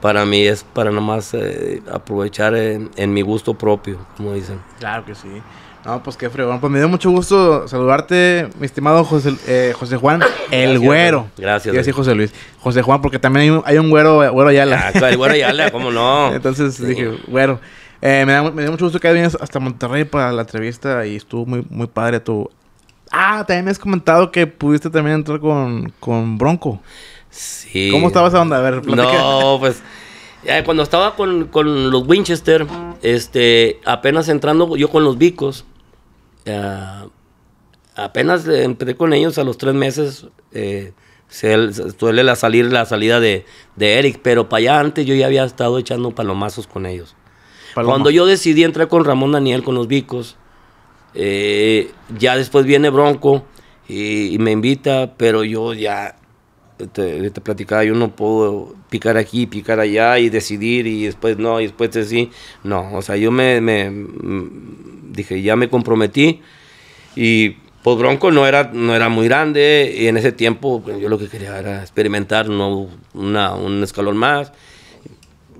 Speaker 2: para mí es para nomás eh, aprovechar en, mi gusto propio, como dicen.
Speaker 1: Claro que sí. No, pues qué fregón. Pues me dio mucho gusto saludarte, mi estimado José, eh, José Juan, el güero. Gracias. Y José Luis. José Juan, porque también hay un, güero, güero Ayala. Ah, el güero Ayala, ¿cómo no? (laughs) Entonces dije, güero. Eh, me, dio mucho gusto que vienes hasta Monterrey para la entrevista y estuvo muy, muy padre tu... Ah, también me has comentado que pudiste también entrar con, con Bronco. Sí. ¿Cómo estaba esa onda? A ver, No,
Speaker 2: pues cuando estaba con, con, los Winchester, este, apenas entrando yo con los Vicos, eh, apenas empecé con ellos a los tres meses, eh, se, suele la salir la salida de, de Eric, pero para allá antes yo ya había estado echando palomazos con ellos. Cuando yo decidí entrar con Ramón Daniel, con los Vicos, eh, ya después viene Bronco y me invita, pero yo ya te, platicaba, yo no puedo picar aquí, picar allá y decidir y después no, y después sí. No, o sea, yo me, me, mm, dije, ya me comprometí y pues Bronco no era, no era muy grande y en ese tiempo pues, yo lo que quería era experimentar no, una, un escalón más.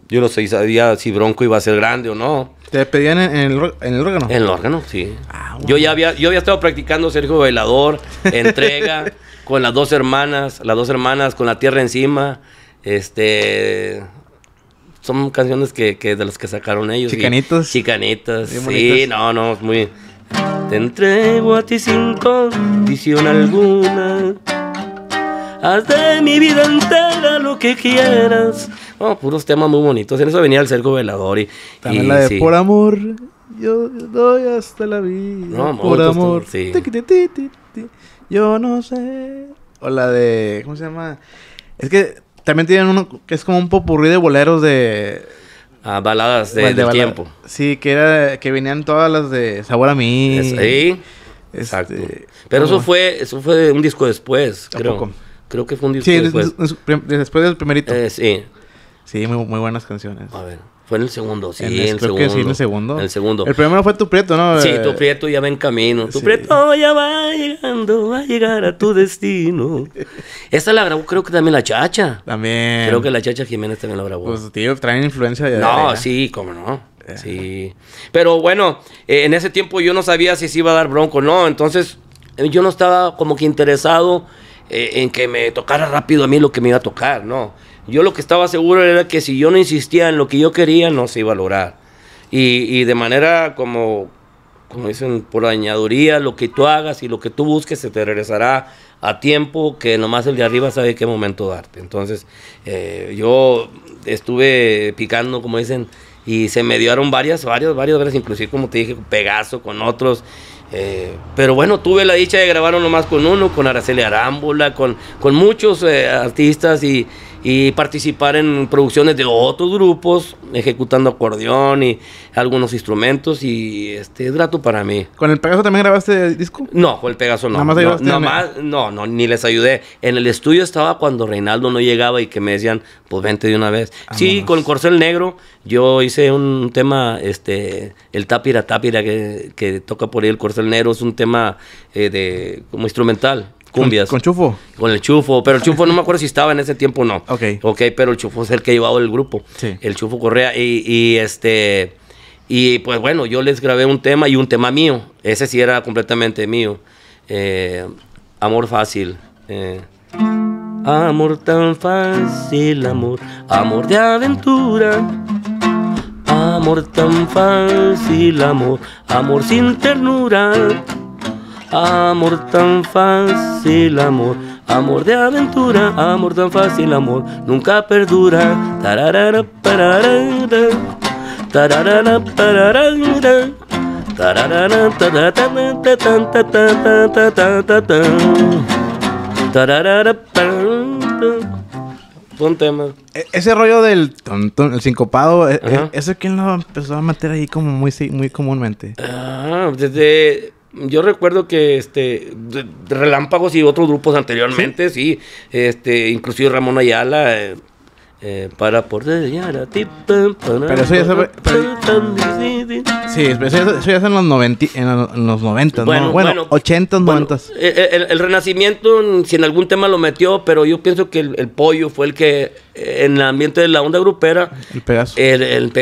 Speaker 2: Yo no sé, sabía si Bronco iba a ser grande o no.
Speaker 1: ¿Te pedían en, el, órgano? En
Speaker 2: el órgano, sí. Ah, yo ya había, yo había estado practicando Sergio Bailador, entrega, (laughs) con las dos hermanas, las dos hermanas con la tierra encima. Este son canciones que, de las que sacaron ellos. Chicanitos. Chicanitas. Sí, no, no, es muy.
Speaker 3: Te entrego a ti sin condición alguna. Haz de mi vida entera lo que quieras oh puros temas muy
Speaker 2: bonitos. En eso venía el cerco velador y... También la de Por Amor,
Speaker 1: yo doy hasta la vida. por Amor. Yo no sé. O la de... ¿Cómo se llama? Es que también tienen uno que es como un popurrí de boleros de...
Speaker 2: Ah, baladas de, pues, del tiempo.
Speaker 1: Sí, que era que venían todas las de Sabor a mí. Sí. Este,
Speaker 2: Exacto. Pero eso fue eso fue un disco después, creo. Creo que fue un disco sí, después. del primerito. Eh, sí. Sí, muy, buenas canciones. A ver. Fue en el segundo, sí, en el, el segundo. el segundo. El
Speaker 1: primero fue Tu Prieto,
Speaker 3: ¿no? Sí, eh,
Speaker 2: Tu Prieto ya va en camino. Tu
Speaker 3: Prieto ya va llegando, va a llegar a tu destino. (laughs) Esta la grabó, creo que también la Chacha.
Speaker 2: También. Creo que la Chacha Jiménez también la grabó. Pues, tío, traen influencia de. No, sí, cómo no. Eh. Sí. Pero bueno, eh, en ese tiempo yo no sabía si se iba a dar bronco o no. Entonces, yo no estaba como que interesado en que me tocara rápido a mí lo que me iba a tocar, ¿no? Yo lo que estaba seguro era que si yo no insistía en lo que yo quería, no se iba a lograr. Y, de manera como, como dicen, por añaduría, lo que tú hagas y lo que tú busques se te regresará a tiempo que nomás el de arriba sabe qué momento darte. Entonces, eh, yo estuve picando, como dicen, y se me dieron varias, varias, varias veces, inclusive como te dije, Pegaso, con otros. Eh, pero bueno, tuve la dicha de grabar nomás con uno, con Araceli Arámbula, con, con muchos eh, artistas y, y participar en producciones de otros grupos, ejecutando acordeón y algunos instrumentos y este es grato para mí.
Speaker 1: ¿Con el Pegaso también grabaste disco?
Speaker 2: No, con el Pegaso no. Nada más no, no, ni les ayudé. En el estudio estaba cuando Reinaldo no llegaba y que me decían, pues vente de una vez. Ah, sí, con el Corcel Negro yo hice un tema, este, el Tapira Tapira que, toca por ahí el Corcel Negro, es un tema eh, de, como instrumental. ¿Con, Chufo? Con el Chufo, pero el Chufo no me acuerdo si estaba en ese tiempo o no. Ok. Ok, pero el Chufo es el que llevaba el grupo. Sí. El Chufo Correa y, este... Y pues bueno, yo les grabé un tema y un tema mío. Ese sí era completamente mío. Eh, amor fácil. Eh.
Speaker 3: Amor tan fácil, amor, amor de aventura. Amor tan fácil, amor, amor sin ternura. Amor tan fácil, amor. Amor de aventura, amor tan fácil, amor. Nunca perdura. Tararara, pararara. Tararara, Tararara, Buen tema. ese rollo del
Speaker 1: el sincopado, e ¿eso quién lo empezó a meter ahí como muy, muy comúnmente?
Speaker 2: Ah, desde yo recuerdo que este Relámpagos y otros grupos anteriormente, sí, este, inclusive Ramón Ayala. Eh, eh, para poder llegar a ti. Pero eso ya se. sí, eso, ya
Speaker 1: en los, en los noventas bueno, ¿no? Bueno, eh,
Speaker 2: eh, el, Renacimiento, si en algún tema lo metió, pero yo pienso que el, pollo fue el que, eh, en el ambiente de la onda grupera. El Pegaso. El,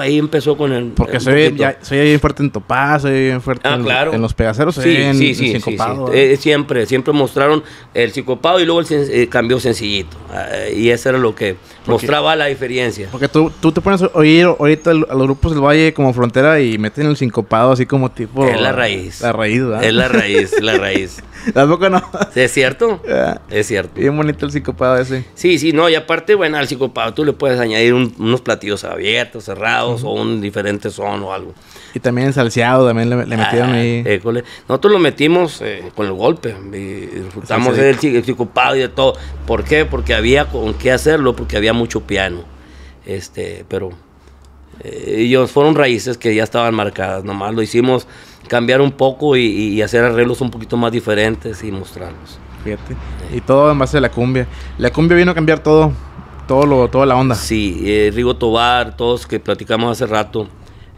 Speaker 2: ahí empezó con el. Porque soy, ahí
Speaker 1: soy bien fuerte en Topaz soy bien
Speaker 2: fuerte ah, en, claro. los Pegaceros, sí, sí, sí, sí, siempre, siempre mostraron el psicopado y luego el, cambió sencillito. Ah, y eso era lo que mostraba la diferencia. Porque
Speaker 1: tú, tú te pones a oír ahorita a los grupos del Valle como frontera y meten el sincopado así como tipo. Es la raíz. La raíz, Es la raíz,
Speaker 2: la (laughs) raíz. no. Es cierto. Ah, es cierto. Bien bonito el sincopado ese. Sí, sí, no. Y aparte, bueno, al sincopado tú le puedes añadir unos platillos abiertos, cerrados o un diferente son o algo. Y también el salseado, también le, metieron ah, ahí. École. Nosotros lo metimos eh, con el golpe. Y resultamos ser el, y de todo. ¿Por qué? Porque había con qué hacerlo, porque había mucho piano. Este, pero eh, ellos fueron raíces que ya estaban marcadas. Nomás lo hicimos cambiar un poco y, hacer arreglos un poquito más diferentes y mostrarlos. Fíjate. Y todo en base a la cumbia. La cumbia vino a cambiar todo todo lo, toda la onda. Sí, eh, Rigo Tobar, todos que platicamos hace rato,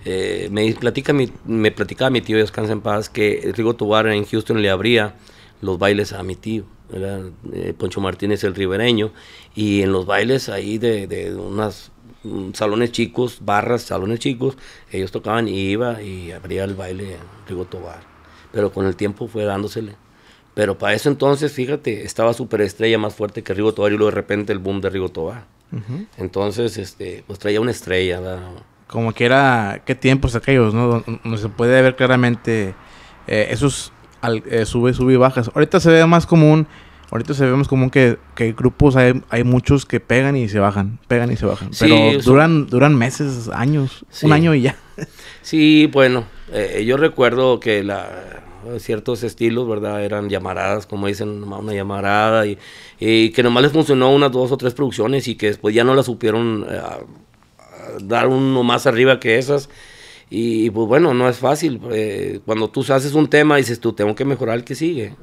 Speaker 2: eh, me, platica me platicaba mi tío, descansa en paz, que Rigo Tobar en Houston le abría los bailes a mi tío. Era, eh, Poncho Martínez el ribereño, y en los bailes ahí de, de unos mm, salones chicos, barras, salones chicos, ellos tocaban y iba y abría el baile Rigo Tobar. Pero con el tiempo fue dándosele. Pero para eso entonces, fíjate, estaba superestrella más fuerte que Rigo Tobar y luego de repente el boom de Rigo Tobar. Entonces, este, pues traía una estrella,
Speaker 1: como que era, qué tiempos aquellos, ¿no? Donde se puede ver claramente eh, esos al, eh, sube, sube y bajas. Ahorita se ve más común, ahorita se ve más común que, que grupos hay, hay muchos que pegan y se bajan, pegan y se bajan. Pero duran, duran meses, años, un año y ya. (laughs)
Speaker 2: Sí, bueno, eh, yo recuerdo que la ciertos estilos, ¿verdad? Eran llamaradas, como dicen, una llamarada, y, y, que nomás les funcionó unas dos o tres producciones y que después ya no la supieron dar uno más arriba que esas. Y, pues bueno, no es fácil. Eh, cuando tú haces un tema, dices tú, tengo que mejorar el que sigue.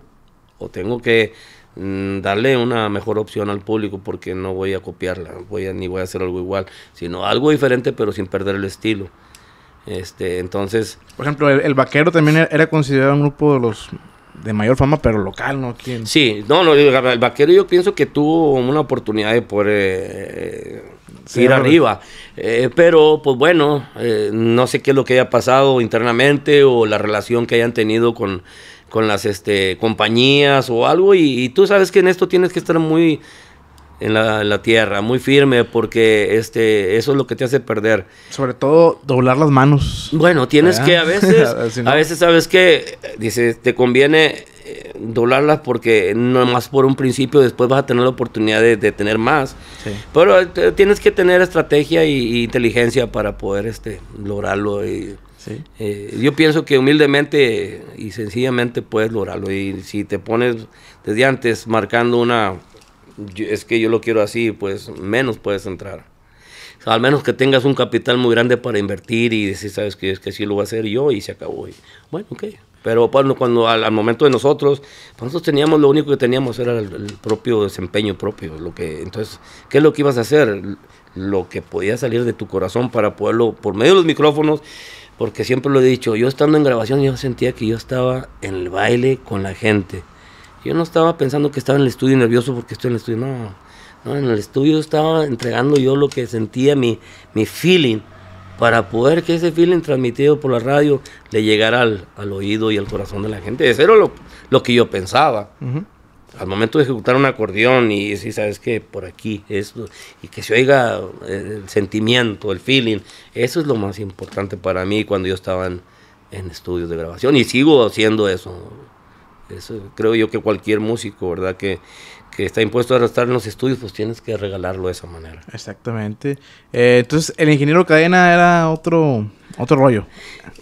Speaker 2: O tengo que mm, darle una mejor opción al público porque no voy a copiarla, voy a, ni voy a hacer algo igual, sino algo diferente pero sin perder el estilo. Este, entonces...
Speaker 1: Por ejemplo, el, Vaquero también e-, era considerado un grupo de los de mayor fama, pero local, ¿no? ¿Quién?
Speaker 2: Sí, no, no, el Vaquero yo pienso que tuvo una oportunidad de poder... Eh, ir arriba. Eh, pero, pues bueno, eh, no sé qué es lo que haya pasado internamente o la relación que hayan tenido con, con las este, compañías o algo. Y, tú sabes que en esto tienes que estar muy en la, tierra, muy firme, porque este, eso es lo que te hace perder.
Speaker 1: Sobre todo doblar las manos. Bueno, tienes que a veces, (laughs) a veces
Speaker 2: sabes que, dice, te conviene eh, doblarlas porque no más por un principio, después vas a tener la oportunidad de, tener más. Pero eh, tienes que tener estrategia y, inteligencia para poder este, lograrlo. Y, eh, yo pienso que humildemente y sencillamente puedes lograrlo. Y si te pones desde antes marcando una, es que yo lo quiero así, pues menos puedes entrar. al menos que tengas un capital muy grande para invertir y decir, sabes que es que así lo voy a hacer yo y se acabó. bueno, ok. Pero cuando al, momento de nosotros, pues, nosotros teníamos lo único que teníamos era el, propio desempeño propio. Lo que, entonces, ¿qué es lo que ibas a hacer? Lo que podía salir de tu corazón para poderlo, por medio de los micrófonos, porque siempre lo he dicho, yo estando en grabación yo sentía que yo estaba en el baile con la gente. Yo no estaba pensando que estaba en el estudio nervioso porque estoy en el estudio, no. no en el estudio estaba entregando yo lo que sentía, mi, mi feeling para poder que ese feeling transmitido por la radio le llegara al, oído y al corazón de la gente. Eso era lo, lo que yo pensaba. Al momento de ejecutar un acordeón y si sabes que por aquí, esto, y que se oiga eh, el sentimiento, el feeling, eso es lo más importante para mí cuando yo estaba en, estudios de grabación y sigo haciendo eso. Eso creo yo que cualquier músico, ¿verdad? Que, que está impuesto a arrastrar en los estudios, pues tienes que regalarlo de esa manera.
Speaker 1: Exactamente. Eh, entonces, el ingeniero cadena era otro, otro rollo.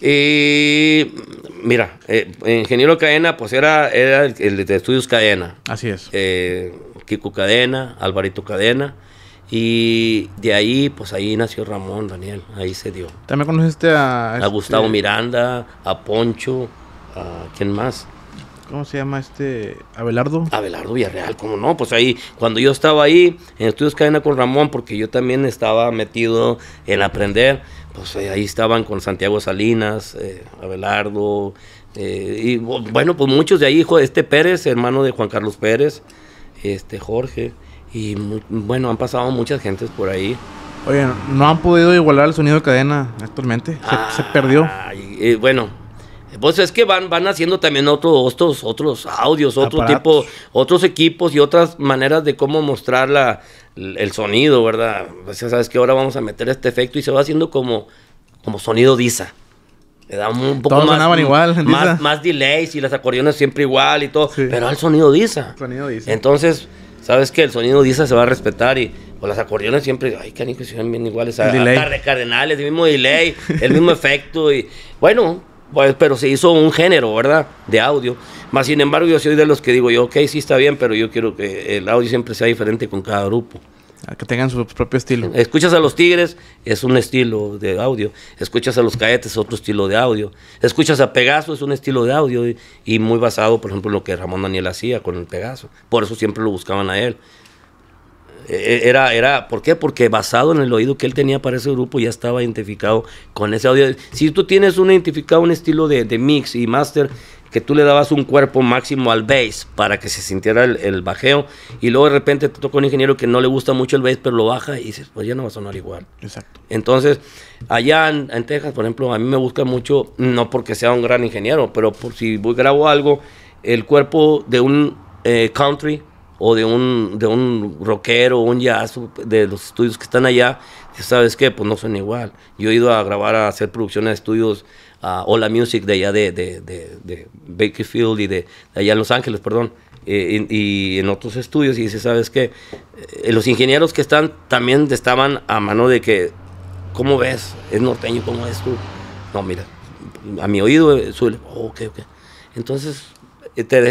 Speaker 2: ...y... Eh, mira, ...el eh, ingeniero cadena, pues era, era el, de estudios cadena. Así es. Kiko Cadena, Alvarito Cadena. Y de ahí, pues ahí nació Ramón, Daniel, ahí se dio.
Speaker 1: También conociste a... A este Gustavo
Speaker 2: Miranda, a Poncho, a quién más.
Speaker 1: ¿Cómo se llama este? Abelardo. Abelardo Villarreal,
Speaker 2: ¿cómo no? Pues ahí, cuando yo estaba ahí, en Estudios Cadena con Ramón, porque yo también estaba metido en aprender, pues eh, ahí estaban con Santiago Salinas, eh, Abelardo, eh, y bueno, pues muchos de ahí, este Pérez, hermano de Juan Carlos Pérez, este Jorge, y bueno, han pasado muchas gentes por ahí.
Speaker 1: Oye, no han podido igualar el sonido de cadena actualmente, se, perdió.
Speaker 2: bueno, pues es que van, van haciendo también otros, otros audios, otro tipo, otros equipos y otras maneras de cómo mostrar el sonido, ¿verdad? Pues ya sabes que ahora vamos a meter este efecto y se va haciendo como, como sonido DISA. Le da un poco Todos más, igual, más, más, delays y las acordeones siempre igual y todo. Pero el sonido DISA. Sonido DISA. Entonces, sabes que el sonido DISA se va a respetar y las acordeones siempre, ay, canico, son bien iguales. A, el delay. cardenales, el mismo delay, el mismo (laughs) efecto. y Bueno, pues, pero se hizo un género, ¿verdad? De audio. Más sin embargo, yo soy de los que digo, yo, ok, sí está bien, pero yo quiero que el audio siempre sea diferente con cada grupo. que tengan su propio estilo. Escuchas a los Tigres, es un estilo de audio. Escuchas a los Caetes, otro estilo de audio. Escuchas a Pegaso, es un estilo de audio. Y, y muy basado, por ejemplo, en lo que Ramón Daniel hacía con el Pegaso. Por eso siempre lo buscaban a él. E-, e-, era, era, ¿por qué? Porque basado en el oído que él tenía para ese grupo ya estaba identificado con ese audio. Si tú tienes un identificado, un estilo de, mix y master, que tú le dabas un cuerpo máximo al bass para que se sintiera el, bajeo y luego de repente te toca un ingeniero que no le gusta mucho el bass pero lo baja y dices pues ya no va a sonar igual exacto entonces allá en, Texas por ejemplo a mí me busca mucho no porque sea un gran ingeniero pero por si voy, grabo algo el cuerpo de un eh, country o de un, de un rockero, un jazz, de los estudios que están allá, ¿sabes qué? Pues no son igual. Yo he ido a grabar, a hacer producciones de estudios a uh, Hola Music de allá de, de, de, Bakerfield y de, allá en Los Ángeles, perdón, eh, y, en otros estudios, y dice, ¿sabes qué? Eh, los ingenieros que están también estaban a mano de que, ¿cómo ves? ¿Es norteño? ¿Cómo es tú? No, mira, a mi oído, eh, suele, oh, ok, ok. Entonces,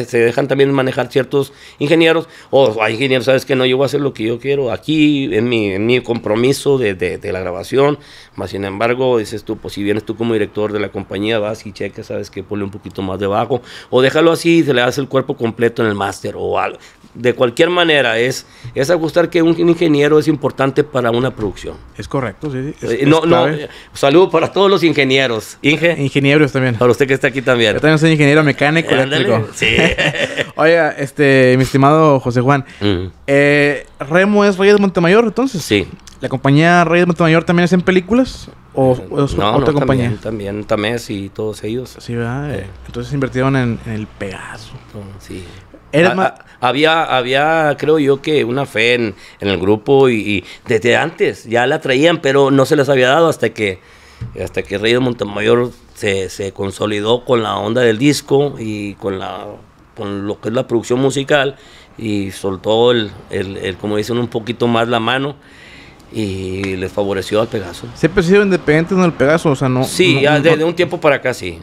Speaker 2: se dejan también manejar ciertos ingenieros, o hay ingenieros, sabes que no, yo voy a hacer lo que yo quiero aquí, en mi, compromiso de, la grabación, más sin embargo, dices tú, pues si vienes tú como director de la compañía, vas y checas, sabes que ponle un poquito más debajo, o déjalo así y se le hace el cuerpo completo en el máster, o algo. De cualquier manera, es, es ajustar que un ingeniero es importante para una producción. Es correcto, sí. Eh, es, no, no, eh, saludo para todos los ingenieros. Inge, ingenieros también. Para usted que está aquí también. Yo
Speaker 1: también soy ingeniero mecánico eh, eléctrico. Sí. (laughs) Oiga, este, mi estimado José Juan, mm. eh, ¿Remo es Reyes Montemayor entonces? Sí. ¿La compañía Reyes Montemayor también es en películas? ¿O, es no, otra compañía?
Speaker 2: También, también Tamés y todos ellos. Sí, ¿verdad?
Speaker 1: Entonces invirtieron en, el
Speaker 2: Pegaso. Sí. Ah, ah, había, había, creo yo, que una fe en, el grupo y, y, desde antes ya la traían, pero no se les había dado hasta que, hasta que Rey de Montemayor se, consolidó con la onda del disco y con, la, con lo que es la producción musical y soltó el, como dicen, un poquito más la mano y le favoreció al Pegaso.
Speaker 1: ¿Siempre ha sido independiente en el Pegaso? O sea, no, sí, desde un
Speaker 2: tiempo para acá sí.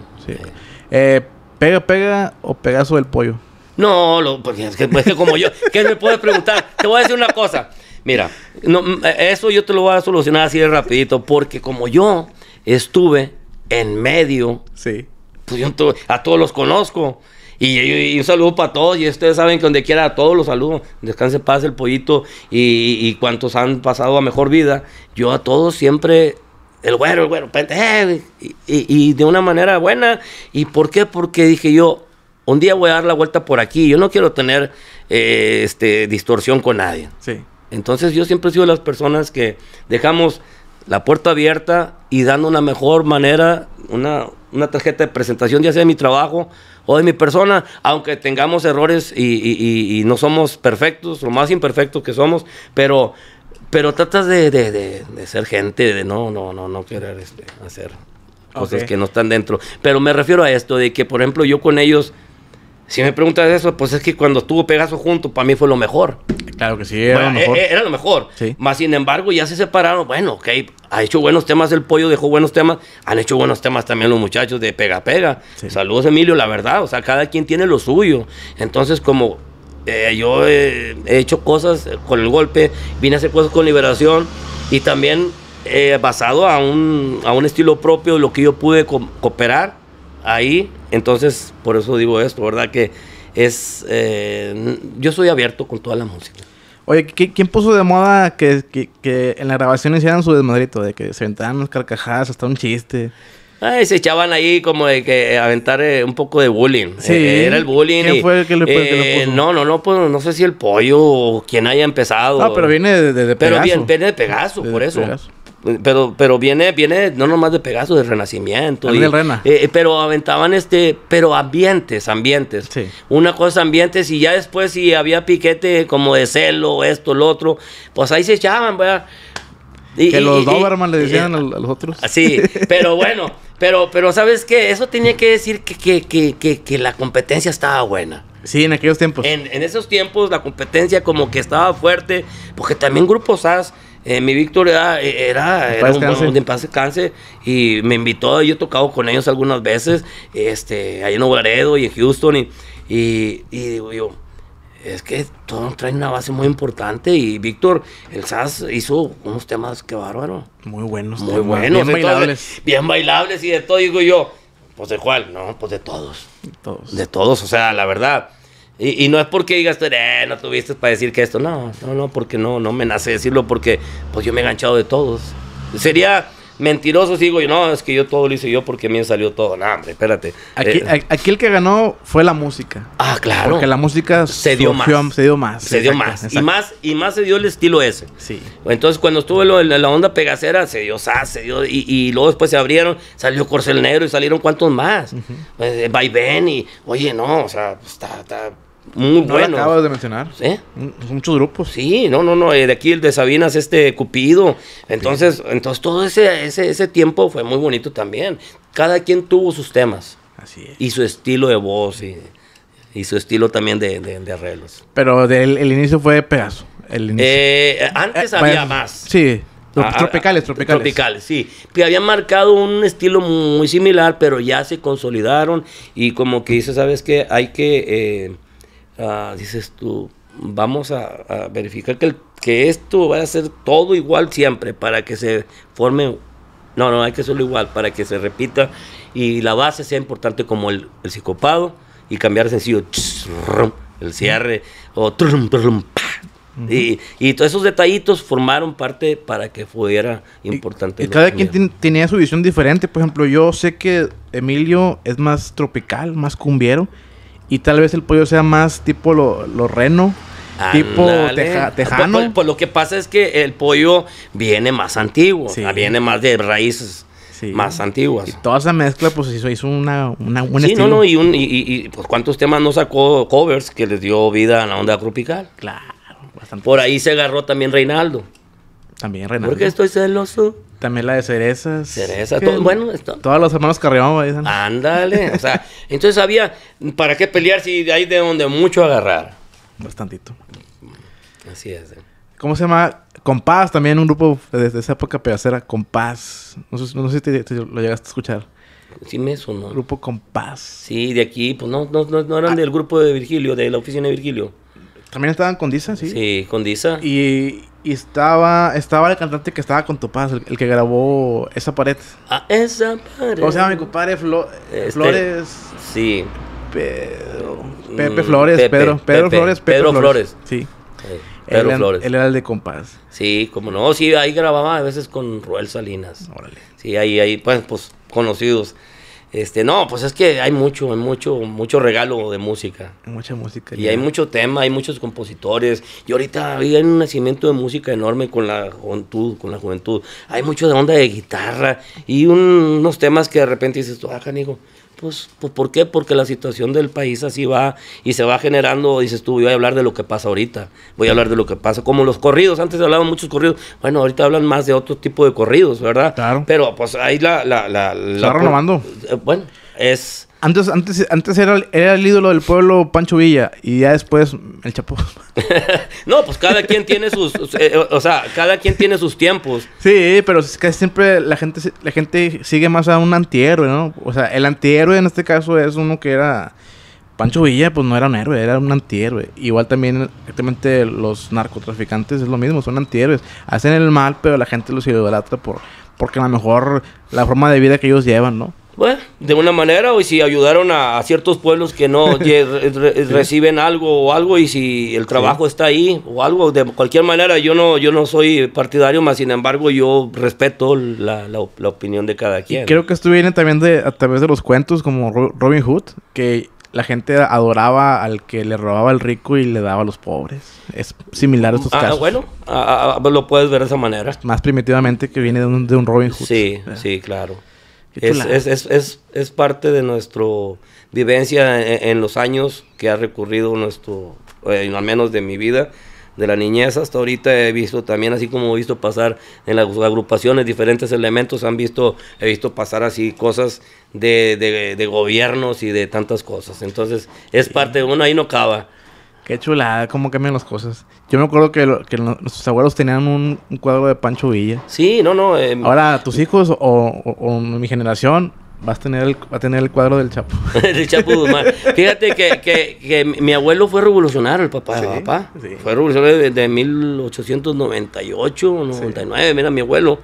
Speaker 1: Eh, ¿Pega, pega o Pegaso del pollo?
Speaker 2: No, lo, porque pues, pues, es que, como yo, ¿qué me puedes preguntar? Te voy a decir una cosa. Mira, eh, eso yo te lo voy a solucionar así de rapidito, porque como yo estuve en medio. Sí. Pues yo a todos los conozco. Y, un saludo para todos. Y ustedes saben que donde quiera a todos los saludo. Descanse paz el pollito y, cuantos han pasado a mejor vida. Yo a todos siempre. El güero, el güero, eh, y, de una manera buena. ¿Y por qué? Porque dije yo, un día voy a dar la vuelta por aquí. Yo no quiero tener eh, este, distorsión con nadie. Sí. Entonces yo siempre he sido de las personas que dejamos la puerta abierta y dando una mejor manera, una, tarjeta de presentación, ya sea de mi trabajo o de mi persona, aunque tengamos errores y, no somos perfectos, lo más imperfectos que somos, pero, pero tratas de, ser gente, de no, no, no, no querer este, hacer cosas que no están dentro. Pero me refiero a esto, de que por ejemplo yo con ellos si me preguntas eso, pues es que cuando estuvo Pegaso junto, para mí fue lo mejor. Claro que sí, era lo e- mejor. Era lo mejor. Sí. Más sin embargo, ya se separaron. Bueno, ok, ha hecho buenos temas el pollo, dejó buenos temas. Han hecho buenos temas también los muchachos de Pega Pega. Saludos, Emilio, la verdad. O sea, cada quien tiene lo suyo. Entonces, como eh, yo eh, he hecho cosas con el golpe, vine a hacer cosas con liberación y también eh, basado a un, estilo propio, lo que yo pude cooperar ahí, entonces por eso digo esto, ¿verdad? Que es, eh, yo soy abierto con toda la música.
Speaker 1: Oye, ¿quién puso de moda que, en las grabaciones hicieran su desmadrito? De que se aventaban unas carcajadas, hasta un chiste.
Speaker 2: Ay, se echaban ahí como de que aventar eh, un poco de bullying. Sí. Eh, era el bullying. ¿Quién fue el que le pues, puso? No, no, no, pues, no sé si el pollo o quien haya empezado. No, pero viene de, Pegaso. Pero viene, viene de Pegaso, por eso. Pero, viene, viene no nomás de Pegaso, de Renacimiento. Y, eh, pero aventaban este, pero ambientes, ambientes. Una cosa ambientes y ya después si había piquete como de celo, esto, lo otro, pues ahí se echaban, ¿verdad? que los Doberman
Speaker 1: le decían eh, a, los otros.
Speaker 2: Sí, (laughs) pero bueno, pero, pero ¿sabes qué? Eso tenía que decir que, que, que, que, la competencia estaba buena.
Speaker 1: Sí, en aquellos tiempos. En,
Speaker 2: esos tiempos la competencia como que estaba fuerte, porque también grupos SAS eh, mi Víctor era, eh, era, un, de paz y me invitó, yo he tocado con ellos algunas veces, este, ahí en Obredo y en Houston y, digo yo, es que todo traen una base muy importante y Víctor, el SAS hizo unos temas que bárbaro. Muy buenos. Muy buenos. Bien bailables. bien bailables y de todo, digo yo, pues de cuál, no, pues De todos. De todos, o sea, la verdad. Y, no es porque digas, eh, no tuviste para decir que esto. No, no, no, porque no, no me nace decirlo porque pues yo me he enganchado de todos. Sería mentiroso si digo no, es que yo todo lo hice yo porque a mí me salió todo. No, hombre, espérate. Aquí, eh,
Speaker 1: el que ganó fue la música. Ah, claro. Porque la música se dio más. Se dio más. Se dio más. Y más.
Speaker 2: Y más se dio el estilo ese. Sí. Entonces cuando estuve en la, onda pegacera, se dio SAS, se dio, y, luego después se abrieron, salió Corcel Negro y salieron cuantos más. Uh y, oye, no, o sea, está muy no acabas de mencionar. ¿Eh? Sí. Muchos grupos. Sí, no, no, no. De aquí el de Sabinas, este Cupido. Entonces, entonces todo ese, ese, ese tiempo fue muy bonito también. Cada quien tuvo sus temas. Así es. Y su estilo de voz y, y su estilo también de, de, arreglos.
Speaker 1: Pero el inicio fue de pedazo. El
Speaker 2: eh, antes eh, había más. Sí. Ah, ah, tropicales, ah, tropicales. Tropicales, sí. Que habían marcado un estilo muy similar, pero ya se consolidaron y como que dice, ¿sabes qué? Hay que Ah, dices tú, vamos a, verificar que, el, que esto va a ser todo igual siempre para que se forme no, no, hay que hacerlo igual para que se repita y la base sea importante como el, el psicopado y cambiar sencillo el cierre o y, y, todos esos detallitos formaron parte para que fuera importante. cada quien
Speaker 1: tenía su visión diferente. Por ejemplo, yo sé que Emilio es más tropical, más cumbiero. Y tal vez el pollo sea más tipo lo, reno. Tipo pues, tejano. Pues,
Speaker 2: pues, lo que pasa es que el pollo viene más antiguo. Viene más de raíces. más antiguas. Y
Speaker 1: toda esa mezcla, pues hizo, una, una un no, no, y,
Speaker 2: y, pues cuántos temas no sacó covers que les dio vida a la onda tropical. Claro, bastante. Por ahí se agarró también Reinaldo. También Reinaldo. Porque estoy
Speaker 3: celoso. También
Speaker 2: la de cerezas. Cerezas. bueno, esto. Todos los hermanos Carrión, dicen. Ándale. o sea, (laughs) entonces había. ¿Para qué pelear si hay de donde mucho agarrar? Bastantito. Así es. Eh.
Speaker 1: ¿Cómo se llama? Compás, también un grupo desde esa época pedacera.
Speaker 2: Compás.
Speaker 1: No sé, si lo llegaste a escuchar.
Speaker 2: Sí me no
Speaker 1: Grupo Compás.
Speaker 2: Sí, de aquí. Pues no, no, no eran ah. del grupo de Virgilio, de la oficina de Virgilio. También estaban con Disa, sí. Sí, con Disa. Y,
Speaker 1: y estaba, estaba el cantante que estaba con Topaz, el, el que grabó esa pared.
Speaker 2: Ah, esa pared. O sea, mi compadre? Eh, este, Flores. Sí. Pedro. Mm, Pepe Flores, Pedro. Pedro Flores, Pedro, Flores. Sí. Eh, Pedro Flores. Él
Speaker 1: era el de Compás.
Speaker 2: Sí, como no, sí, ahí grababa a veces con Ruel Salinas. Órale. Sí, ahí, ahí, pues, pues conocidos. Este, no, pues es que hay mucho, hay mucho, mucho regalo de música.
Speaker 1: Mucha música. Y hay mucho
Speaker 2: tema, hay muchos compositores. Y ahorita hay un nacimiento de música enorme con la juventud, con la juventud. Hay mucho de onda de guitarra y unos temas que de repente dices, ah, canijo, pues, pues, ¿por qué? Porque la situación del país así va y se va generando, dices tú, voy a hablar de lo que pasa ahorita, voy a hablar de lo que pasa, como los corridos, antes hablaban muchos corridos, bueno, ahorita hablan más de otro tipo de corridos, ¿verdad? Claro. Pero pues ahí la... la, la, renovando. Eh, bueno, es... Antes,
Speaker 1: antes, era, el ídolo del pueblo Pancho Villa y ya después el Chapo.
Speaker 2: (laughs) no, pues cada quien tiene sus, eh, eh, o sea, cada quien tiene sus tiempos.
Speaker 1: Sí, pero es que siempre la gente, la gente sigue más a un antihéroe, ¿no? O sea, el antihéroe en este caso es uno que era Pancho Villa, pues no era un héroe, era un antihéroe. Igual también, exactamente los narcotraficantes es lo mismo, son antihéroes. Hacen el mal, pero la gente los idolatra por, porque a lo mejor la forma de vida que ellos llevan, ¿no?
Speaker 2: bueno, de una manera, o si ayudaron a, ciertos pueblos que no (laughs) reciben algo o algo, y si el trabajo está ahí o algo, de cualquier manera, yo no, yo no soy partidario, más sin embargo, yo respeto la, la, opinión de cada quien. creo
Speaker 1: que esto viene también de, a través de los cuentos como Robin Hood, que la gente adoraba al que le robaba al rico y le daba a los pobres. Es similar a estos ah, casos. Bueno,
Speaker 2: ah, bueno, ah, ah, lo puedes ver de esa manera.
Speaker 1: Más primitivamente que viene de un, Robin Hood.
Speaker 2: Sí, ah. sí, claro. Es, es, parte de nuestra vivencia en, los años que ha recurrido nuestro, eh, al menos de mi vida, de la niñez hasta ahorita he visto también, así como he visto pasar en las agrupaciones diferentes elementos, han visto, he visto pasar así cosas de, gobiernos y de tantas cosas. Entonces, es parte, uno ahí no cava. Qué chulada, cómo cambian las cosas.
Speaker 1: Yo me acuerdo que, nuestros abuelos tenían un, cuadro de Pancho Villa.
Speaker 2: Sí, no, no. Eh, Ahora,
Speaker 1: tus hijos o, mi generación vas a tener el, va a tener el cuadro del Chapo. (laughs) del
Speaker 2: Chapo Dumas. Fíjate que, mi abuelo fue revolucionario, el papá papá. Fue revolucionario desde 1898, 99. Mira, mi abuelo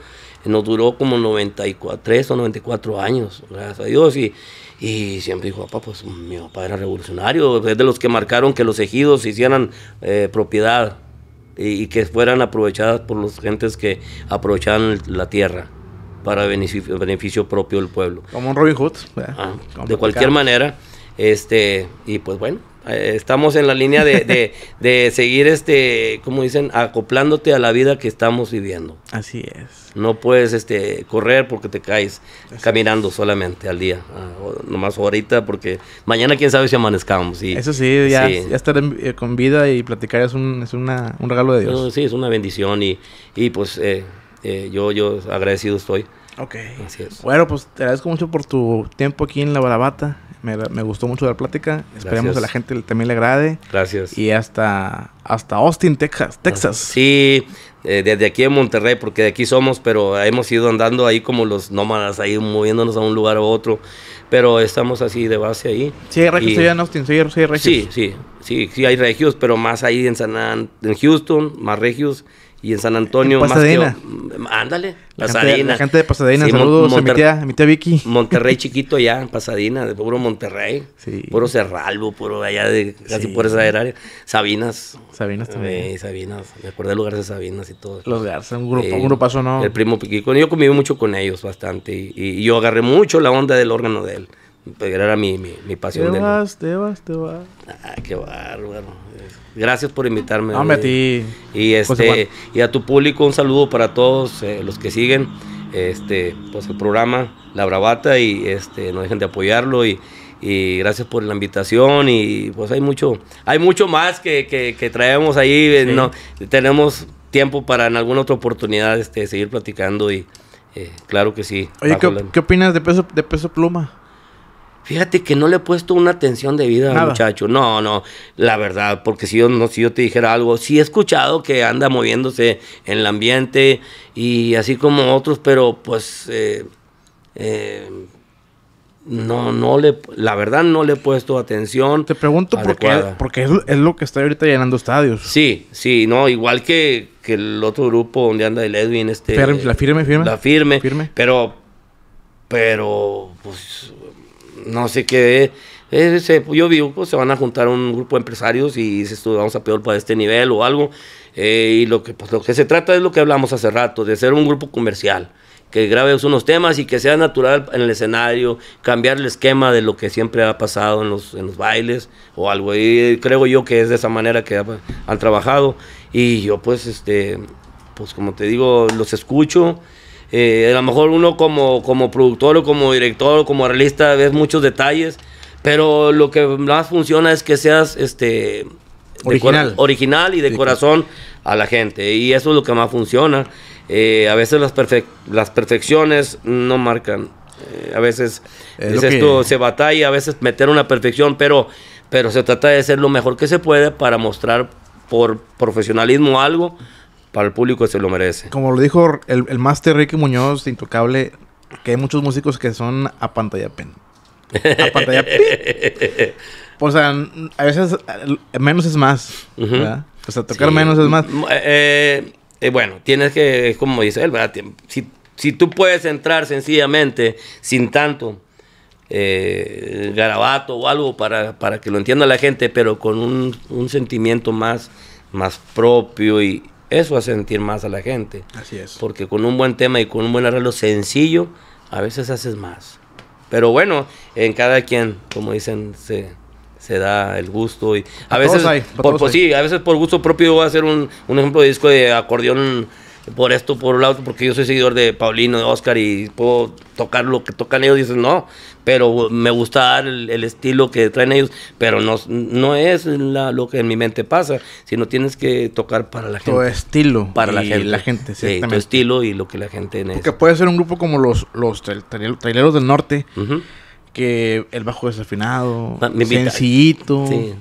Speaker 2: nos duró como 93 o 94 años, gracias a Dios. Y, y siempre dijo, papá, pues mi papá era revolucionario, es de los que marcaron que los ejidos hicieran eh, propiedad y, que fueran aprovechadas por las gentes que aprovechaban la tierra para beneficio, propio del pueblo.
Speaker 1: Como un Robin Hood. Ah, de cualquier manera,
Speaker 2: este, y pues bueno, eh, estamos en la línea de, de, de seguir, este, como dicen, acoplándote a la vida que estamos viviendo. Así es. No puedes este, correr porque te caes caminando solamente al día. Ah, nomás ahorita porque mañana quién sabe si amanezcamos. Y, Eso sí, ya, estar
Speaker 1: eh, con vida y platicar es un, es una, un regalo de Dios.
Speaker 2: sí, es una bendición y, y pues eh, eh, yo, yo agradecido estoy.
Speaker 1: Ok. Bueno, pues te agradezco mucho por tu tiempo aquí en La Barabata. Me, me gustó mucho la plática. Esperemos a la gente también le agrade.
Speaker 2: Gracias. Y hasta, hasta Austin, Texas. Texas. Sí, eh, desde aquí en Monterrey, porque de aquí somos, pero hemos ido andando ahí como los nómadas, ahí moviéndonos a un lugar a otro, pero estamos así de base ahí. Sí, hay regios en Austin, sí, Sí, sí, sí, hay regios, pero más ahí en San en Houston, más regios. Y en San Antonio, Pasadena. Más ándale, la Gente, la gente de Pasadena, saludos mi tía, mi tía Vicky. Monterrey chiquito ya en Pasadena, de puro Monterrey. Sí. Puro Cerralbo, puro allá de casi por esa área. Sabinas. Sabinas también. Eh, Sabinas. Me acordé de lugares de Sabinas y todo. Los Garza, un grupo, eh, ¿no? El primo Piquico. Yo conviví mucho con ellos bastante. y, yo agarré mucho la onda del órgano de él. Era mi, pasión. Te
Speaker 1: vas, te vas, te ah,
Speaker 2: vas. qué bárbaro. Gracias por invitarme. a ti. Y, este, y a tu público un saludo para todos eh, los que siguen este, pues el programa La Bravata y este, no dejen de apoyarlo y, gracias por la invitación y pues hay mucho, hay mucho más que, traemos ahí, eh, no, tenemos tiempo para en alguna otra oportunidad este, seguir platicando y eh, claro que sí. ¿qué,
Speaker 1: ¿qué, opinas de peso, de peso pluma? Fíjate que no le he puesto
Speaker 2: una atención debida, al muchacho. No, no, la verdad, porque si yo, no, si yo te dijera algo, sí he escuchado que anda moviéndose en el ambiente y así como otros, pero pues eh, eh, no, no le, la verdad no le he puesto atención. Te pregunto por qué,
Speaker 1: porque es, lo que está ahorita llenando estadios.
Speaker 2: Sí, sí, no, igual que, el otro grupo donde anda el Edwin, este. la firme, firme. La firme. Firme. Pero, pero, pues no sé qué. Eh, yo digo, pues se van a juntar un grupo de empresarios y dices tú, vamos a peor para este nivel o algo. Eh, y lo que, pues, lo que se trata es lo que hablamos hace rato, de ser un grupo comercial, que grabe unos temas y que sea natural en el escenario, cambiar el esquema de lo que siempre ha pasado en los, bailes o algo. Y creo yo que es de esa manera que han trabajado. Y yo pues, este, pues como te digo, los escucho eh, a lo mejor uno como, como productor o como director o como realista ves muchos detalles, pero lo que más funciona es que seas este original, original y de corazón a la gente. Y eso es lo que más funciona. Eh, a veces las, las perfecciones no marcan. Eh, a veces esto, se batalla, a veces meter una perfección, pero, pero se trata de hacer lo mejor que se puede para mostrar por profesionalismo algo para el público se lo merece.
Speaker 1: Como lo dijo el, el máster Ricky Muñoz, intocable, que hay muchos músicos que son a pantalla pen.
Speaker 2: A pantalla pen. (laughs) O
Speaker 1: sea, a veces eh, menos es más. O sea, tocar menos es más. Mm,
Speaker 2: eh, eh, bueno, tienes que, como dice él, ¿verdad? Si, tú puedes entrar sencillamente, sin tanto garabato o algo para, para, que lo entienda la gente, pero con un, un sentimiento más, más propio y, eso hace sentir más a la gente. Así es. Porque con un buen tema y con un buen arreglo sencillo, a veces haces más. Pero bueno, en cada quien, como dicen, se, se da el gusto y a, veces hay, por, sí, a veces por gusto propio voy a hacer un, un ejemplo de disco de acordeón por esto, por lo otro, porque yo soy seguidor de Paulino, de Oscar y puedo tocar lo que tocan ellos. Dicen, no, pero me gusta dar el, estilo que traen ellos, pero no, no es lo que en mi mente pasa, sino tienes que tocar para la gente. Tu estilo. Para la gente. la sí, tu estilo y lo que la gente necesita.
Speaker 1: Porque puede ser un grupo como los, los traileros del norte, que el bajo afinado, ah, sencillito. Sí.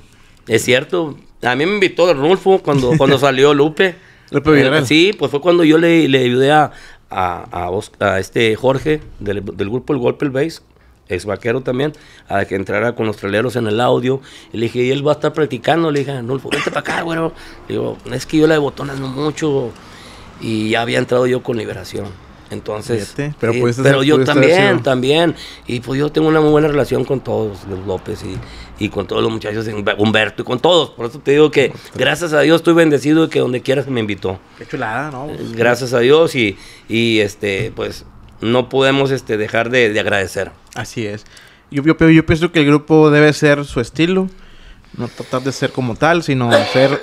Speaker 2: Es cierto. A mí me invitó Rulfo cuando, (laughs) cuando salió Lupe. Lupe Villarreal. Eh, sí, pues fue cuando yo le, le ayudé a, a, a, este Jorge del, del grupo El Golpe el Bass ex vaquero también, a que entrara con los traileros en el audio. le dije, y él va a estar practicando. Le dije, no, vente para acá, güero. Le digo, es que yo la de botones no mucho. Y ya había entrado yo con liberación. Entonces, eh, pero, yo también, también. Y pues yo tengo una muy buena relación con todos los López y, y, con todos los muchachos, Humberto y con todos. Por eso te digo que gracias a Dios estoy bendecido y que donde quieras me invitó. Qué
Speaker 1: chulada, ¿no?
Speaker 2: Gracias a Dios y, y este, pues no podemos este, dejar de, agradecer. Así es.
Speaker 1: Yo, yo, pienso que el grupo debe ser su estilo, no tratar de ser como tal, sino (coughs) ser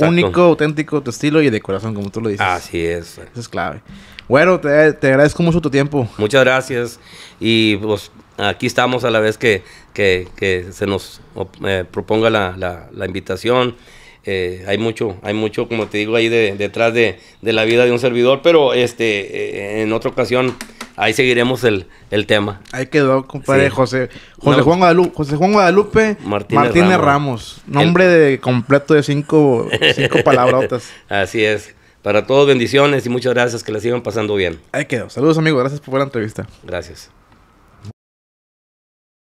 Speaker 1: único, auténtico,
Speaker 2: tu estilo y de corazón, como tú lo dices. Así es. Eso es clave. Bueno, te, agradezco mucho tu tiempo. Muchas gracias. Y pues, aquí estamos a la vez que, se nos eh, proponga la invitación. Eh, hay mucho, hay mucho, como te digo, ahí de, detrás de, la vida de un servidor, pero este, eh, en otra ocasión ahí seguiremos el, tema. Ahí quedó, compadre, José, José,
Speaker 1: Juan Guadalupe, José Juan Guadalupe Martínez, Ramos. nombre de completo de cinco, (laughs) cinco palabrotas.
Speaker 2: Así es. Para todos, bendiciones y muchas gracias, que la sigan pasando bien.
Speaker 1: Ahí quedó. Saludos, amigos. Gracias por la entrevista.
Speaker 2: Gracias.